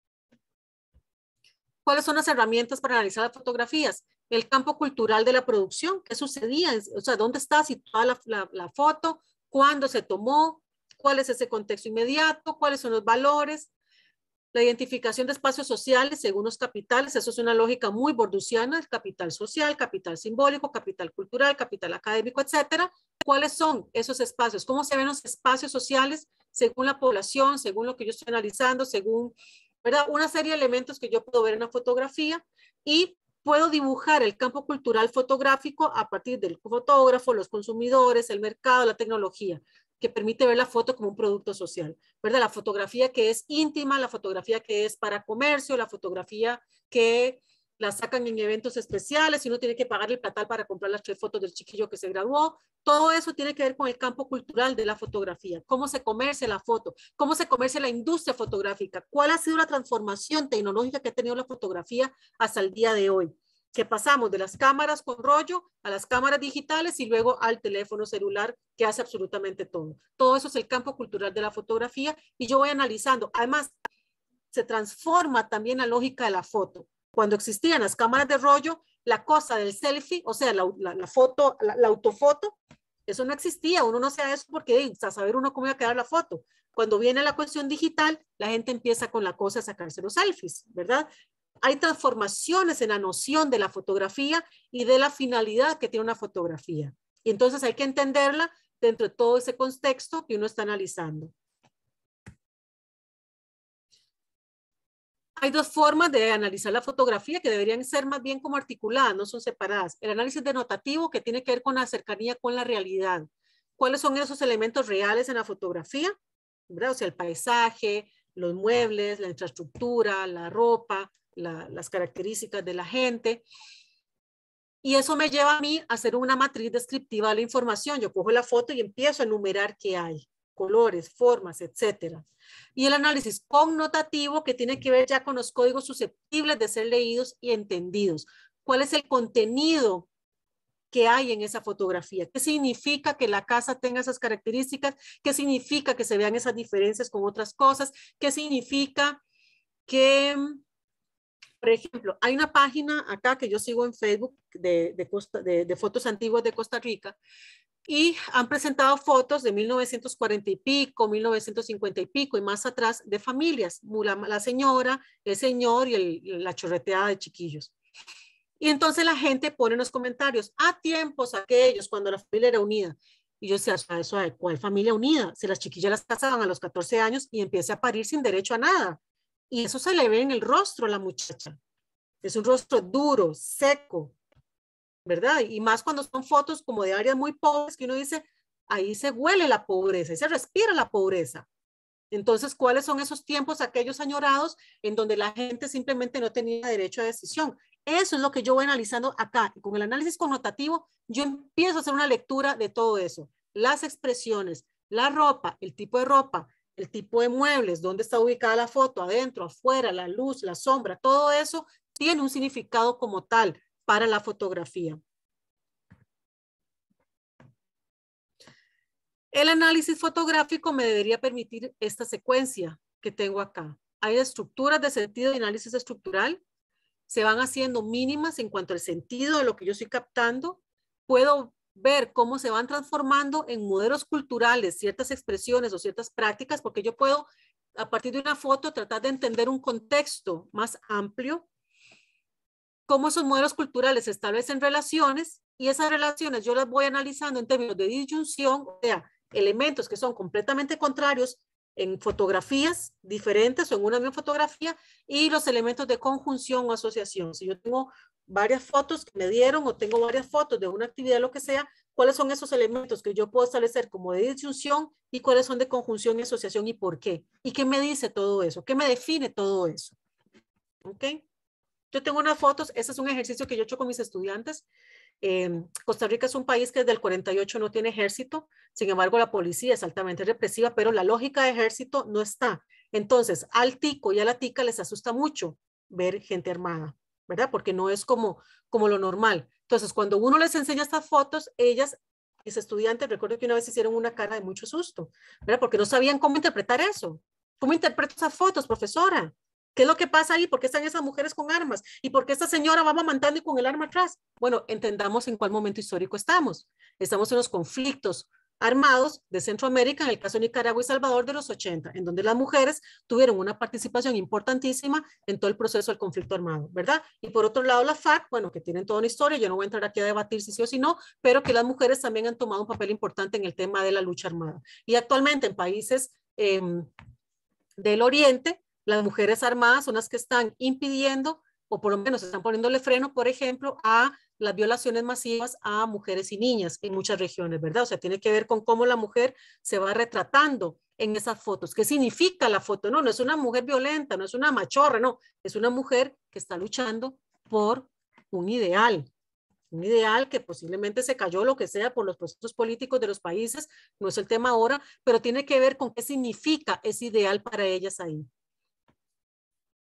¿Cuáles son las herramientas para analizar las fotografías? El campo cultural de la producción, qué sucedía, o sea, dónde está situada la, foto, cuándo se tomó, cuál es ese contexto inmediato, cuáles son los valores, la identificación de espacios sociales según los capitales, eso es una lógica muy borduciana, el capital social, capital simbólico, capital cultural, capital académico, etcétera. ¿Cuáles son esos espacios? ¿Cómo se ven los espacios sociales según la población, según lo que yo estoy analizando, según ¿verdad? Una serie de elementos que yo puedo ver en la fotografía y puedo dibujar el campo cultural fotográfico a partir del fotógrafo, los consumidores, el mercado, la tecnología, que permite ver la foto como un producto social, ¿verdad? La fotografía que es íntima, la fotografía que es para comercio, la fotografía que la sacan en eventos especiales y uno tiene que pagar el platal para comprar las tres fotos del chiquillo que se graduó. Todo eso tiene que ver con el campo cultural de la fotografía, cómo se comercia la foto, cómo se comercia la industria fotográfica, cuál ha sido la transformación tecnológica que ha tenido la fotografía hasta el día de hoy que pasamos de las cámaras con rollo a las cámaras digitales y luego al teléfono celular que hace absolutamente todo. Todo eso es el campo cultural de la fotografía y yo voy analizando. Además, se transforma también la lógica de la foto cuando existían las cámaras de rollo, la cosa del selfie, o sea, la, foto, la, autofoto, eso no existía, uno no se eso porque a saber uno cómo iba a quedar la foto. Cuando viene la cuestión digital, la gente empieza con la cosa de sacarse los selfies, ¿verdad? Hay transformaciones en la noción de la fotografía y de la finalidad que tiene una fotografía. Y entonces hay que entenderla dentro de todo ese contexto que uno está analizando. Hay dos formas de analizar la fotografía que deberían ser más bien como articuladas, no son separadas. El análisis denotativo que tiene que ver con la cercanía con la realidad. ¿Cuáles son esos elementos reales en la fotografía? O sea, el paisaje, los muebles, la infraestructura, la ropa, las características de la gente. Y eso me lleva a mí a hacer una matriz descriptiva de la información. Yo cojo la foto y empiezo a enumerar qué hay colores, formas, etcétera. Y el análisis connotativo que tiene que ver ya con los códigos susceptibles de ser leídos y entendidos. ¿Cuál es el contenido que hay en esa fotografía? ¿Qué significa que la casa tenga esas características? ¿Qué significa que se vean esas diferencias con otras cosas? ¿Qué significa que, por ejemplo, hay una página acá que yo sigo en Facebook de, de fotos antiguas de Costa Rica y han presentado fotos de 1940 y pico, 1950 y pico y más atrás de familias, la, señora, el señor y la chorreteada de chiquillos. Y entonces la gente pone en los comentarios, a ah, tiempos aquellos cuando la familia era unida. Y yo decía, eso de cuál familia unida? Si las chiquillas las casaban a los 14 años y empieza a parir sin derecho a nada. Y eso se le ve en el rostro a la muchacha. Es un rostro duro, seco, ¿verdad? Y más cuando son fotos como de áreas muy pobres que uno dice, ahí se huele la pobreza, ahí se respira la pobreza. Entonces, ¿cuáles son esos tiempos, aquellos añorados, en donde la gente simplemente no tenía derecho a decisión? Eso es lo que yo voy analizando acá. Con el análisis connotativo, yo empiezo a hacer una lectura de todo eso. Las expresiones, la ropa, el tipo de ropa, el tipo de muebles, dónde está ubicada la foto, adentro, afuera, la luz, la sombra, todo eso tiene un significado como tal para la fotografía. El análisis fotográfico me debería permitir esta secuencia que tengo acá. Hay estructuras de sentido de análisis estructural. Se van haciendo mínimas en cuanto al sentido de lo que yo estoy captando. Puedo ver cómo se van transformando en modelos culturales ciertas expresiones o ciertas prácticas, porque yo puedo, a partir de una foto, tratar de entender un contexto más amplio cómo esos modelos culturales establecen relaciones y esas relaciones yo las voy analizando en términos de disyunción, o sea, elementos que son completamente contrarios en fotografías diferentes o en una misma fotografía y los elementos de conjunción o asociación. Si yo tengo varias fotos que me dieron o tengo varias fotos de una actividad, lo que sea, cuáles son esos elementos que yo puedo establecer como de disyunción y cuáles son de conjunción y asociación y por qué. ¿Y qué me dice todo eso? ¿Qué me define todo eso? ¿Ok? Yo tengo unas fotos, ese es un ejercicio que yo he hecho con mis estudiantes. Em, Costa Rica es un país que desde el 48 no tiene ejército, sin embargo la policía es altamente represiva, pero la lógica de ejército no está. Entonces, al tico y a la tica les asusta mucho ver gente armada, ¿verdad? Porque no es como, como lo normal. Entonces, cuando uno les enseña estas fotos, ellas, mis estudiantes, recuerdo que una vez hicieron una cara de mucho susto, ¿verdad? Porque no sabían cómo interpretar eso. ¿Cómo interpreto esas fotos, profesora? ¿Qué es lo que pasa ahí? ¿Por qué están esas mujeres con armas? ¿Y por qué esta señora va mamantando y con el arma atrás? Bueno, entendamos en cuál momento histórico estamos. Estamos en los conflictos armados de Centroamérica, en el caso de Nicaragua y Salvador de los 80, en donde las mujeres tuvieron una participación importantísima en todo el proceso del conflicto armado, ¿verdad? Y por otro lado, la FARC, bueno, que tienen toda una historia, yo no voy a entrar aquí a debatir si sí o si no, pero que las mujeres también han tomado un papel importante en el tema de la lucha armada. Y actualmente en países em, del Oriente, las mujeres armadas son las que están impidiendo o por lo menos están poniéndole freno, por ejemplo, a las violaciones masivas a mujeres y niñas en muchas regiones, ¿verdad? O sea, tiene que ver con cómo la mujer se va retratando en esas fotos. ¿Qué significa la foto? No, no es una mujer violenta, no es una machorra, no, es una mujer que está luchando por un ideal, un ideal que posiblemente se cayó, lo que sea, por los procesos políticos de los países, no es el tema ahora, pero tiene que ver con qué significa ese ideal para ellas ahí.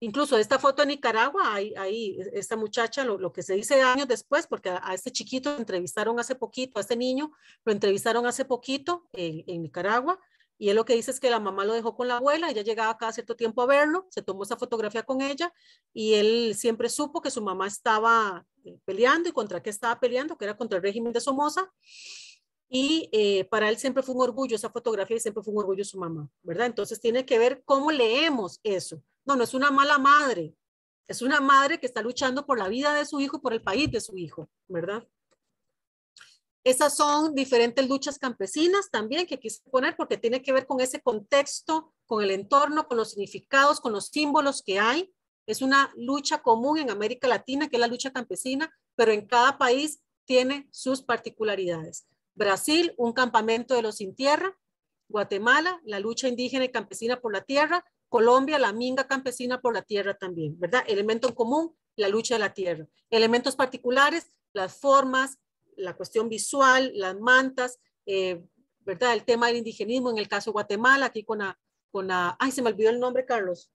Incluso esta foto en Nicaragua, ahí, e, esta muchacha, lo, que se dice años después, porque a, este chiquito entrevistaron hace poquito, a este niño lo entrevistaron hace poquito en, Nicaragua, y él lo que dice es que la mamá lo dejó con la abuela, ella llegaba cada cierto tiempo a verlo, se tomó esa fotografía con ella, y él siempre supo que su mamá estaba eh, peleando y contra qué estaba peleando, que era contra el régimen de Somoza, y eh, para él siempre fue un orgullo esa fotografía y siempre fue un orgullo su mamá, ¿verdad? Entonces tiene que ver cómo leemos eso no, no es una mala madre. Es una madre que está luchando por la vida de su hijo, por el país de su hijo, ¿verdad? Esas son diferentes luchas campesinas también que quise poner porque tiene que ver con ese contexto, con el entorno, con los significados, con los símbolos que hay. Es una lucha común en América Latina, que es la lucha campesina, pero en cada país tiene sus particularidades. Brasil, un campamento de los sin tierra, Guatemala, la lucha indígena y campesina por la tierra, Colombia, la minga campesina por la tierra también, ¿verdad? Elemento en común, la lucha de la tierra. Elementos particulares, las formas, la cuestión visual, las mantas, eh, ¿verdad? El tema del indigenismo en el caso de Guatemala, aquí con la, con la, ay, se me olvidó el nombre, Carlos.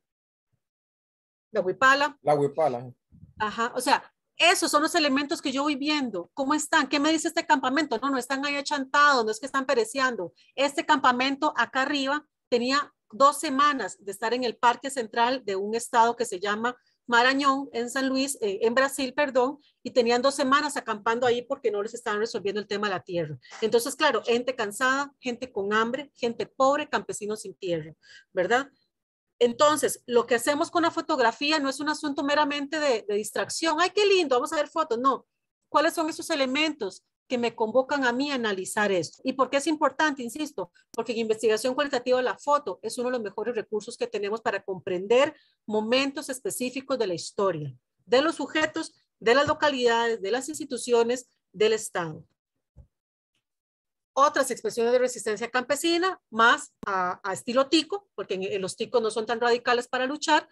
La huipala. La huipala. Ajá, o sea, esos son los elementos que yo voy viendo. ¿Cómo están? ¿Qué me dice este campamento? No, no están ahí achantados, no es que están pereciendo. Este campamento acá arriba tenía dos semanas de estar en el parque central de un estado que se llama Marañón, en San Luis, eh, en Brasil, perdón, y tenían dos semanas acampando ahí porque no les estaban resolviendo el tema de la tierra. Entonces, claro, gente cansada, gente con hambre, gente pobre, campesinos sin tierra, ¿verdad? Entonces, lo que hacemos con la fotografía no es un asunto meramente de, distracción. ¡Ay, qué lindo! Vamos a ver fotos. No. ¿Cuáles son esos elementos que me convocan a mí a analizar esto. ¿Y por qué es importante? Insisto, porque en investigación cualitativa la foto es uno de los mejores recursos que tenemos para comprender momentos específicos de la historia, de los sujetos, de las localidades, de las instituciones, del Estado otras expresiones de resistencia campesina, más a, estilo tico, porque los ticos no son tan radicales para luchar,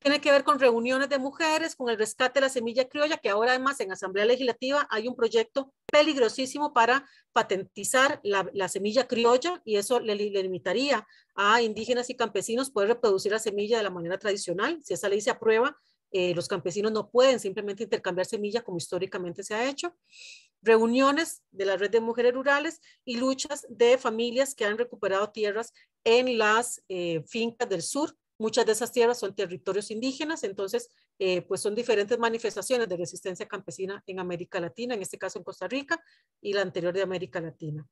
tiene que ver con reuniones de mujeres, con el rescate de la semilla criolla, que ahora además en Asamblea Legislativa hay un proyecto peligrosísimo para patentizar la, semilla criolla y eso le, limitaría a indígenas y campesinos poder reproducir la semilla de la manera tradicional. Si esa ley se aprueba, eh, los campesinos no pueden simplemente intercambiar semilla como históricamente se ha hecho reuniones de la red de mujeres rurales y luchas de familias que han recuperado tierras en las eh, fincas del sur. Muchas de esas tierras son territorios indígenas, entonces, eh, pues son diferentes manifestaciones de resistencia campesina en América Latina, en este caso en Costa Rica y la anterior de América Latina.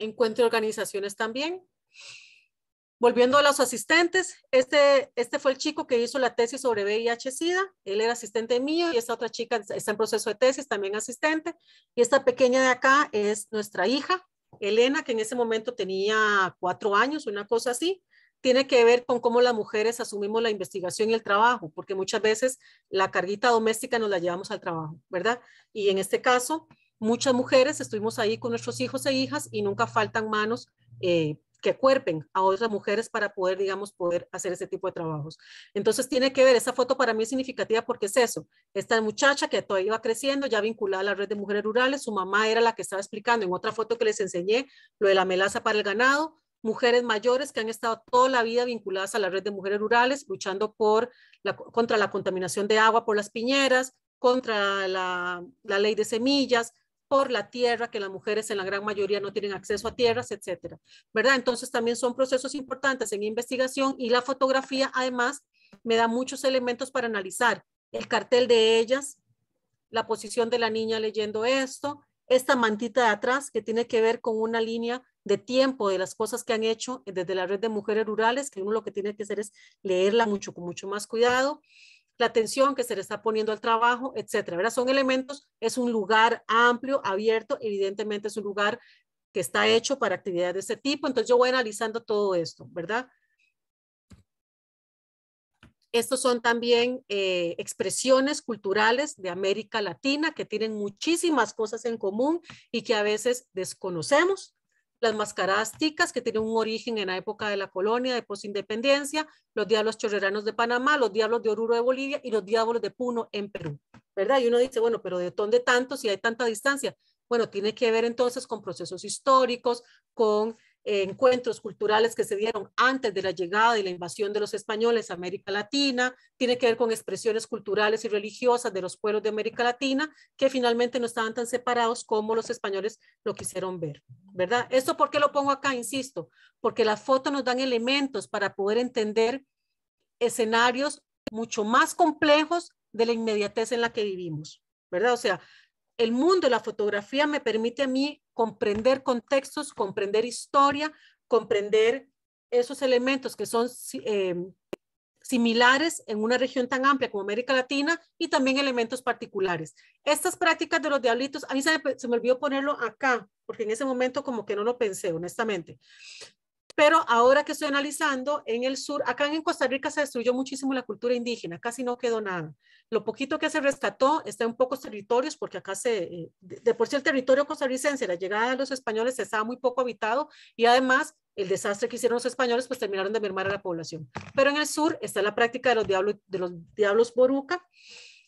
Encuentro organizaciones también. Volviendo a los asistentes, este, este fue el chico que hizo la tesis sobre VIH-Sida, él era asistente mío y esta otra chica está en proceso de tesis, también asistente. Y esta pequeña de acá es nuestra hija, Elena, que en ese momento tenía cuatro años, una cosa así. Tiene que ver con cómo las mujeres asumimos la investigación y el trabajo, porque muchas veces la carguita doméstica nos la llevamos al trabajo, ¿verdad? Y en este caso, muchas mujeres estuvimos ahí con nuestros hijos e hijas y nunca faltan manos eh, que cuerpen a otras mujeres para poder, digamos, poder hacer ese tipo de trabajos. Entonces tiene que ver, esa foto para mí es significativa porque es eso, esta muchacha que todavía iba creciendo, ya vinculada a la red de mujeres rurales, su mamá era la que estaba explicando en otra foto que les enseñé, lo de la melaza para el ganado, mujeres mayores que han estado toda la vida vinculadas a la red de mujeres rurales, luchando por contra la contaminación de agua por las piñeras, contra la, la ley de semillas, por la tierra, que las mujeres en la gran mayoría no tienen acceso a tierras, etcétera, ¿verdad? Entonces también son procesos importantes en investigación y la fotografía además me da muchos elementos para analizar el cartel de ellas, la posición de la niña leyendo esto, esta mantita de atrás que tiene que ver con una línea de tiempo de las cosas que han hecho desde la red de mujeres rurales, que uno lo que tiene que hacer es leerla mucho, con mucho más cuidado la atención que se le está poniendo al trabajo, etcétera. ¿verdad? Son elementos, es un lugar amplio, abierto, evidentemente es un lugar que está hecho para actividades de este tipo, entonces yo voy analizando todo esto, ¿verdad? Estos son también eh, expresiones culturales de América Latina que tienen muchísimas cosas en común y que a veces desconocemos, las mascaradas ticas, que tienen un origen en la época de la colonia, de posindependencia, los diablos chorreranos de Panamá, los diablos de Oruro de Bolivia y los diablos de Puno en Perú, ¿verdad? Y uno dice, bueno, pero ¿de dónde tanto si hay tanta distancia? Bueno, tiene que ver entonces con procesos históricos, con eh, encuentros culturales que se dieron antes de la llegada y la invasión de los españoles a América Latina, tiene que ver con expresiones culturales y religiosas de los pueblos de América Latina, que finalmente no estaban tan separados como los españoles lo quisieron ver, ¿verdad? Esto porque lo pongo acá, insisto, porque las fotos nos dan elementos para poder entender escenarios mucho más complejos de la inmediatez en la que vivimos, ¿verdad? O sea, el mundo de la fotografía me permite a mí comprender contextos, comprender historia, comprender esos elementos que son eh, similares en una región tan amplia como América Latina y también elementos particulares. Estas prácticas de los diablitos, a mí se me, olvidó ponerlo acá, porque en ese momento como que no lo pensé, honestamente. Pero ahora que estoy analizando, en el sur, acá en Costa Rica se destruyó muchísimo la cultura indígena, casi no quedó nada. Lo poquito que se rescató está en pocos territorios, porque acá se, eh, de, por sí el territorio costarricense, la llegada de los españoles estaba muy poco habitado y además el desastre que hicieron los españoles, pues terminaron de mermar a la población. Pero en el sur está la práctica de los diablos, de los diablos boruca.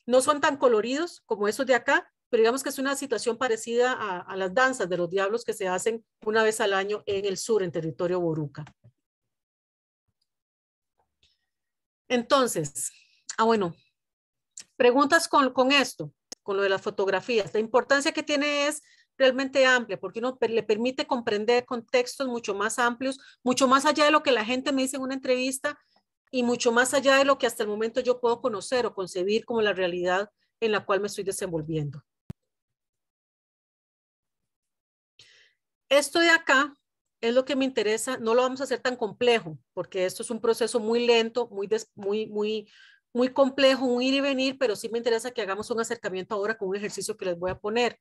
No son tan coloridos como esos de acá, pero digamos que es una situación parecida a, las danzas de los diablos que se hacen una vez al año en el sur, en territorio Boruca. Entonces, ah, bueno, preguntas con, con esto, con lo de las fotografías. La importancia que tiene es realmente amplia, porque uno le permite comprender contextos mucho más amplios, mucho más allá de lo que la gente me dice en una entrevista y mucho más allá de lo que hasta el momento yo puedo conocer o concebir como la realidad en la cual me estoy desenvolviendo. Esto de acá es lo que me interesa, no lo vamos a hacer tan complejo, porque esto es un proceso muy lento, muy, muy, muy, complejo, un ir y venir, pero sí me interesa que hagamos un acercamiento ahora con un ejercicio que les voy a poner.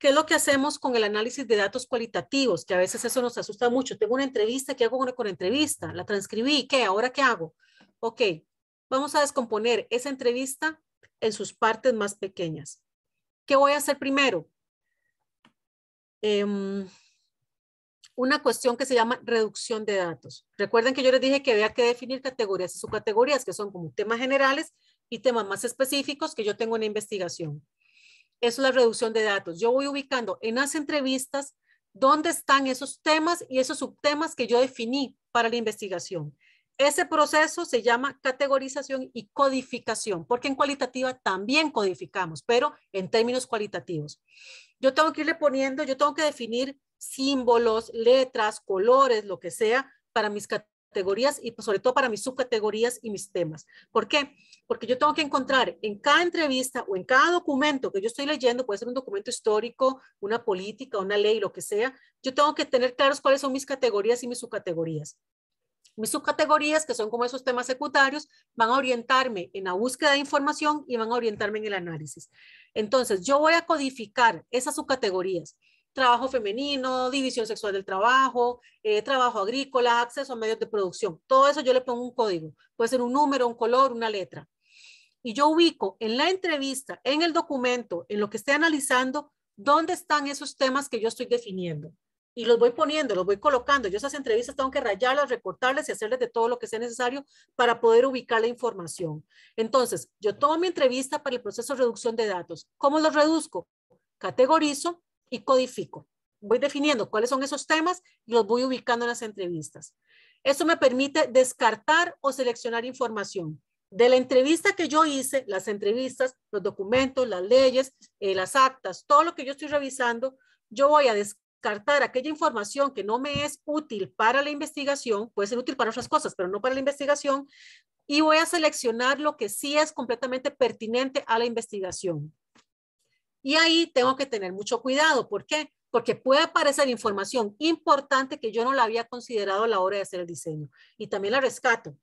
¿Qué es lo que hacemos con el análisis de datos cualitativos? Que a veces eso nos asusta mucho. Tengo una entrevista, ¿qué hago con la entrevista? La transcribí, ¿qué? ¿Ahora qué hago? Ok, vamos a descomponer esa entrevista en sus partes más pequeñas. ¿Qué voy a hacer primero? Em, una cuestión que se llama reducción de datos. Recuerden que yo les dije que había que definir categorías y subcategorías, que son como temas generales y temas más específicos que yo tengo en la investigación. Eso es la reducción de datos. Yo voy ubicando en las entrevistas dónde están esos temas y esos subtemas que yo definí para la investigación. Ese proceso se llama categorización y codificación, porque en cualitativa también codificamos, pero en términos cualitativos. Yo tengo que irle poniendo, yo tengo que definir símbolos, letras, colores, lo que sea, para mis categorías y pues, sobre todo para mis subcategorías y mis temas. ¿Por qué? Porque yo tengo que encontrar en cada entrevista o en cada documento que yo estoy leyendo, puede ser un documento histórico, una política, una ley, lo que sea, yo tengo que tener claros cuáles son mis categorías y mis subcategorías. Mis subcategorías, que son como esos temas secundarios, van a orientarme en la búsqueda de información y van a orientarme en el análisis. Entonces, yo voy a codificar esas subcategorías. Trabajo femenino, división sexual del trabajo, eh, trabajo agrícola, acceso a medios de producción. Todo eso yo le pongo un código. Puede ser un número, un color, una letra. Y yo ubico en la entrevista, en el documento, en lo que esté analizando, dónde están esos temas que yo estoy definiendo y los voy poniendo, los voy colocando. Yo esas entrevistas tengo que rayarlas, recortarlas y hacerles de todo lo que sea necesario para poder ubicar la información. Entonces, yo tomo mi entrevista para el proceso de reducción de datos. ¿Cómo los reduzco? Categorizo y codifico. Voy definiendo cuáles son esos temas y los voy ubicando en las entrevistas. Eso me permite descartar o seleccionar información. De la entrevista que yo hice, las entrevistas, los documentos, las leyes, eh, las actas, todo lo que yo estoy revisando, yo voy a descartar descartar aquella información que no me es útil para la investigación, puede ser útil para otras cosas, pero no para la investigación, y voy a seleccionar lo que sí es completamente pertinente a la investigación. Y ahí tengo que tener mucho cuidado. ¿Por qué? Porque puede aparecer información importante que yo no la había considerado a la hora de hacer el diseño. Y también la rescato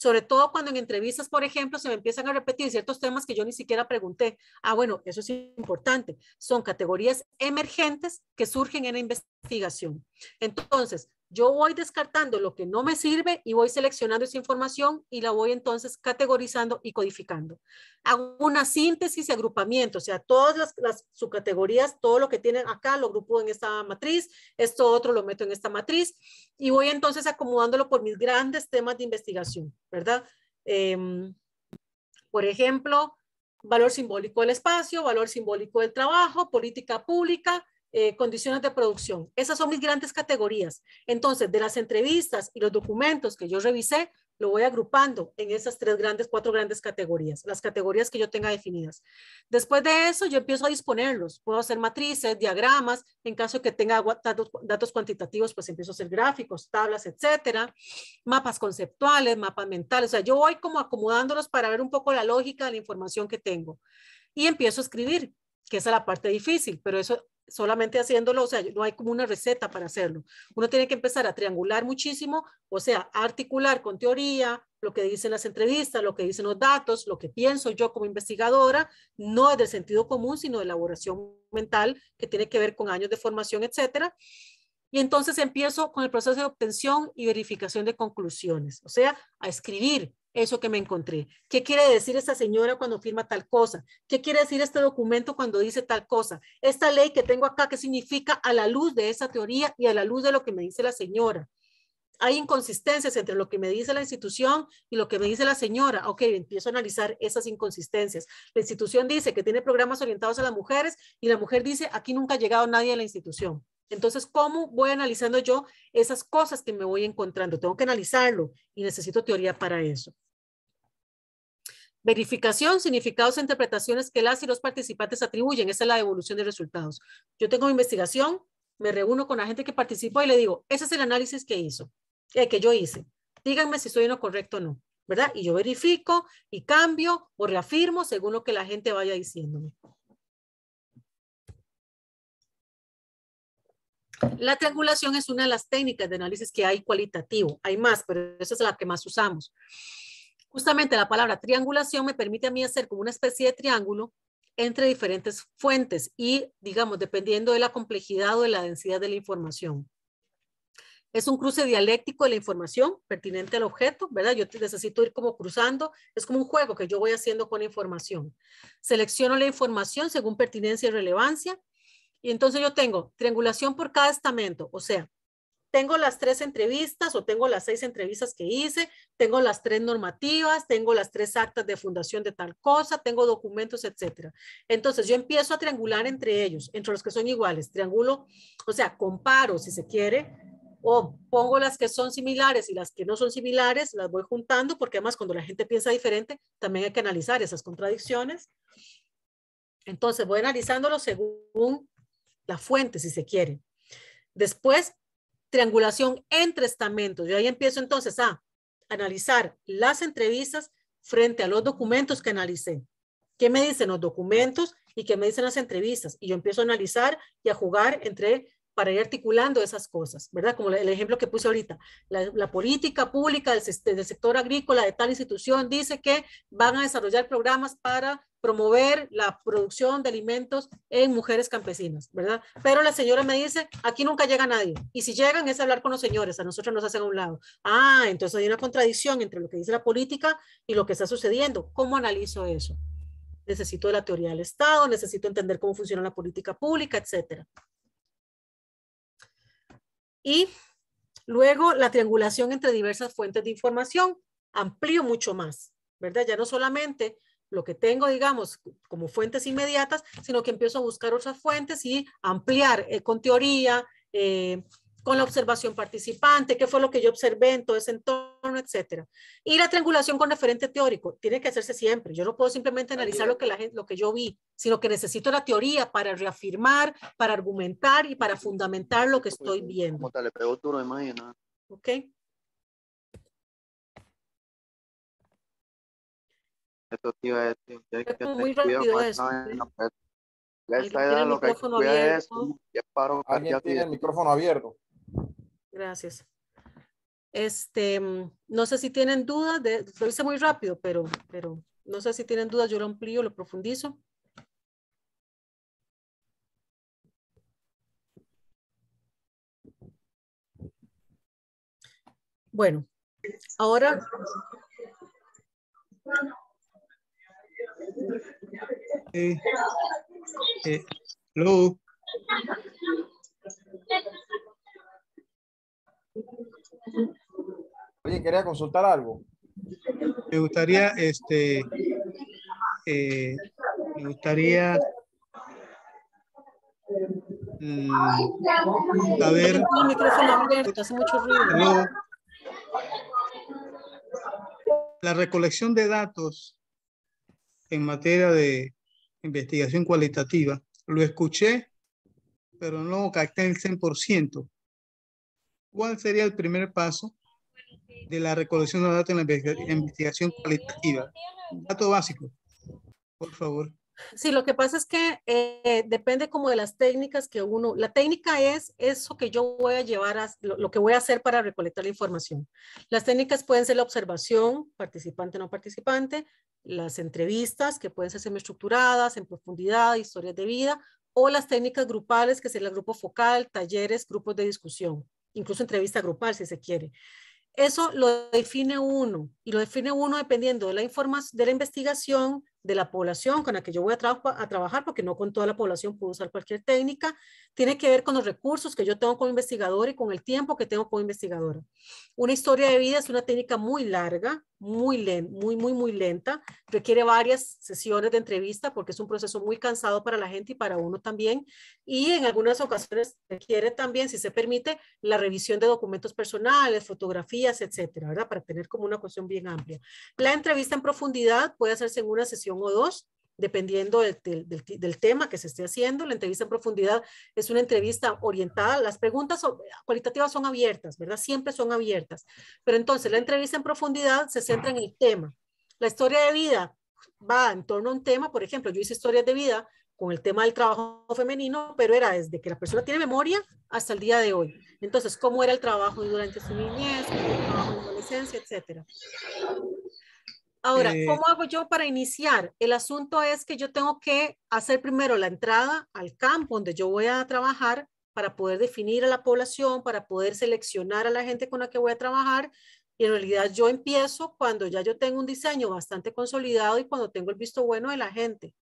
sobre todo cuando en entrevistas, por ejemplo, se me empiezan a repetir ciertos temas que yo ni siquiera pregunté. Ah, bueno, eso es importante. Son categorías emergentes que surgen en la investigación. Entonces, yo voy descartando lo que no me sirve y voy seleccionando esa información y la voy entonces categorizando y codificando. Hago una síntesis y agrupamiento, o sea, todas las, subcategorías, todo lo que tienen acá lo grupo en esta matriz, esto otro lo meto en esta matriz y voy entonces acomodándolo por mis grandes temas de investigación, ¿verdad? Em, por ejemplo, valor simbólico del espacio, valor simbólico del trabajo, política pública, eh, condiciones de producción. Esas son mis grandes categorías. Entonces, de las entrevistas y los documentos que yo revisé, lo voy agrupando en esas tres grandes, cuatro grandes categorías, las categorías que yo tenga definidas. Después de eso, yo empiezo a disponerlos. Puedo hacer matrices, diagramas, en caso que tenga datos, datos cuantitativos, pues empiezo a hacer gráficos, tablas, etcétera, mapas conceptuales, mapas mentales. O sea, yo voy como acomodándolos para ver un poco la lógica de la información que tengo. Y empiezo a escribir, que esa es la parte difícil, pero eso solamente haciéndolo, o sea, no hay como una receta para hacerlo. Uno tiene que empezar a triangular muchísimo, o sea, articular con teoría, lo que dicen las entrevistas, lo que dicen los datos, lo que pienso yo como investigadora, no es del sentido común, sino de elaboración mental que tiene que ver con años de formación, etcétera. Y entonces empiezo con el proceso de obtención y verificación de conclusiones, o sea, a escribir, eso que me encontré. ¿Qué quiere decir esta señora cuando firma tal cosa? ¿Qué quiere decir este documento cuando dice tal cosa? Esta ley que tengo acá, ¿qué significa a la luz de esa teoría y a la luz de lo que me dice la señora? Hay inconsistencias entre lo que me dice la institución y lo que me dice la señora. Ok, empiezo a analizar esas inconsistencias. La institución dice que tiene programas orientados a las mujeres y la mujer dice, aquí nunca ha llegado nadie a la institución. Entonces, ¿cómo voy analizando yo esas cosas que me voy encontrando? Tengo que analizarlo y necesito teoría para eso. Verificación, significados e interpretaciones que las y los participantes atribuyen. Esa es la evolución de resultados. Yo tengo mi investigación, me reúno con la gente que participó y le digo, ese es el análisis que hizo, eh, que yo hice. Díganme si estoy en lo correcto o no, ¿verdad? Y yo verifico y cambio o reafirmo según lo que la gente vaya diciéndome. La triangulación es una de las técnicas de análisis que hay cualitativo. Hay más, pero esa es la que más usamos. Justamente la palabra triangulación me permite a mí hacer como una especie de triángulo entre diferentes fuentes y, digamos, dependiendo de la complejidad o de la densidad de la información. Es un cruce dialéctico de la información pertinente al objeto, ¿verdad? Yo necesito ir como cruzando, es como un juego que yo voy haciendo con la información. Selecciono la información según pertinencia y relevancia, y entonces yo tengo triangulación por cada estamento, o sea, tengo las tres entrevistas o tengo las seis entrevistas que hice, tengo las tres normativas, tengo las tres actas de fundación de tal cosa, tengo documentos, etcétera. Entonces yo empiezo a triangular entre ellos, entre los que son iguales, triangulo, o sea, comparo si se quiere, o pongo las que son similares y las que no son similares, las voy juntando, porque además cuando la gente piensa diferente, también hay que analizar esas contradicciones. Entonces voy analizándolo según la fuente, si se quiere. Después, triangulación entre estamentos. Yo ahí empiezo entonces a analizar las entrevistas frente a los documentos que analicé. ¿Qué me dicen los documentos y qué me dicen las entrevistas? Y yo empiezo a analizar y a jugar entre para ir articulando esas cosas, ¿verdad? Como el ejemplo que puse ahorita, la, política pública del, sector agrícola de tal institución dice que van a desarrollar programas para promover la producción de alimentos en mujeres campesinas, ¿verdad? Pero la señora me dice, aquí nunca llega nadie, y si llegan es hablar con los señores, a nosotros nos hacen a un lado. Ah, entonces hay una contradicción entre lo que dice la política y lo que está sucediendo. ¿Cómo analizo eso? Necesito la teoría del Estado, necesito entender cómo funciona la política pública, etcétera. Y luego la triangulación entre diversas fuentes de información. Amplío mucho más, ¿verdad? Ya no solamente lo que tengo, digamos, como fuentes inmediatas, sino que empiezo a buscar otras fuentes y ampliar eh, con teoría, eh, con la observación participante, qué fue lo que yo observé en todo ese entorno etcétera. Y la triangulación con referente teórico tiene que hacerse siempre. Yo no puedo simplemente analizar lo que, la, gente, lo que yo vi, sino que necesito la teoría para reafirmar, para argumentar y para fundamentar lo que estoy viendo. Ok. muy rápido Tiene el micrófono abierto. Gracias. Este, mm, no sé si tienen dudas, de, lo hice muy rápido, pero, pero no sé si tienen dudas, yo lo amplío, lo profundizo. Bueno, ahora... Eh, eh, Oye, quería consultar algo. Me gustaría, este, eh, me gustaría mm, a ver. hace La recolección de datos en materia de investigación cualitativa, lo escuché, pero no capté el 100%. ¿Cuál sería el primer paso de la recolección de datos en la investigación cualitativa. Dato básico, por favor. Sí, lo que pasa es que eh, depende como de las técnicas que uno, la técnica es eso que yo voy a llevar, a, lo, que voy a hacer para recolectar la información. Las técnicas pueden ser la observación, participante, no participante, las entrevistas que pueden ser semiestructuradas, en profundidad, historias de vida, o las técnicas grupales que sería el grupo focal, talleres, grupos de discusión, incluso entrevista grupal si se quiere. Eso lo define uno y lo define uno dependiendo de la información, de la investigación, de la población con la que yo voy a, a, trabajar, porque no con toda la población puedo usar cualquier técnica, tiene que ver con los recursos que yo tengo como investigador y con el tiempo que tengo como investigadora. Una historia de vida es una técnica muy larga muy, lenta, muy, muy, muy lenta. Requiere varias sesiones de entrevista porque es un proceso muy cansado para la gente y para uno también. Y en algunas ocasiones requiere también, si se permite, la revisión de documentos personales, fotografías, etcétera, ¿verdad? Para tener como una cuestión bien amplia. La entrevista en profundidad puede hacerse en una sesión o dos dependiendo del, tema que se esté haciendo. La entrevista en profundidad es una entrevista orientada, las preguntas cualitativas son abiertas, ¿verdad? Siempre son abiertas. Pero entonces la entrevista en profundidad se centra en el tema. La historia de vida va en torno a un tema, por ejemplo, yo hice historias de vida con el tema del trabajo femenino, pero era desde que la persona tiene memoria hasta el día de hoy. Entonces, cómo era el trabajo durante su niñez, cómo adolescencia, etcétera. Ahora, eh, ¿cómo hago yo para iniciar? El asunto es que yo tengo que hacer primero la entrada al campo donde yo voy a trabajar para poder definir a la población, para poder seleccionar a la gente con la que voy a trabajar. Y en realidad yo empiezo cuando ya yo tengo un diseño bastante consolidado y cuando tengo el visto bueno de la gente.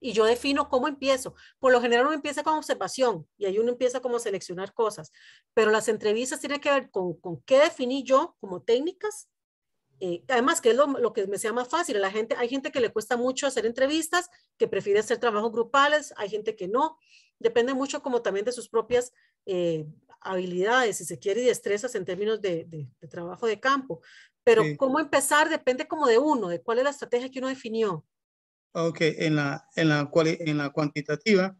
Y yo defino cómo empiezo. Por lo general uno empieza con observación y ahí uno empieza como seleccionar cosas. Pero las entrevistas tienen que ver con, con qué definí yo como técnicas eh, además, que es lo, que me sea más fácil. La gente, hay gente que le cuesta mucho hacer entrevistas, que prefiere hacer trabajos grupales, hay gente que no. Depende mucho como también de sus propias eh, habilidades, si se quiere, y destrezas en términos de, trabajo de campo. Pero cómo empezar depende como de uno, de cuál es la estrategia que uno definió. Ok, en la, en la, cual, en la cuantitativa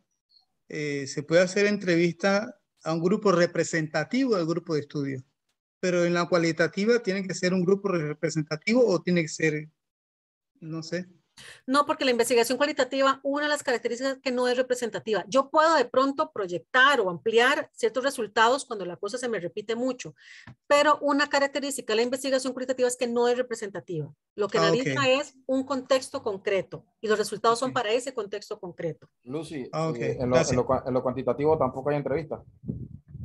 eh, se puede hacer entrevista a un grupo representativo del grupo de estudio pero en la cualitativa tiene que ser un grupo representativo o tiene que ser, no sé. No, porque la investigación cualitativa, una de las características que no es representativa. Yo puedo de pronto proyectar o ampliar ciertos resultados cuando la cosa se me repite mucho, pero una característica de la investigación cualitativa es que no es representativa. Lo que ah, analiza es un contexto concreto y los resultados son para ese contexto concreto. Lucy, ah, eh, lo, en, lo, cuantitativo tampoco hay entrevista.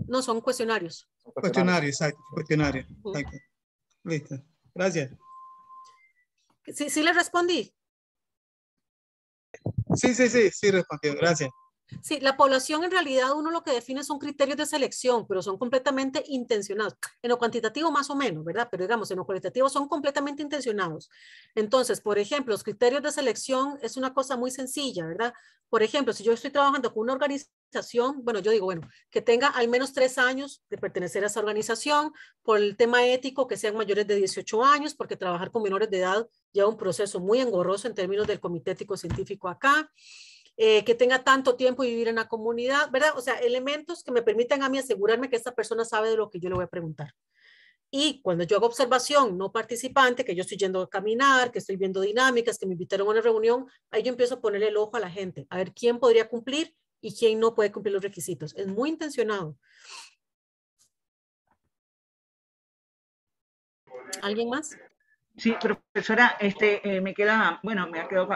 No, son cuestionarios. Cuestionario, exacto. Cuestionario. Listo. Gracias. ¿Sí, sí le respondí? Sí, sí, sí, sí respondió. Gracias. Sí, la población en realidad uno lo que define son criterios de selección, pero son completamente intencionados. En lo cuantitativo más o menos, ¿verdad? Pero digamos, en lo cualitativo son completamente intencionados. Entonces, por ejemplo, los criterios de selección es una cosa muy sencilla, ¿verdad? Por ejemplo, si yo estoy trabajando con una organización, bueno, yo digo, bueno, que tenga al menos tres años de pertenecer a esa organización, por el tema ético, que sean mayores de 18 años, porque trabajar con menores de edad lleva un proceso muy engorroso en términos del comité ético científico acá. Eh, que tenga tanto tiempo y vivir en la comunidad, ¿verdad? O sea, elementos que me permitan a mí asegurarme que esta persona sabe de lo que yo le voy a preguntar. Y cuando yo hago observación no participante, que yo estoy yendo a caminar, que estoy viendo dinámicas, que me invitaron a una reunión, ahí yo empiezo a ponerle el ojo a la gente, a ver quién podría cumplir y quién no puede cumplir los requisitos. Es muy intencionado. ¿Alguien más? Sí, profesora, este, eh, me queda, bueno, me ha quedado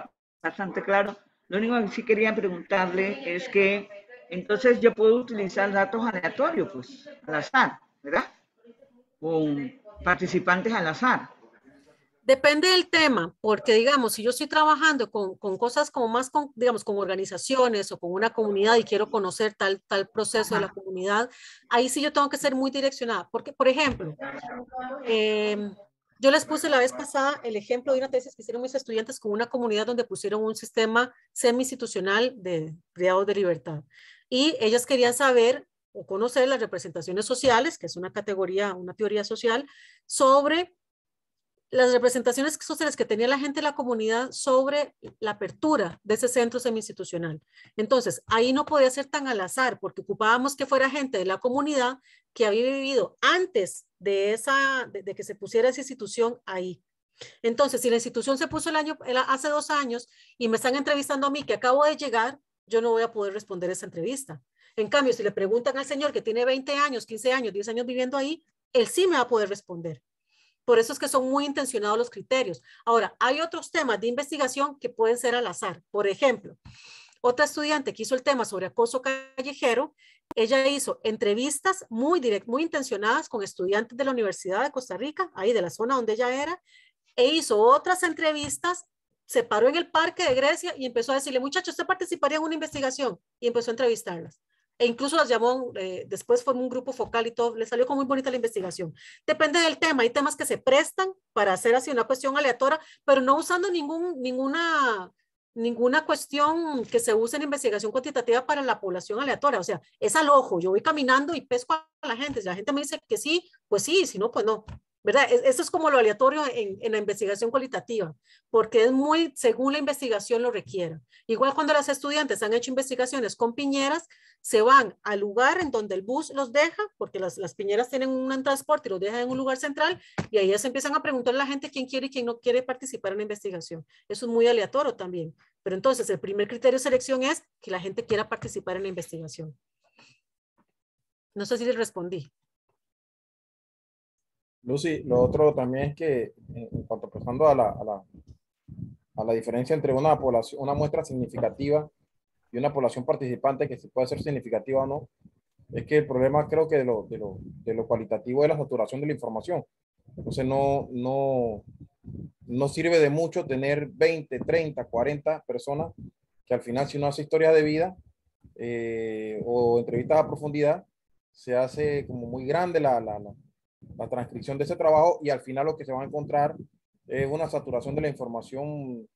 bastante claro lo único que sí quería preguntarle es que entonces yo puedo utilizar datos aleatorios, pues, al azar, ¿verdad? Con participantes al azar. Depende del tema, porque digamos, si yo estoy trabajando con, cosas como más, digamos, con organizaciones o con una comunidad y quiero conocer tal, tal proceso de la comunidad, ahí sí yo tengo que ser muy direccionada, porque, por ejemplo, eh, yo les puse la vez pasada el ejemplo de una tesis que hicieron mis estudiantes con una comunidad donde pusieron un sistema semi-institucional de privados de libertad. Y ellas querían saber o conocer las representaciones sociales, que es una categoría, una teoría social, sobre las representaciones sociales que tenía la gente de la comunidad sobre la apertura de ese centro semi-institucional. Entonces, ahí no podía ser tan al azar, porque ocupábamos que fuera gente de la comunidad que había vivido antes de, esa, de, que se pusiera esa institución ahí. Entonces, si la institución se puso el año, hace dos años y me están entrevistando a mí que acabo de llegar, yo no voy a poder responder esa entrevista. En cambio, si le preguntan al señor que tiene 20 años, 15 años, 10 años viviendo ahí, él sí me va a poder responder. Por eso es que son muy intencionados los criterios. Ahora, hay otros temas de investigación que pueden ser al azar. Por ejemplo, otra estudiante que hizo el tema sobre acoso callejero, ella hizo entrevistas muy muy intencionadas con estudiantes de la Universidad de Costa Rica, ahí de la zona donde ella era, e hizo otras entrevistas, se paró en el parque de Grecia y empezó a decirle, muchachos, ¿usted participaría en una investigación? Y empezó a entrevistarlas. E incluso las llamó, eh, después formó un grupo focal y todo, le salió como muy bonita la investigación. Depende del tema, hay temas que se prestan para hacer así una cuestión aleatoria, pero no usando ningún, ninguna, ninguna cuestión que se use en investigación cuantitativa para la población aleatoria, o sea, es al ojo, yo voy caminando y pesco a la gente, si la gente me dice que sí, pues sí, si no, pues no, ¿verdad? Esto es como lo aleatorio en, la investigación cualitativa, porque es muy según la investigación lo requiera. Igual cuando las estudiantes han hecho investigaciones con piñeras, se van al lugar en donde el bus los deja, porque las, piñeras tienen un transporte y los dejan en un lugar central, y ahí se empiezan a preguntar a la gente quién quiere y quién no quiere participar en la investigación. Eso es muy aleatorio también. Pero entonces el primer criterio de selección es que la gente quiera participar en la investigación. No sé si les respondí. Lucy, lo otro también es que, eh, en cuanto pasando a la, a la, a la diferencia entre una, población, una muestra significativa y una población participante, que se puede ser significativa o no, es que el problema creo que de lo, de lo, de lo cualitativo es la saturación de la información. Entonces no, no, no sirve de mucho tener 20, 30, 40 personas que al final si uno hace historia de vida eh, o entrevistas a profundidad, se hace como muy grande la, la, la transcripción de ese trabajo y al final lo que se va a encontrar es una saturación de la información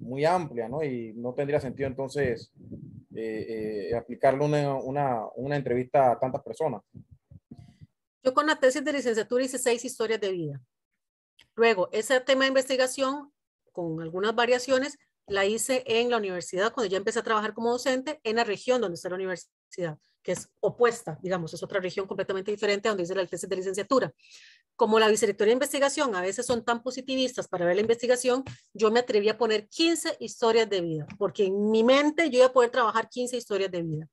muy amplia, ¿no? Y no tendría sentido entonces eh, eh, aplicarle una, una, entrevista a tantas personas. Yo con la tesis de licenciatura hice seis historias de vida. Luego, ese tema de investigación, con algunas variaciones, la hice en la universidad, cuando ya empecé a trabajar como docente, en la región donde está la universidad que es opuesta, digamos, es otra región completamente diferente a donde hice la tesis de licenciatura. Como la vicerrectoría de investigación a veces son tan positivistas para ver la investigación, yo me atreví a poner 15 historias de vida, porque en mi mente yo iba a poder trabajar 15 historias de vida.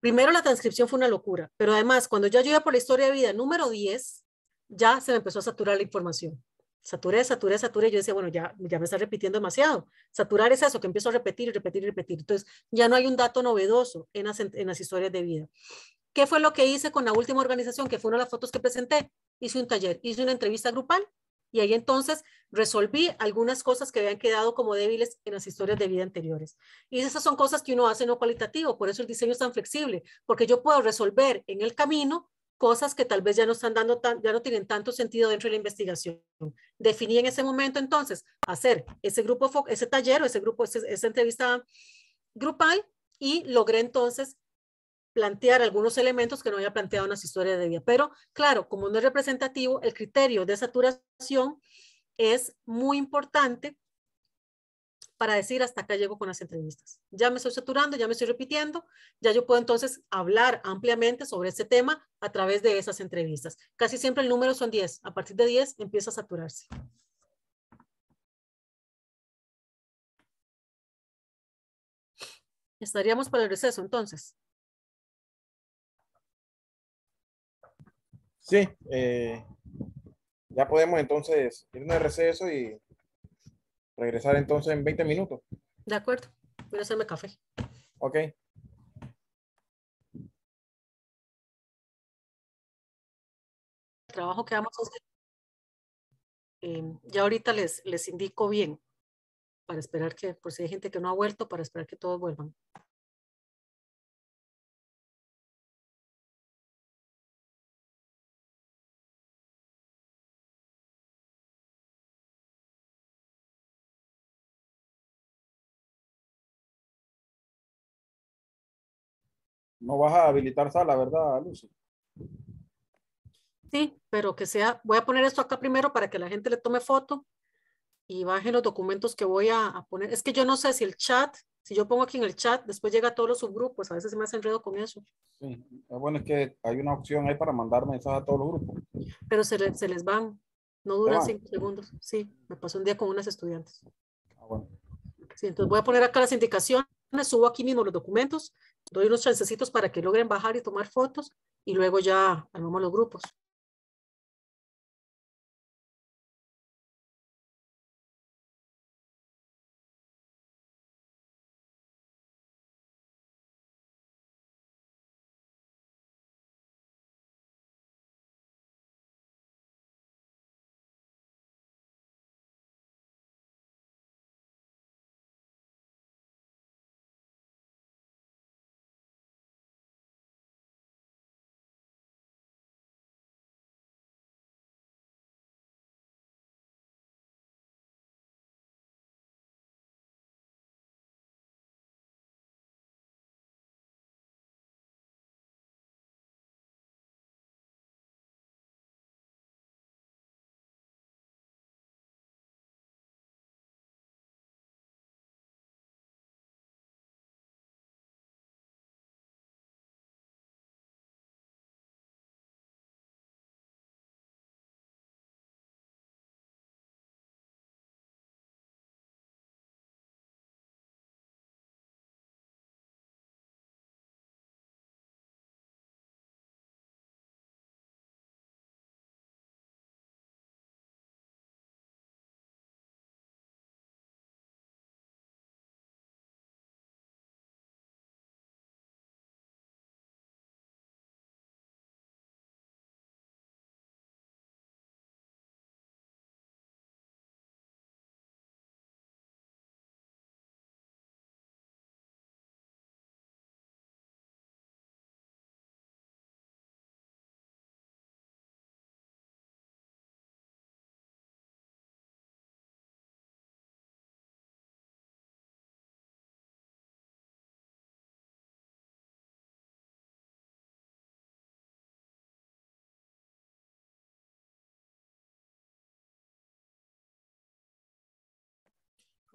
Primero la transcripción fue una locura, pero además cuando ya yo iba por la historia de vida número 10, ya se me empezó a saturar la información. Saturé, saturé, saturé. Yo decía, bueno, ya, ya me está repitiendo demasiado. Saturar es eso, que empiezo a repetir y repetir y repetir. Entonces, ya no hay un dato novedoso en las, en las historias de vida. ¿Qué fue lo que hice con la última organización, que fue una de las fotos que presenté? Hice un taller, hice una entrevista grupal y ahí entonces resolví algunas cosas que habían quedado como débiles en las historias de vida anteriores. Y esas son cosas que uno hace no cualitativo, por eso el diseño es tan flexible, porque yo puedo resolver en el camino cosas que tal vez ya no están dando tan, ya no tienen tanto sentido dentro de la investigación. Definí en ese momento entonces hacer ese grupo, ese taller o ese grupo, esa entrevista grupal y logré entonces plantear algunos elementos que no había planteado en las historias de vida. Pero claro, como no es representativo, el criterio de saturación es muy importante para decir hasta acá llego con las entrevistas. Ya me estoy saturando, ya me estoy repitiendo, ya yo puedo entonces hablar ampliamente sobre este tema a través de esas entrevistas. Casi siempre el número son 10, a partir de 10 empieza a saturarse. Estaríamos para el receso entonces. Sí, eh, ya podemos entonces irnos al receso y regresar entonces en 20 minutos. De acuerdo. Voy a hacerme café. Ok. El trabajo que vamos a hacer. Em, ya ahorita les, les indico bien para esperar que, por si hay gente que no ha vuelto, para esperar que todos vuelvan. No vas a habilitar sala, ¿verdad, Lucy? Sí, pero que sea, voy a poner esto acá primero para que la gente le tome foto y baje los documentos que voy a, poner. Es que yo no sé si el chat, si yo pongo aquí en el chat, después llega a todos los subgrupos, a veces me hace enredo con eso. Sí, bueno, es que hay una opción ahí para mandar mensajes a todos los grupos. Pero se, se les van, no duran cinco segundos. Sí, me pasó un día con unas estudiantes. Ah, bueno. Sí, entonces voy a poner acá las indicaciones subo aquí mismo los documentos, doy unos chancecitos para que logren bajar y tomar fotos y luego ya armamos los grupos.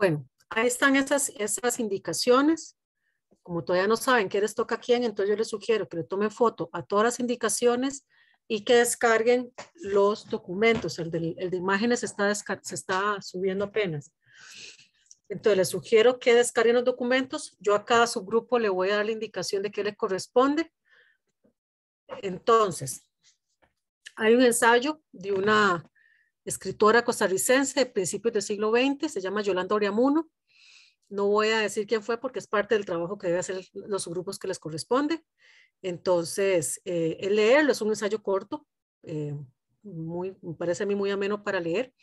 Bueno, ahí están esas, indicaciones. Como todavía no saben qué les toca a quién, entonces yo les sugiero que le tomen foto a todas las indicaciones y que descarguen los documentos. El de, imágenes está se está subiendo apenas. Entonces les sugiero que descarguen los documentos. Yo a cada subgrupo le voy a dar la indicación de qué le corresponde. Entonces, hay un ensayo de una escritora costarricense de principios del siglo XX, se llama Yolanda Oriamuno. No voy a decir quién fue porque es parte del trabajo que debe hacer los grupos que les corresponde. Entonces, el eh, leerlo es un ensayo corto, eh, muy, me parece a mí muy ameno para leer.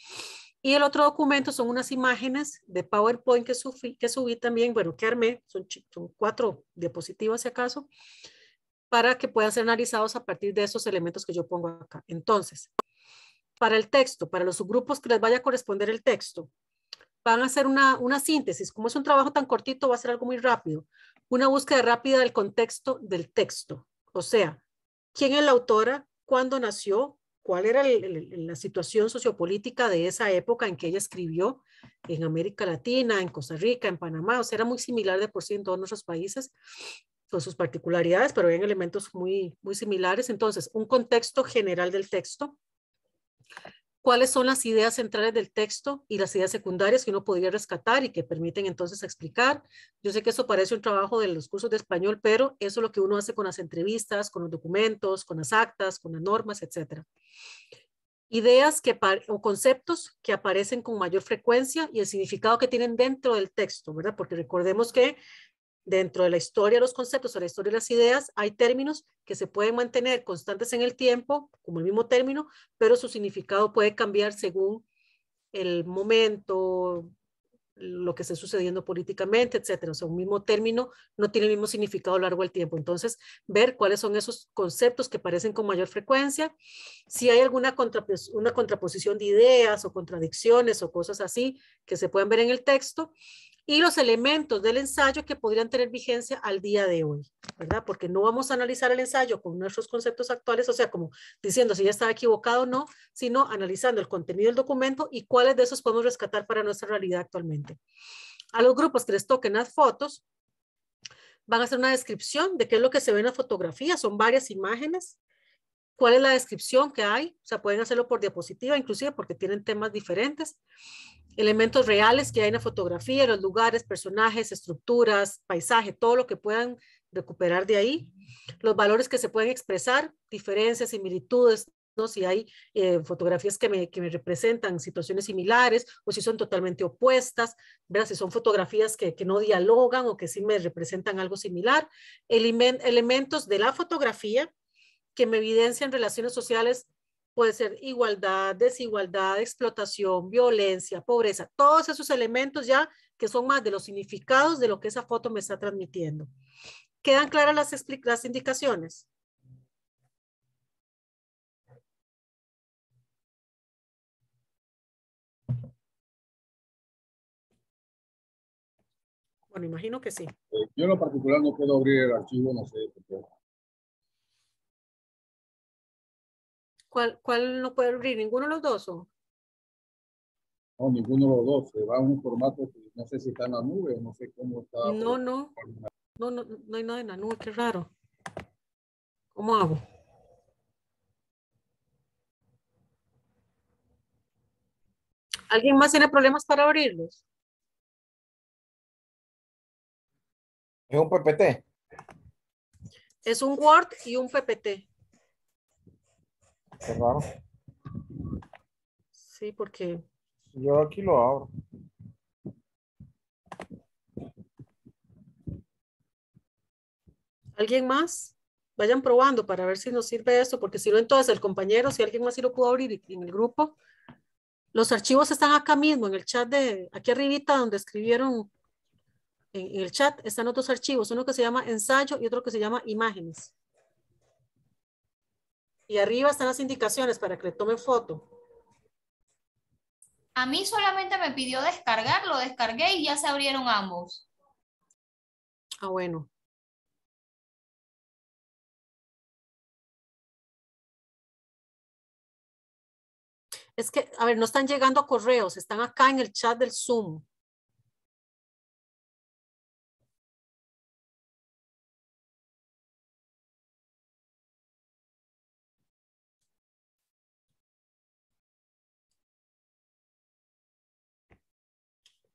Y el otro documento son unas imágenes de PowerPoint que, subí, también, bueno, que armé, son, son cuatro diapositivas si acaso, para que puedan ser analizados a partir de esos elementos que yo pongo acá. Entonces, para el texto, para los subgrupos que les vaya a corresponder el texto. Van a hacer una, síntesis. Como es un trabajo tan cortito, va a ser algo muy rápido. Una búsqueda rápida del contexto del texto. O sea, quién es la autora, cuándo nació, cuál era la situación sociopolítica de esa época en que ella escribió en América Latina, en Costa Rica, en Panamá, o sea, era muy similar de por sí en todos nuestros países, con sus particularidades, pero hay elementos muy, muy similares. Entonces, un contexto general del texto, cuáles son las ideas centrales del texto y las ideas secundarias que uno podría rescatar y que permiten entonces explicar. Yo sé que eso parece un trabajo de los cursos de español, pero eso es lo que uno hace con las entrevistas, con los documentos, con las actas, con las normas, etcétera. Ideas que o conceptos que aparecen con mayor frecuencia y el significado que tienen dentro del texto, ¿verdad? Porque recordemos que dentro de la historia de los conceptos o la historia de las ideas, hay términos que se pueden mantener constantes en el tiempo, como el mismo término, pero su significado puede cambiar según el momento, lo que esté sucediendo políticamente, etcétera. O sea, un mismo término no tiene el mismo significado a lo largo del tiempo. Entonces, ver cuáles son esos conceptos que aparecen con mayor frecuencia, si hay alguna una contraposición de ideas o contradicciones o cosas así que se pueden ver en el texto, y los elementos del ensayo que podrían tener vigencia al día de hoy, ¿verdad? Porque no vamos a analizar el ensayo con nuestros conceptos actuales, o sea, como diciendo si ya estaba equivocado o no, sino analizando el contenido del documento y cuáles de esos podemos rescatar para nuestra realidad actualmente. A los grupos que les toquen las fotos, van a hacer una descripción de qué es lo que se ve en la fotografía, son varias imágenes, cuál es la descripción que hay, o sea, pueden hacerlo por diapositiva inclusive porque tienen temas diferentes, elementos reales que hay en la fotografía, los lugares, personajes, estructuras, paisaje, todo lo que puedan recuperar de ahí, los valores que se pueden expresar, diferencias, similitudes, si hay eh, fotografías que me, representan situaciones similares o si son totalmente opuestas, ¿verdad? si son fotografías que, no dialogan o que sí me representan algo similar, elementos de la fotografía que me evidencia en relaciones sociales puede ser igualdad, desigualdad, explotación, violencia, pobreza, todos esos elementos ya que son más de los significados de lo que esa foto me está transmitiendo. ¿Quedan claras las, indicaciones? Bueno, imagino que sí. Eh, yo en lo particular no puedo abrir el archivo, no sé ¿Cuál, no puede abrir? ¿Ninguno de los dos? No, ninguno de los dos. Se va a un formato que no sé si está en la nube, o no sé cómo está. No, no. No, no, no hay nada en la nube, qué raro. ¿Cómo hago? ¿Alguien más tiene problemas para abrirlos? Es un PPT. Es un Word y un PPT. Sí, porque... Yo aquí lo abro. ¿Alguien más? Vayan probando para ver si nos sirve esto, porque si no, entonces el compañero, si alguien más sí lo pudo abrir en el grupo. Los archivos están acá mismo, en el chat de, aquí arribita donde escribieron, en el chat están otros archivos, uno que se llama ensayo y otro que se llama imágenes. Y arriba están las indicaciones para que le tomen foto. A mí solamente me pidió descargar, lo descargué y ya se abrieron ambos. Ah, bueno. Es que, a ver, no están llegando correos, están acá en el chat del Zoom.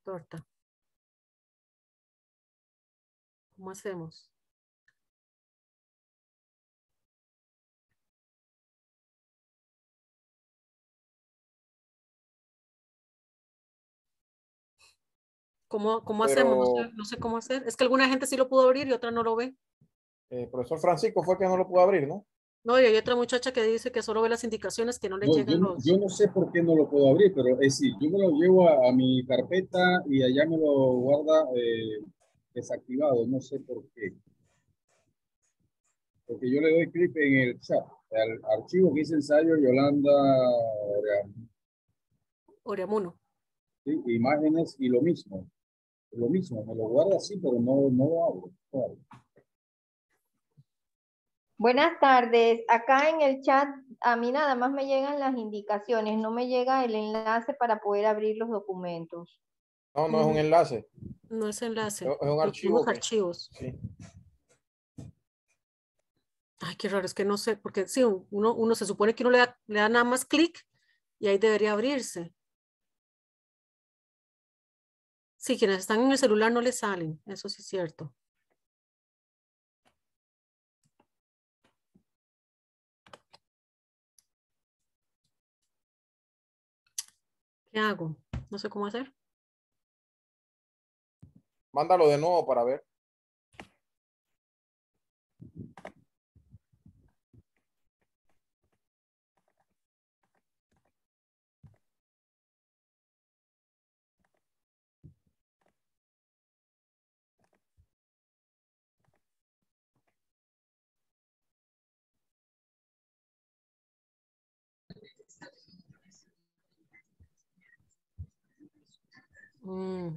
torta. ¿Cómo hacemos? ¿Cómo, cómo hacemos? No sé, cómo hacer. Es que alguna gente sí lo pudo abrir y otra no lo ve. Eh, profesor Francisco fue que no lo pudo abrir, ¿no? No, y hay otra muchacha que dice que solo ve las indicaciones que no le llegan los... yo no sé por qué no lo puedo abrir, pero es decir, yo me lo llevo a, mi carpeta y allá me lo guarda eh, desactivado, no sé por qué. Porque yo le doy clip en el chat, al archivo que dice ensayo Yolanda Oreamuno. Sí, imágenes y lo mismo. Lo mismo, me lo guarda así, pero no, no lo abro. Buenas tardes. Acá en el chat a mí nada más me llegan las indicaciones, no me llega el enlace para poder abrir los documentos. No, no es un mm. enlace. No es enlace. Es un archivo. Pues. archivos. Sí. Ay, qué raro, es que no sé, porque sí, uno, uno se supone que uno le da, le da nada más clic y ahí debería abrirse. Sí, quienes están en el celular no le salen, eso sí es cierto. ¿Qué hago? No sé cómo hacer. Mándalo de nuevo para ver. Mm,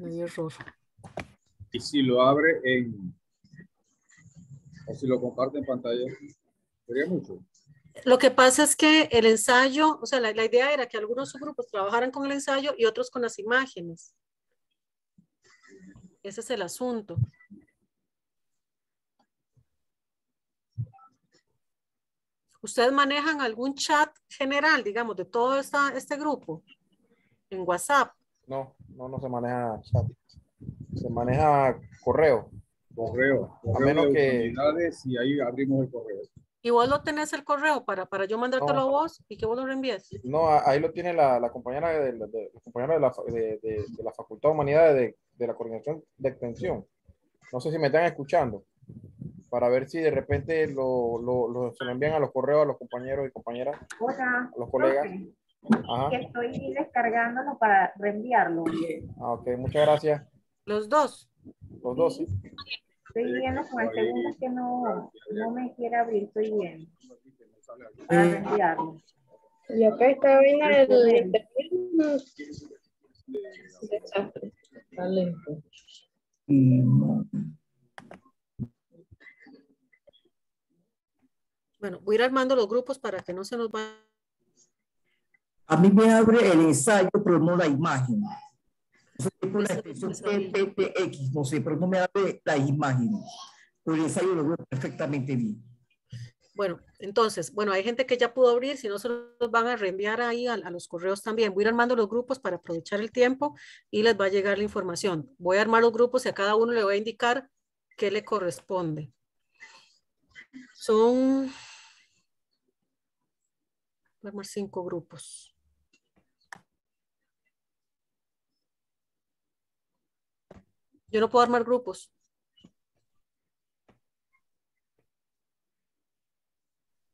Y si lo abre en... O si lo comparte en pantalla, sería mucho. Lo que pasa es que el ensayo, o sea, la, idea era que algunos subgrupos trabajaran con el ensayo y otros con las imágenes. Ese es el asunto. ¿Ustedes manejan algún chat general, digamos, de todo esta, este grupo en WhatsApp? No, no, no se maneja chat. Se maneja correo. Correo. a menos que. Y ahí abrimos el correo. ¿Y vos lo tenés el correo para, para yo mandártelo a vos y que vos lo reenvíes? No, ahí lo tiene la, compañera, de, la, Facultad de Humanidades de, la Coordinación de Extensión. No sé si me están escuchando, para ver si de repente lo, se lo envían a los correos a los compañeros y compañeras, Hola. los colegas que estoy descargándolo para reenviarlo. Ah, ok, muchas gracias. Los dos. Los dos, sí. Estoy viendo con el segundo que no, no me quiere abrir, estoy bien. Para reenviarlo. Y acá está bien el Exacto. Está lento. Bueno, voy a ir armando los grupos para que no se nos vayan. A mí me abre el ensayo, pero no la imagen. Es la expresión no sé, pero no me abre la imagen. Pero el ensayo lo veo perfectamente bien. Bueno, entonces, bueno, hay gente que ya pudo abrir, si no se los van a reenviar ahí a, los correos también. Voy a ir armando los grupos para aprovechar el tiempo y les va a llegar la información. Voy a armar los grupos y a cada uno le voy a indicar qué le corresponde. Son, voy a armar cinco grupos. Yo no puedo armar grupos.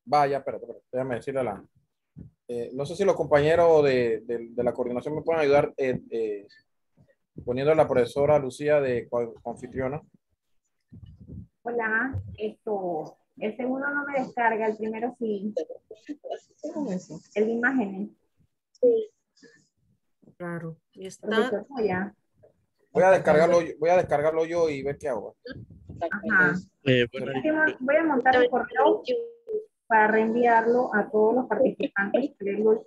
Vaya, espérate, espérate, déjame decirle a la... Eh, no sé si los compañeros de, la coordinación me pueden ayudar eh, eh, poniendo a la profesora Lucía de Confitriona. Hola, esto, el segundo no me descarga, el primero sí. ¿Qué es eso? El de imágenes. Sí. Claro. Y está voy a descargarlo, voy a descargarlo yo y ver qué hago. Eh, voy a montar el correo para reenviarlo a todos los participantes. Pero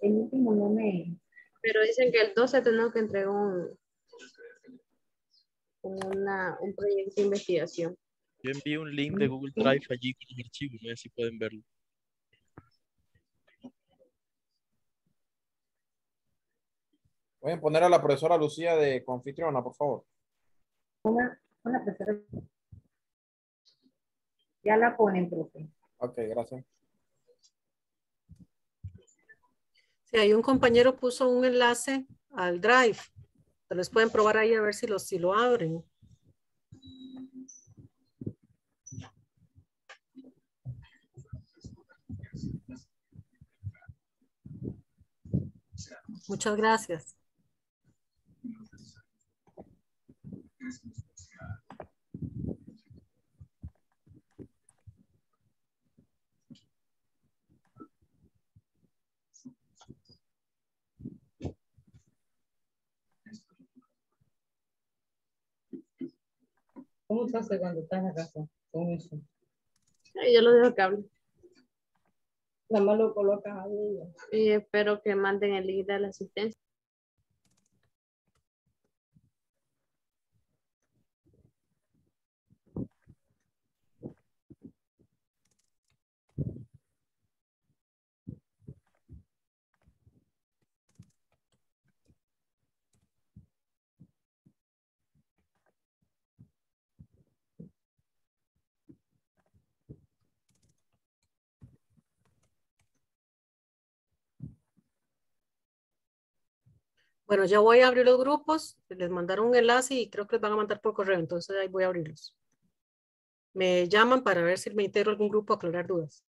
dicen que el 12 tengo que entregar un, un proyecto de investigación. Yo envié un link de Google Drive allí con los archivos, no sé si pueden verlo. Voy a poner a la profesora Lucía de confitriona, por favor. Una, una profesora. Ya la ponen, profe. Ok, gracias. Sí, hay un compañero puso un enlace al Drive. Se les pueden probar ahí a ver si si lo abren. Muchas gracias. ¿Cómo se hace cuando estás en casa con eso? yo lo dejo que hable. Nada más lo colocas ahí. Y espero que manden el link de la asistencia. Bueno, ya voy a abrir los grupos, les mandaron un enlace y creo que les van a mandar por correo, entonces ahí voy a abrirlos. Me llaman para ver si me integro algún grupo a aclarar dudas.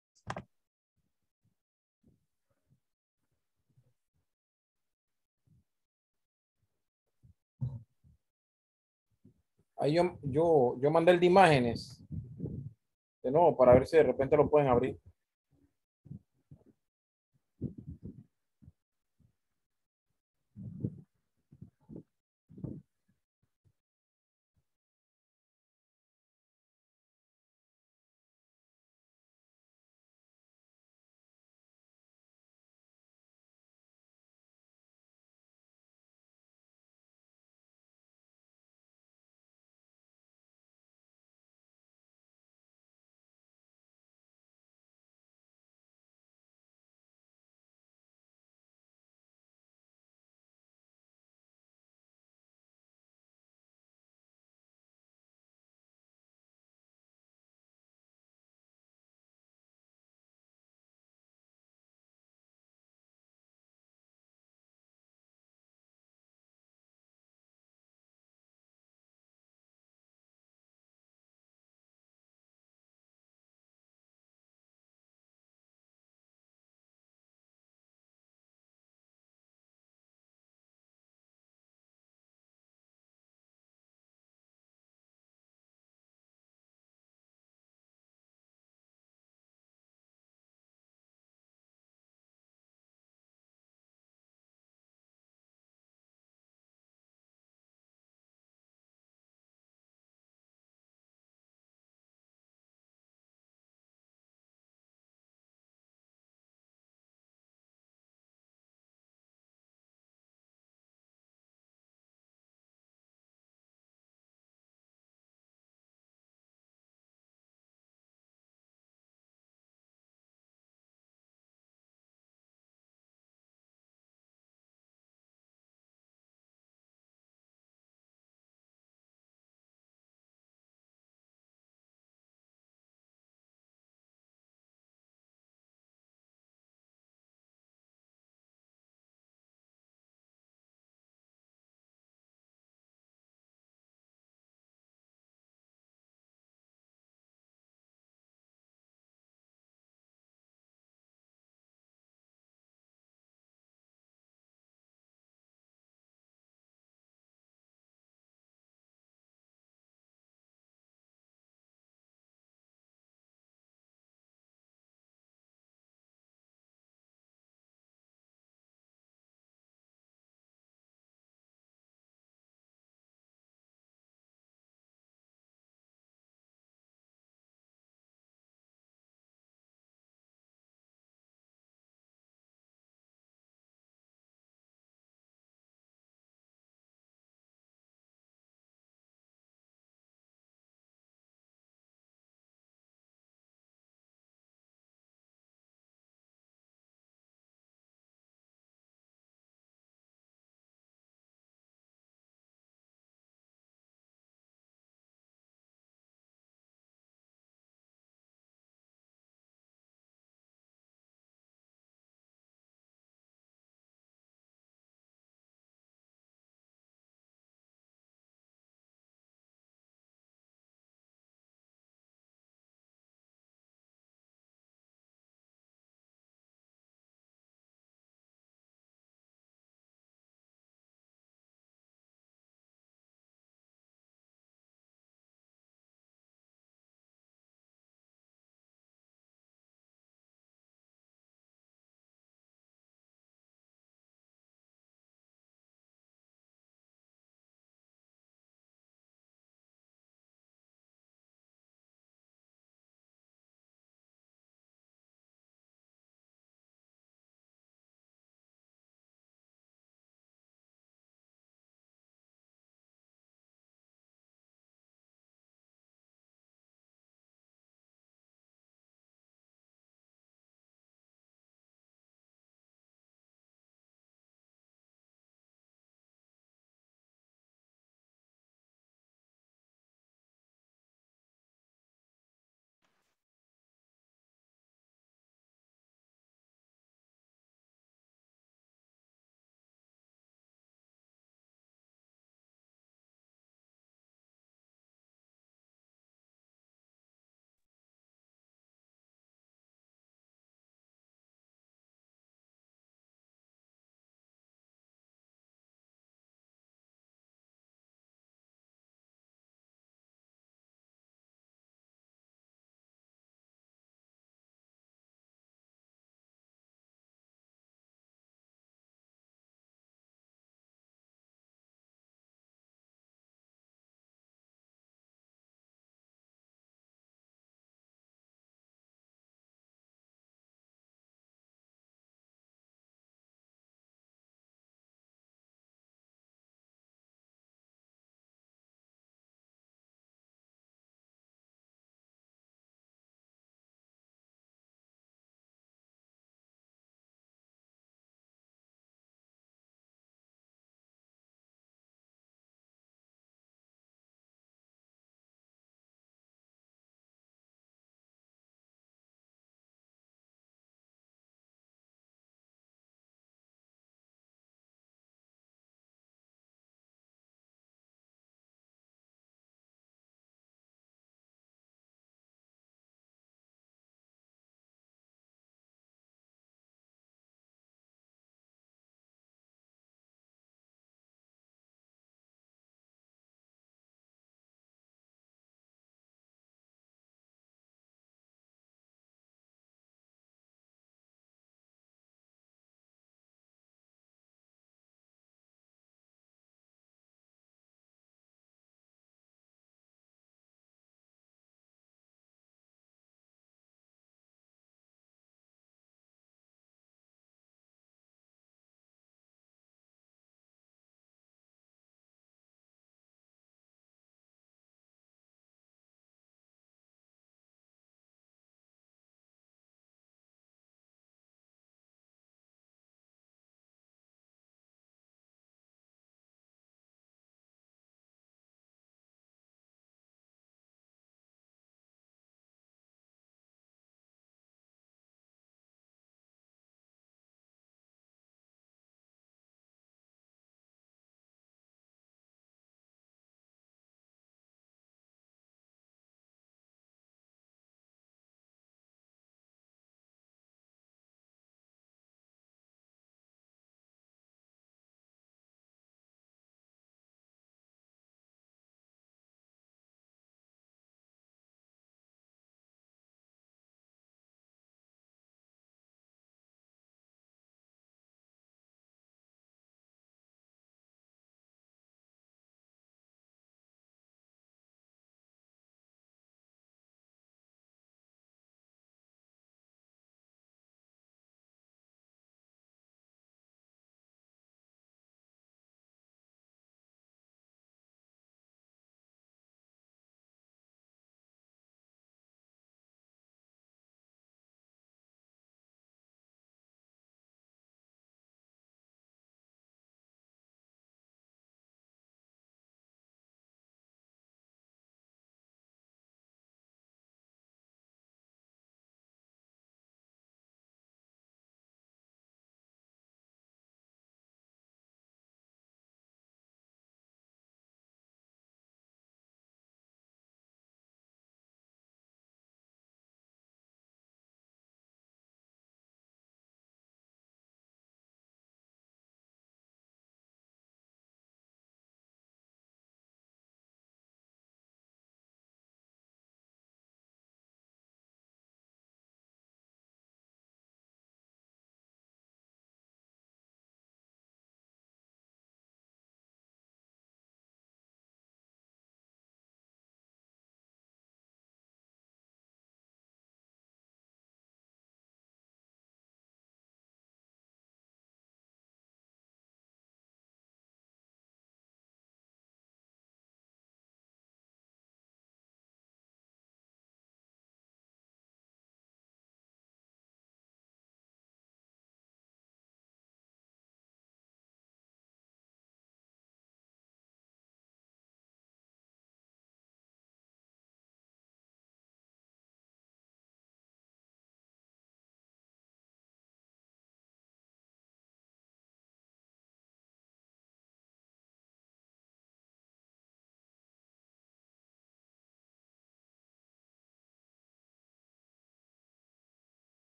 Ahí yo, yo, yo mandé el de imágenes. De nuevo, para ver si de repente lo pueden abrir.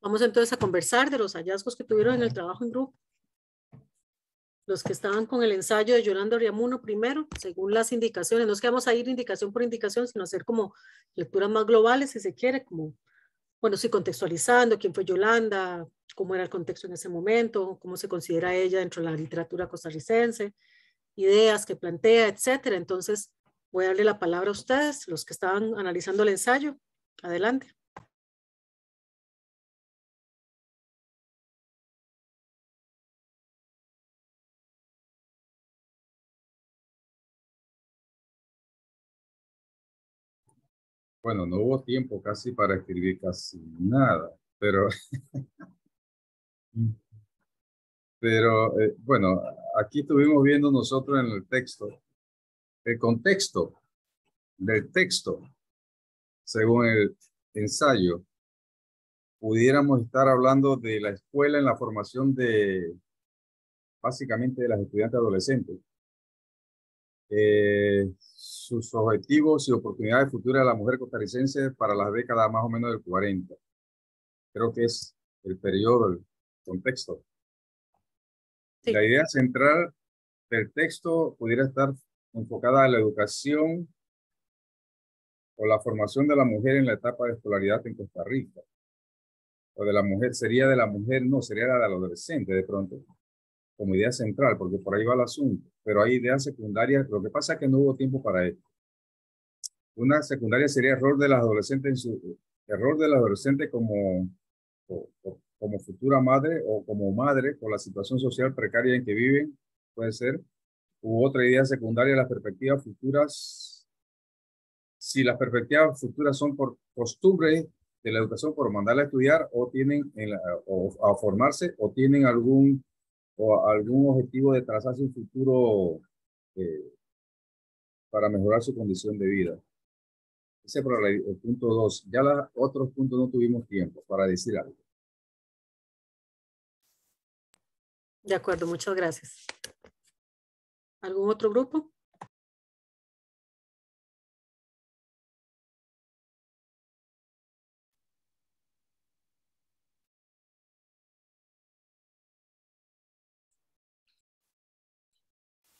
Vamos entonces a conversar de los hallazgos que tuvieron en el trabajo en grupo. Los que estaban con el ensayo de Yolanda Riamuno primero, según las indicaciones, no es que vamos a ir indicación por indicación, sino hacer como lecturas más globales, si se quiere, como, bueno, sí, contextualizando quién fue Yolanda, cómo era el contexto en ese momento, cómo se considera ella dentro de la literatura costarricense, ideas que plantea, etcétera. Entonces, voy a darle la palabra a ustedes, los que estaban analizando el ensayo. Adelante. Bueno, no hubo tiempo casi para escribir casi nada, pero, mm. pero eh, bueno, aquí estuvimos viendo nosotros en el texto, el contexto del texto, según el ensayo, pudiéramos estar hablando de la escuela en la formación de, básicamente, de las estudiantes adolescentes eh, sus objetivos y oportunidades futuras de la mujer costarricense para las décadas más o menos del 40. Creo que es el periodo, el contexto. La idea central del texto pudiera estar enfocada a la educación o la formación de la mujer en la etapa de escolaridad en Costa Rica. O de la mujer, sería de la mujer, no, sería la adolescente de pronto como idea central, porque por ahí va el asunto, pero hay ideas secundarias, lo que pasa es que no hubo tiempo para esto. Una secundaria sería error de las adolescentes en su, error de adolescente como, como futura madre o como madre con la situación social precaria en que viven, puede ser, u otra idea secundaria, las perspectivas futuras, si las perspectivas futuras son por costumbre de la educación, por mandarla a estudiar o tienen en o, a formarse o tienen algún o algún objetivo de trazar un futuro eh, para mejorar su condición de vida. Ese es el punto 2. Ya los otros puntos no tuvimos tiempo para decir algo. De acuerdo, muchas gracias. ¿Algún otro grupo?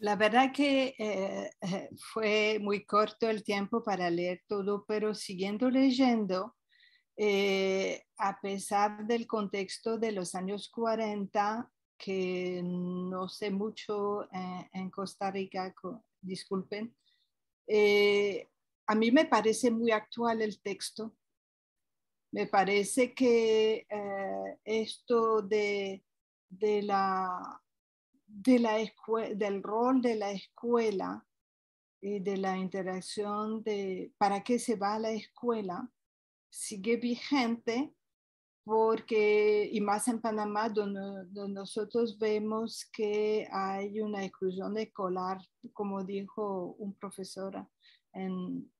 La verdad que eh, eh, fue muy corto el tiempo para leer todo, pero siguiendo leyendo, eh, a pesar del contexto de los años 40, que no sé mucho en, Costa Rica, disculpen, a mí me parece muy actual el texto. Me parece que esto de la del rol de la escuela y de la interacción de para qué se va a la escuela sigue vigente porque, y más en Panamá, donde, nosotros vemos que hay una exclusión escolar, como dijo un profesor en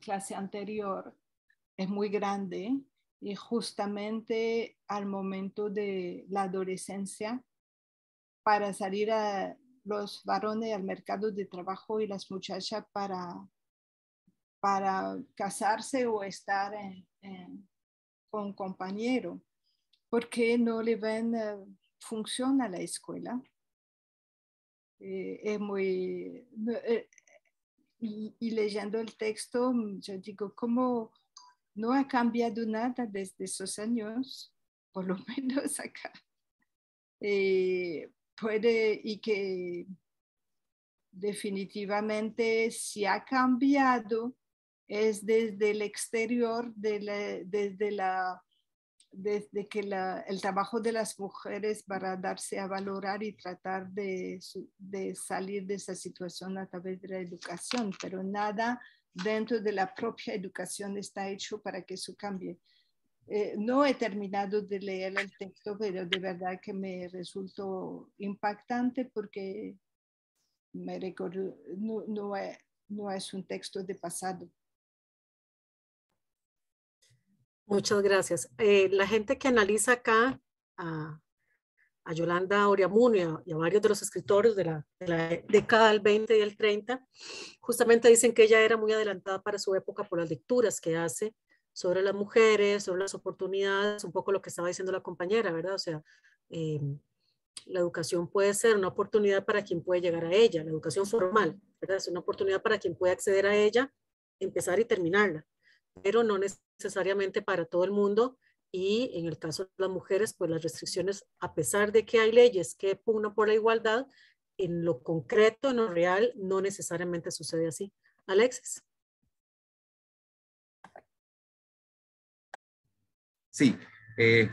clase anterior, es muy grande y justamente al momento de la adolescencia para salir a los varones al mercado de trabajo y las muchachas para, para casarse o estar con compañero, porque no le ven eh, función a la escuela. Eh, es muy, eh, y, leyendo el texto, mm, yo digo, ¿cómo no ha cambiado nada desde esos años? Por lo menos acá puede y que definitivamente si ha cambiado es desde el exterior, de desde, la, desde que el trabajo de las mujeres para darse a valorar y tratar de salir de esa situación a través de la educación, pero nada dentro de la propia educación está hecho para que eso cambie. Eh, no he terminado de leer el texto, pero de verdad que me resultó impactante porque me recordó, no, eh, es, un texto de pasado. Muchas gracias. Eh, la gente que analiza acá a, Yolanda Oriamuno y, y a, varios de los escritores de la, de la, década del 20 y del 30, justamente dicen que ella era muy adelantada para su época por las lecturas que hace sobre las mujeres, sobre las oportunidades, un poco lo que estaba diciendo la compañera, ¿verdad? O sea, eh, la educación puede ser una oportunidad para quien puede llegar a ella, la educación formal, ¿verdad? Es una oportunidad para quien puede acceder a ella, empezar y terminarla, pero no necesariamente para todo el mundo. Y en el caso de las mujeres, pues las restricciones, a pesar de que hay leyes que pugnan por la igualdad, en lo concreto, en lo real, no necesariamente sucede así. Alexis. Sí, eh,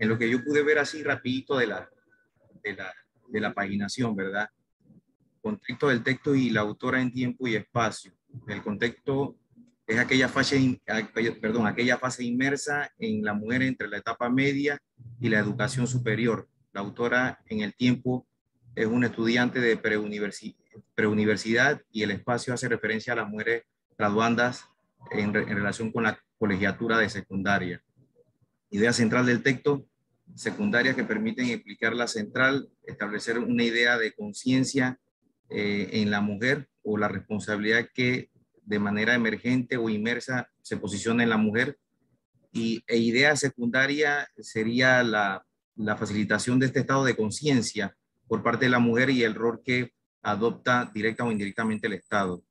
en lo que yo pude ver así rapidito de la, de la, de la paginación, ¿verdad? Contexto del texto y la autora en tiempo y espacio. El contexto es aquella fase, perdón, aquella fase inmersa en la mujer entre la etapa media y la educación superior. La autora en el tiempo es un estudiante de preuniversidad y el espacio hace referencia a las mujeres graduandas en relación con la colegiatura de secundaria. Idea central del texto, secundaria que permiten explicar la central, establecer una idea de conciencia eh, en la mujer o la responsabilidad que de manera emergente o inmersa se posiciona en la mujer. Y e idea secundaria sería la facilitación de este estado de conciencia por parte de la mujer y el rol que adopta directa o indirectamente el Estado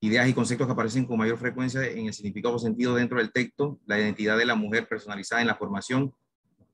ideas y conceptos que aparecen con mayor frecuencia en el significado o sentido dentro del texto, la identidad de la mujer personalizada en la formación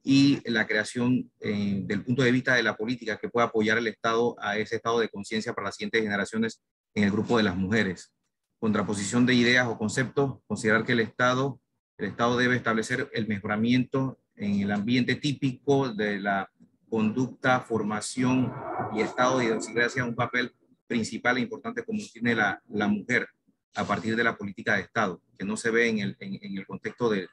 y la creación eh, del punto de vista de la política que pueda apoyar el Estado a ese estado de conciencia para las siguientes generaciones en el grupo de las mujeres. Contraposición de ideas o conceptos, considerar que el Estado, el Estado debe establecer el mejoramiento en el ambiente típico de la conducta, formación y estado de idiosincrasia, un papel principal e importante como tiene la, mujer a partir de la política de Estado, que no se ve en el, contexto de,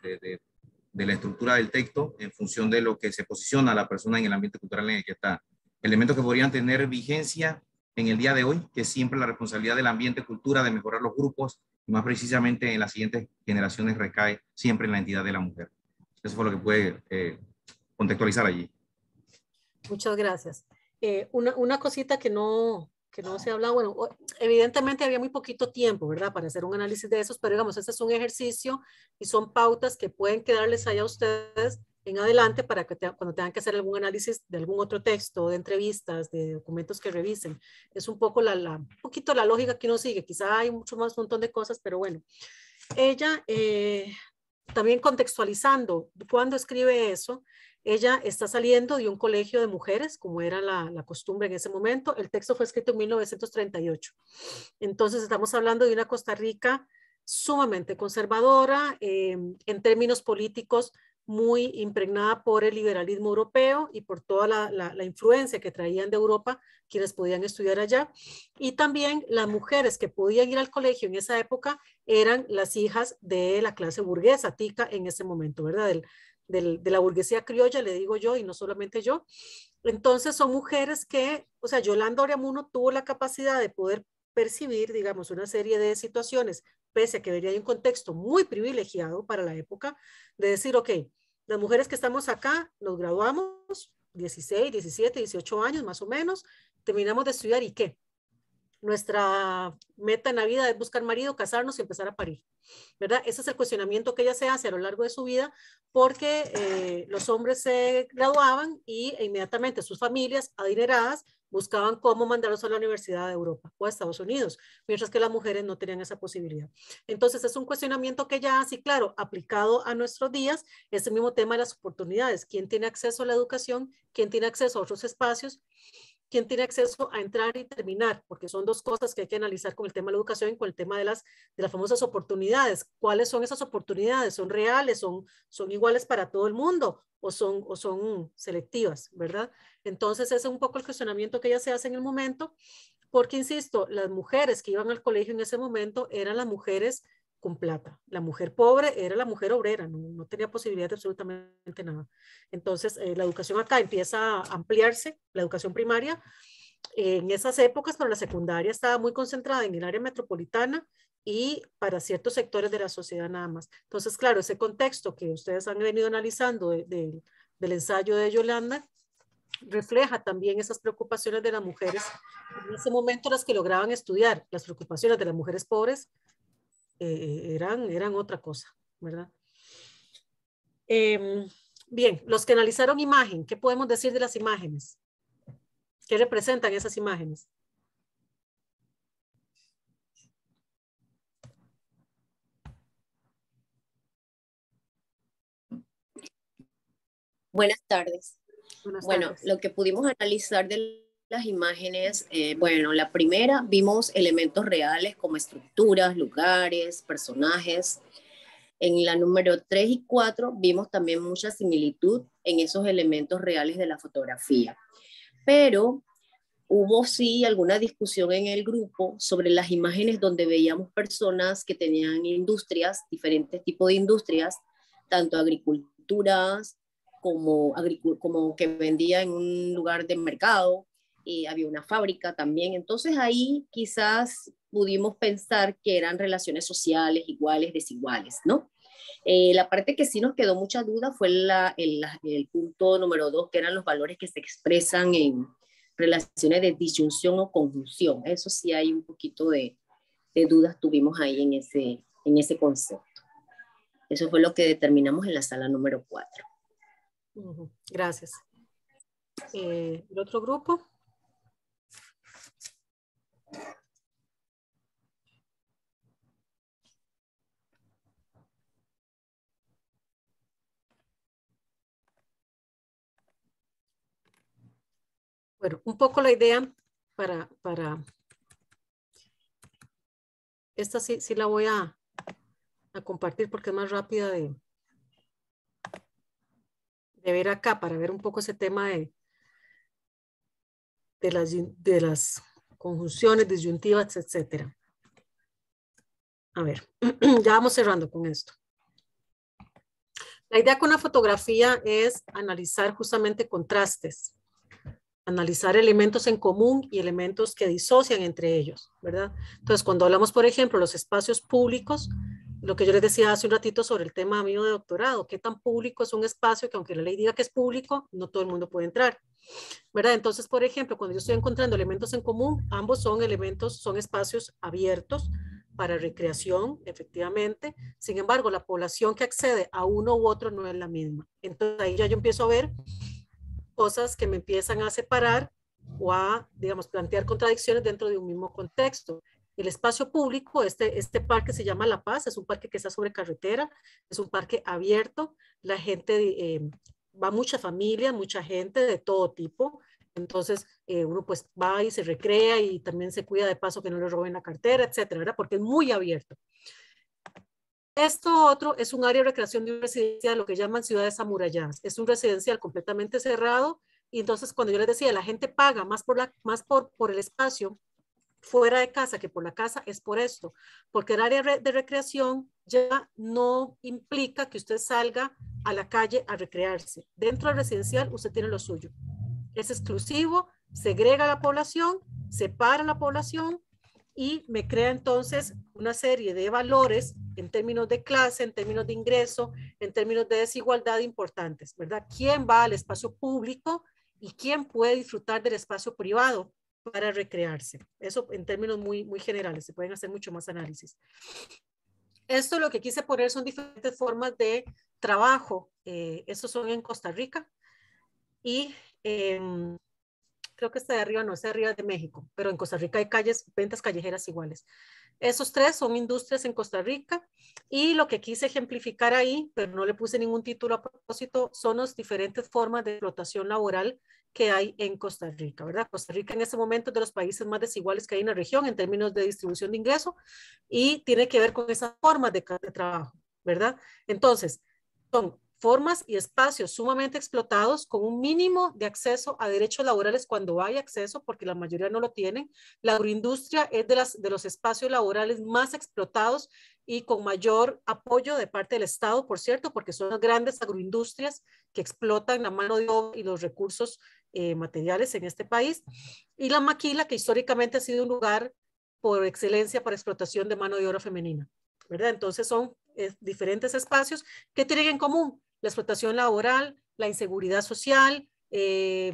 la estructura del texto en función de lo que se posiciona la persona en el ambiente cultural en el que está. Elementos que podrían tener vigencia en el día de hoy, que siempre la responsabilidad del ambiente cultura de mejorar los grupos, y más precisamente en las siguientes generaciones recae siempre en la entidad de la mujer. Eso fue lo que puede eh, contextualizar allí. Muchas gracias. Eh, una, una cosita que no, que no, se se habla, bueno, evidentemente había muy poquito tiempo, ¿verdad? Para hacer un análisis de esos, pero digamos, este es un ejercicio y son pautas que pueden quedarles ahí a ustedes en adelante para que cuando tengan que hacer algún análisis de algún otro texto, de entrevistas, de documentos que revisen. Es un poco la, poquito la lógica que uno sigue. Quizá hay mucho más, un montón de cosas, pero bueno. Ella, eh, también contextualizando, cuando escribe eso, ella está saliendo de un colegio de mujeres, como era la, costumbre en ese momento. El texto fue escrito en 1938. Entonces estamos hablando de una Costa Rica sumamente conservadora, eh, en términos políticos muy impregnada por el liberalismo europeo y por toda la, influencia que traían de Europa quienes podían estudiar allá. Y también las mujeres que podían ir al colegio en esa época eran las hijas de la clase burguesa tica en ese momento, ¿verdad? de la burguesía criolla, le digo yo, y no solamente yo. Entonces son mujeres que, o sea, Yolanda Oreamuno tuvo la capacidad de poder percibir, digamos, una serie de situaciones, pese a que venía un contexto muy privilegiado para la época, de decir, ok, las mujeres que estamos acá, nos graduamos 16, 17, 18 años más o menos, terminamos de estudiar y qué nuestra meta en la vida es buscar marido, casarnos y empezar a parir, ¿verdad? Ese es el cuestionamiento que ella se hace a lo largo de su vida porque eh, los hombres se graduaban y e inmediatamente sus familias adineradas buscaban cómo mandarlos a la Universidad de Europa o a Estados Unidos, mientras que las mujeres no tenían esa posibilidad. Entonces es un cuestionamiento que ya así, claro, aplicado a nuestros días, es el mismo tema de las oportunidades, quién tiene acceso a la educación, quién tiene acceso a otros espacios quién tiene acceso a entrar y terminar, porque son dos cosas que hay que analizar con el tema de la educación y con el tema de las, de las famosas oportunidades. ¿Cuáles son esas oportunidades? ¿Son reales? ¿Son, son iguales para todo el mundo? ¿O son, o son selectivas? ¿Verdad? Entonces, ese es un poco el cuestionamiento que ya se hace en el momento, porque, insisto, las mujeres que iban al colegio en ese momento eran las mujeres con plata. La mujer pobre era la mujer obrera, no, tenía posibilidad de absolutamente nada. Entonces, eh, la educación acá empieza a ampliarse, la educación primaria, en esas épocas, pero la secundaria estaba muy concentrada en el área metropolitana y para ciertos sectores de la sociedad nada más. Entonces, claro, ese contexto que ustedes han venido analizando del ensayo de Yolanda refleja también esas preocupaciones de las mujeres, en ese momento las que lograban estudiar, las preocupaciones de las mujeres pobres eh, eran, eran otra cosa, ¿verdad? Em, bien, los que analizaron imagen, ¿qué podemos decir de las imágenes? ¿Qué representan esas imágenes? Buenas tardes. bueno, lo que pudimos analizar de las imágenes, eh, bueno, la primera vimos elementos reales como estructuras, lugares, personajes. En la número 3 y 4 vimos también mucha similitud en esos elementos reales de la fotografía. Pero hubo sí alguna discusión en el grupo sobre las imágenes donde veíamos personas que tenían industrias, diferentes tipos de industrias, tanto agriculturas como, como que vendía en un lugar de mercado, había una fábrica también. Entonces ahí quizás pudimos pensar que eran relaciones sociales iguales, desiguales, ¿no? Eh, la parte que sí nos quedó mucha duda fue la, el, punto número dos, que eran los valores que se expresan en relaciones de disyunción o conjunción. Eso sí hay un poquito de, dudas tuvimos ahí en ese, en ese concepto. Eso fue lo que determinamos en la sala número cuatro. Gracias. Eh, ¿El otro grupo? Bueno, un poco la idea para, para esta sí, sí la voy a, compartir porque es más rápida de, de ver acá, para ver un poco ese tema de, de, las, de las conjunciones, disyuntivas, etcétera. A ver, ya vamos cerrando con esto. La idea con la fotografía es analizar justamente contrastes, analizar elementos en común y elementos que disocian entre ellos, ¿verdad? Entonces, cuando hablamos, por ejemplo, los espacios públicos, lo que yo les decía hace un ratito sobre el tema mío de doctorado, qué tan público es un espacio que aunque la ley diga que es público, no todo el mundo puede entrar. ¿Verdad? Entonces, por ejemplo, cuando yo estoy encontrando elementos en común, ambos son elementos, son espacios abiertos para recreación, efectivamente. Sin embargo, la población que accede a uno u otro no es la misma. Entonces, ahí ya yo empiezo a ver cosas que me empiezan a separar o a, digamos, plantear contradicciones dentro de un mismo contexto el espacio público, este, este parque se llama La Paz, es un parque que está sobre carretera, es un parque abierto, la gente, eh, va mucha familia, mucha gente de todo tipo, entonces eh, uno pues va y se recrea y también se cuida de paso que no le roben la cartera, etcétera, Porque es muy abierto. Esto otro es un área de recreación de un residencial, lo que llaman ciudades amuralladas. Es un residencial completamente cerrado y entonces cuando yo les decía, la gente paga más por, la, más por, por el espacio fuera de casa que por la casa es por esto, porque el área de recreación ya no implica que usted salga a la calle a recrearse. Dentro del residencial usted tiene lo suyo. Es exclusivo, segrega la población, separa la población y me crea entonces una serie de valores en términos de clase, en términos de ingreso, en términos de desigualdad importantes, ¿verdad? ¿Quién va al espacio público y quién puede disfrutar del espacio privado? para recrearse. Eso en términos muy, muy generales, se pueden hacer mucho más análisis. Esto lo que quise poner son diferentes formas de trabajo. Eh, estos son en Costa Rica y creo que está de arriba, no está de arriba de México, pero en Costa Rica hay calles, ventas callejeras iguales. Esos tres son industrias en Costa Rica y lo que quise ejemplificar ahí, pero no le puse ningún título a propósito, son las diferentes formas de explotación laboral que hay en Costa Rica, ¿verdad? Costa Rica en ese momento es de los países más desiguales que hay en la región en términos de distribución de ingreso y tiene que ver con esa forma de, de trabajo, ¿verdad? Entonces, son formas y espacios sumamente explotados con un mínimo de acceso a derechos laborales cuando hay acceso, porque la mayoría no lo tienen. La agroindustria es de, las, de los espacios laborales más explotados y con mayor apoyo de parte del Estado, por cierto, porque son las grandes agroindustrias que explotan la mano de obra y los recursos eh, materiales en este país. Y la maquila, que históricamente ha sido un lugar por excelencia para explotación de mano de obra femenina. ¿verdad? Entonces son eh, diferentes espacios que tienen en común la explotación laboral, la inseguridad social, eh,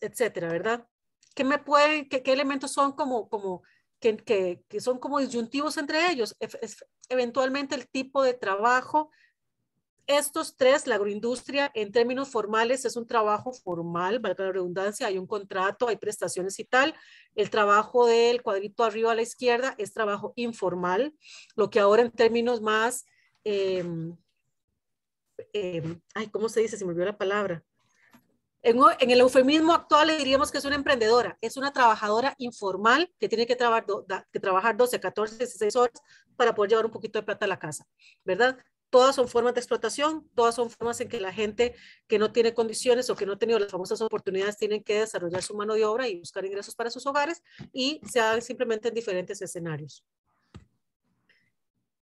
etcétera, ¿verdad? ¿Qué, me pueden, qué, elementos son como, como que, que, son como disyuntivos entre ellos? eventualmente el tipo de trabajo. Estos tres, la agroindustria en términos formales es un trabajo formal, valga la redundancia, hay un contrato, hay prestaciones y tal. El trabajo del cuadrito arriba a la izquierda es trabajo informal, lo que ahora en términos más... Eh, eh, ay, ¿cómo se dice? Se me olvidó la palabra. En, el eufemismo actual le diríamos que es una emprendedora, es una trabajadora informal que tiene que, que trabajar 12, 14, 16 horas para poder llevar un poquito de plata a la casa, ¿verdad? Todas son formas de explotación, todas son formas en que la gente que no tiene condiciones o que no ha tenido las famosas oportunidades tienen que desarrollar su mano de obra y buscar ingresos para sus hogares y se dan simplemente en diferentes escenarios.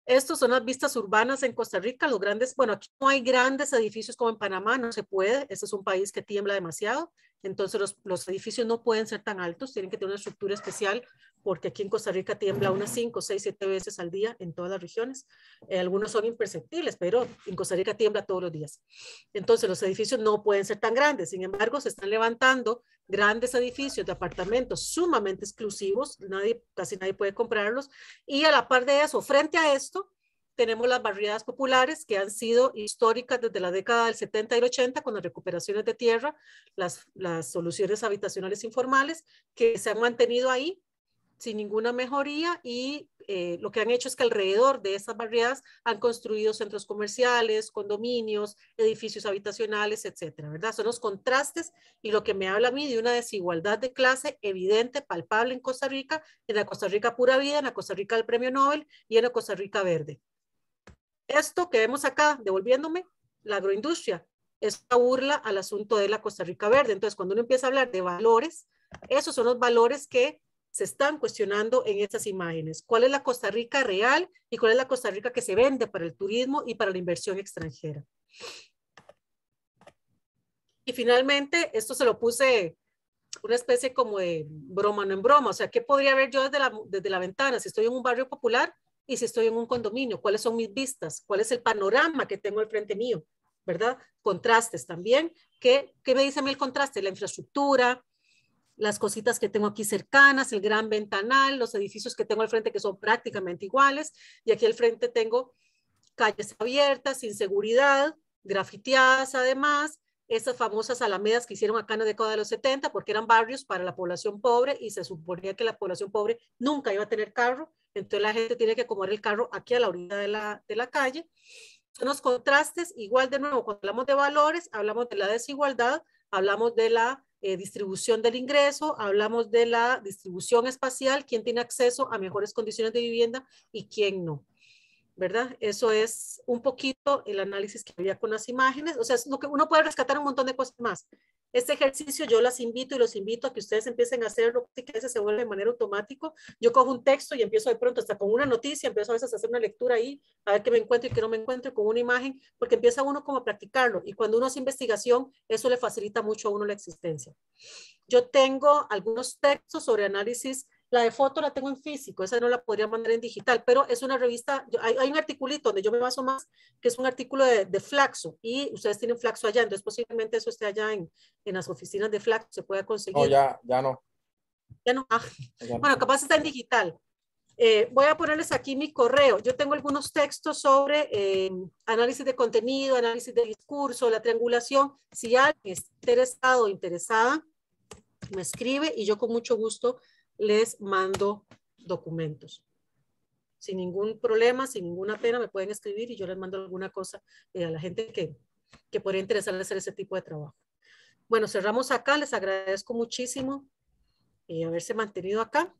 Estos son las vistas urbanas en Costa Rica, los grandes, bueno, aquí no hay grandes edificios como en Panamá, no se puede, este es un país que tiembla demasiado, entonces los, los edificios no pueden ser tan altos, tienen que tener una estructura especial porque aquí en Costa Rica tiembla unas 5, 6, 7 veces al día en todas las regiones. Eh, algunos son imperceptibles, pero en Costa Rica tiembla todos los días. Entonces los edificios no pueden ser tan grandes. Sin embargo, se están levantando grandes edificios de apartamentos sumamente exclusivos. Nadie, casi nadie puede comprarlos. Y a la par de eso, frente a esto, tenemos las barriadas populares que han sido históricas desde la década del 70 y el 80 con las recuperaciones de tierra, las, las soluciones habitacionales informales que se han mantenido ahí sin ninguna mejoría y eh, lo que han hecho es que alrededor de esas barriadas han construido centros comerciales, condominios, edificios habitacionales, etcétera, ¿verdad? Son los contrastes y lo que me habla a mí de una desigualdad de clase evidente, palpable en Costa Rica, en la Costa Rica pura vida, en la Costa Rica del premio Nobel y en la Costa Rica verde. Esto que vemos acá, devolviéndome, la agroindustria, es una burla al asunto de la Costa Rica verde. Entonces, cuando uno empieza a hablar de valores, esos son los valores que se están cuestionando en estas imágenes. ¿Cuál es la Costa Rica real y cuál es la Costa Rica que se vende para el turismo y para la inversión extranjera? Y finalmente, esto se lo puse una especie como de broma no en broma. O sea, ¿qué podría ver yo desde la, desde la ventana si estoy en un barrio popular y si estoy en un condominio? ¿Cuáles son mis vistas? ¿Cuál es el panorama que tengo al frente mío? ¿Verdad? Contrastes también. ¿Qué, qué me dice a mí el contraste? La infraestructura, las cositas que tengo aquí cercanas, el gran ventanal, los edificios que tengo al frente que son prácticamente iguales, y aquí al frente tengo calles abiertas, sin seguridad, grafiteadas además, esas famosas alamedas que hicieron acá en la década de los 70 porque eran barrios para la población pobre y se suponía que la población pobre nunca iba a tener carro, entonces la gente tiene que comer el carro aquí a la orilla de la, de la calle. Son los contrastes, igual de nuevo, cuando hablamos de valores, hablamos de la desigualdad, hablamos de la eh, distribución del ingreso, hablamos de la distribución espacial, quién tiene acceso a mejores condiciones de vivienda y quién no. ¿verdad? Eso es un poquito el análisis que había con las imágenes. O sea, es lo que uno puede rescatar un montón de cosas más. Este ejercicio yo las invito y los invito a que ustedes empiecen a hacerlo, que veces se vuelve de manera automática. Yo cojo un texto y empiezo de pronto hasta con una noticia, empiezo a veces a hacer una lectura ahí, a ver qué me encuentro y qué no me encuentro, con una imagen, porque empieza uno como a practicarlo. Y cuando uno hace investigación, eso le facilita mucho a uno la existencia. Yo tengo algunos textos sobre análisis la de foto la tengo en físico, esa no la podría mandar en digital, pero es una revista, hay, un articulito donde yo me baso más, que es un artículo de, Flaxo, y ustedes tienen Flaxo allá, entonces posiblemente eso esté allá en, las oficinas de Flaxo, se pueda conseguir. No, ya, ya no. Ya no. Ah. Bueno, capaz está en digital. Eh, voy a ponerles aquí mi correo. Yo tengo algunos textos sobre eh, análisis de contenido, análisis de discurso, la triangulación. Si alguien está interesado o interesada, me escribe y yo con mucho gusto les mando documentos. Sin ningún problema, sin ninguna pena, me pueden escribir y yo les mando alguna cosa eh, a la gente que, que podría interesarle hacer ese tipo de trabajo. Bueno, cerramos acá. Les agradezco muchísimo eh, haberse mantenido acá.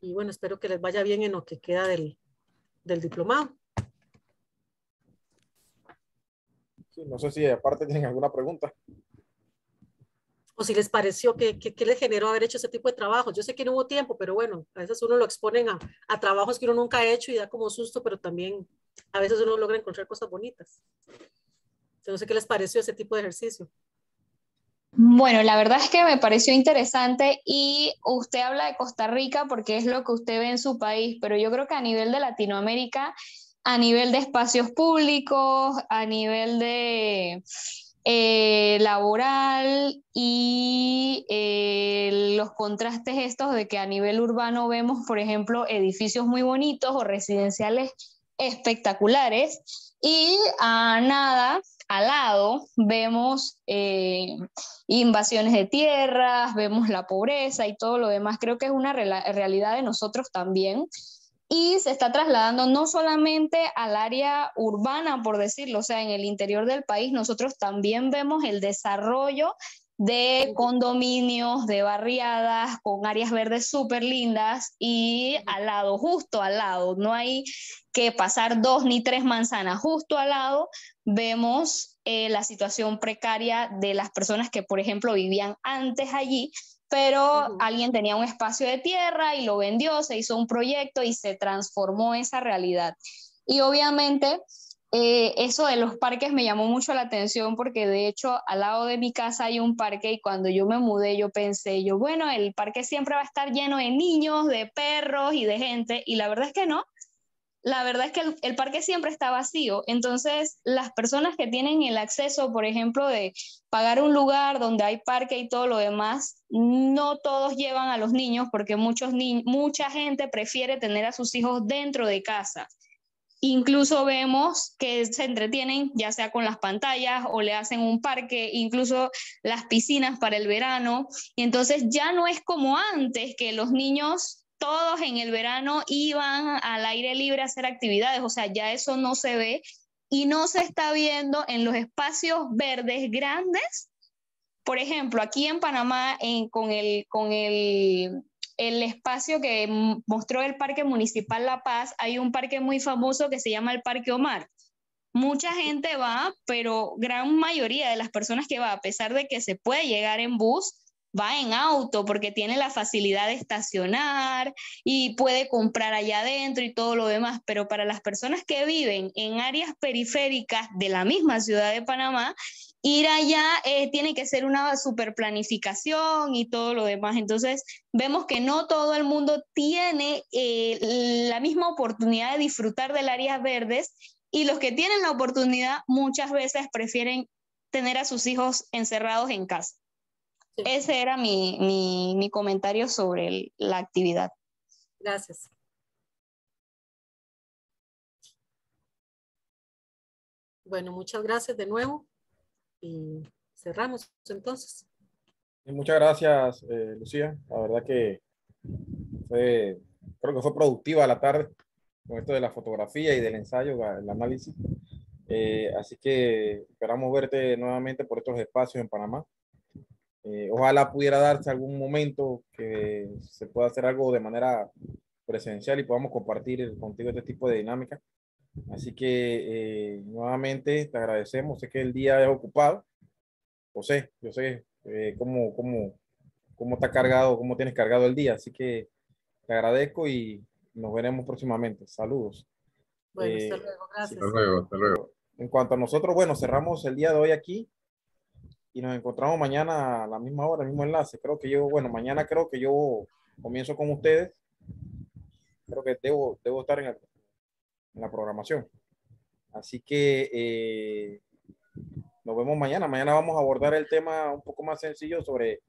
Y bueno, espero que les vaya bien en lo que queda del, diplomado. no sé si aparte tienen alguna pregunta o si les pareció que, que, les generó haber hecho ese tipo de trabajo. Yo sé que no hubo tiempo, pero bueno, a veces uno lo exponen a, a trabajos que uno nunca ha hecho y da como susto, pero también a veces uno logra encontrar cosas bonitas. entonces no sé qué les pareció ese tipo de ejercicio. Bueno, la verdad es que me pareció interesante y usted habla de Costa Rica porque es lo que usted ve en su país, pero yo creo que a nivel de Latinoamérica, a nivel de espacios públicos, a nivel de eh, laboral y eh, los contrastes estos de que a nivel urbano vemos, por ejemplo, edificios muy bonitos o residenciales espectaculares y a nada, al lado, vemos eh, invasiones de tierras, vemos la pobreza y todo lo demás. Creo que es una realidad de nosotros también y se está trasladando no solamente al área urbana, por decirlo, o sea, en el interior del país, nosotros también vemos el desarrollo de condominios, de barriadas, con áreas verdes súper lindas y al lado, justo al lado, no hay que pasar dos ni tres manzanas, justo al lado vemos eh, la situación precaria de las personas que, por ejemplo, vivían antes allí pero alguien tenía un espacio de tierra y lo vendió, se hizo un proyecto y se transformó esa realidad. Y obviamente eh, eso de los parques me llamó mucho la atención porque de hecho al lado de mi casa hay un parque y cuando yo me mudé yo pensé, yo bueno, el parque siempre va a estar lleno de niños, de perros y de gente y la verdad es que no la verdad es que el, parque siempre está vacío. Entonces, las personas que tienen el acceso, por ejemplo, de pagar un lugar donde hay parque y todo lo demás, no todos llevan a los niños porque muchos mucha gente prefiere tener a sus hijos dentro de casa. Incluso vemos que se entretienen ya sea con las pantallas o le hacen un parque, incluso las piscinas para el verano. Y entonces ya no es como antes que los niños todos en el verano iban al aire libre a hacer actividades, o sea, ya eso no se ve y no se está viendo en los espacios verdes grandes. Por ejemplo, aquí en Panamá, con, el espacio que mostró el Parque Municipal La Paz, hay un parque muy famoso que se llama el Parque Omar. Mucha gente va, pero gran mayoría de las personas que va, a pesar de que se puede llegar en bus, va en auto porque tiene la facilidad de estacionar y puede comprar allá adentro y todo lo demás, pero para las personas que viven en áreas periféricas de la misma ciudad de Panamá, ir allá eh, tiene que ser una super planificación y todo lo demás. Entonces, vemos que no todo el mundo tiene eh, la misma oportunidad de disfrutar del área verdes y los que tienen la oportunidad muchas veces prefieren tener a sus hijos encerrados en casa. Ese era mi, comentario sobre la actividad. Gracias. Bueno, muchas gracias de nuevo y cerramos entonces. Muchas gracias, eh, Lucía. La verdad que fue, creo que fue productiva la tarde con esto de la fotografía y del ensayo, el análisis. Eh, así que esperamos verte nuevamente por estos espacios en Panamá. Eh, ojalá pudiera darse algún momento que se pueda hacer algo de manera presencial y podamos compartir contigo este tipo de dinámica. Así que eh, nuevamente te agradecemos. Sé que el día es ocupado. José, yo sé eh, cómo, cómo, cómo está cargado, cómo tienes cargado el día. Así que te agradezco y nos veremos próximamente. Saludos. Bueno, hasta luego. Gracias. Hasta luego, hasta luego. En cuanto a nosotros, bueno, cerramos el día de hoy aquí y nos encontramos mañana a la misma hora, el mismo enlace. Creo que yo, bueno, mañana creo que yo comienzo con ustedes. Creo que debo, debo estar en, la programación. Así que eh, nos vemos mañana. Mañana vamos a abordar el tema un poco más sencillo sobre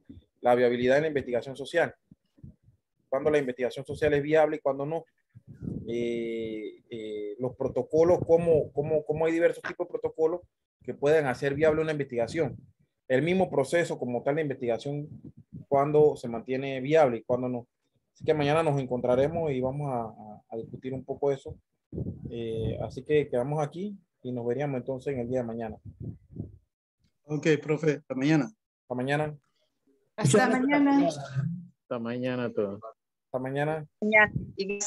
la viabilidad de la investigación social. Cuando la investigación social es viable y cuando no. Eh, eh, los protocolos, cómo, cómo, cómo hay diversos tipos de protocolos que pueden hacer viable una investigación el mismo proceso como tal de investigación cuando se mantiene viable y cuando no. Así que mañana nos encontraremos y vamos a, discutir un poco eso. Eh, así que quedamos aquí y nos veríamos entonces en el día de mañana. Ok, profe, hasta mañana. Hasta mañana. Hasta mañana. Hasta mañana todo. Hasta mañana.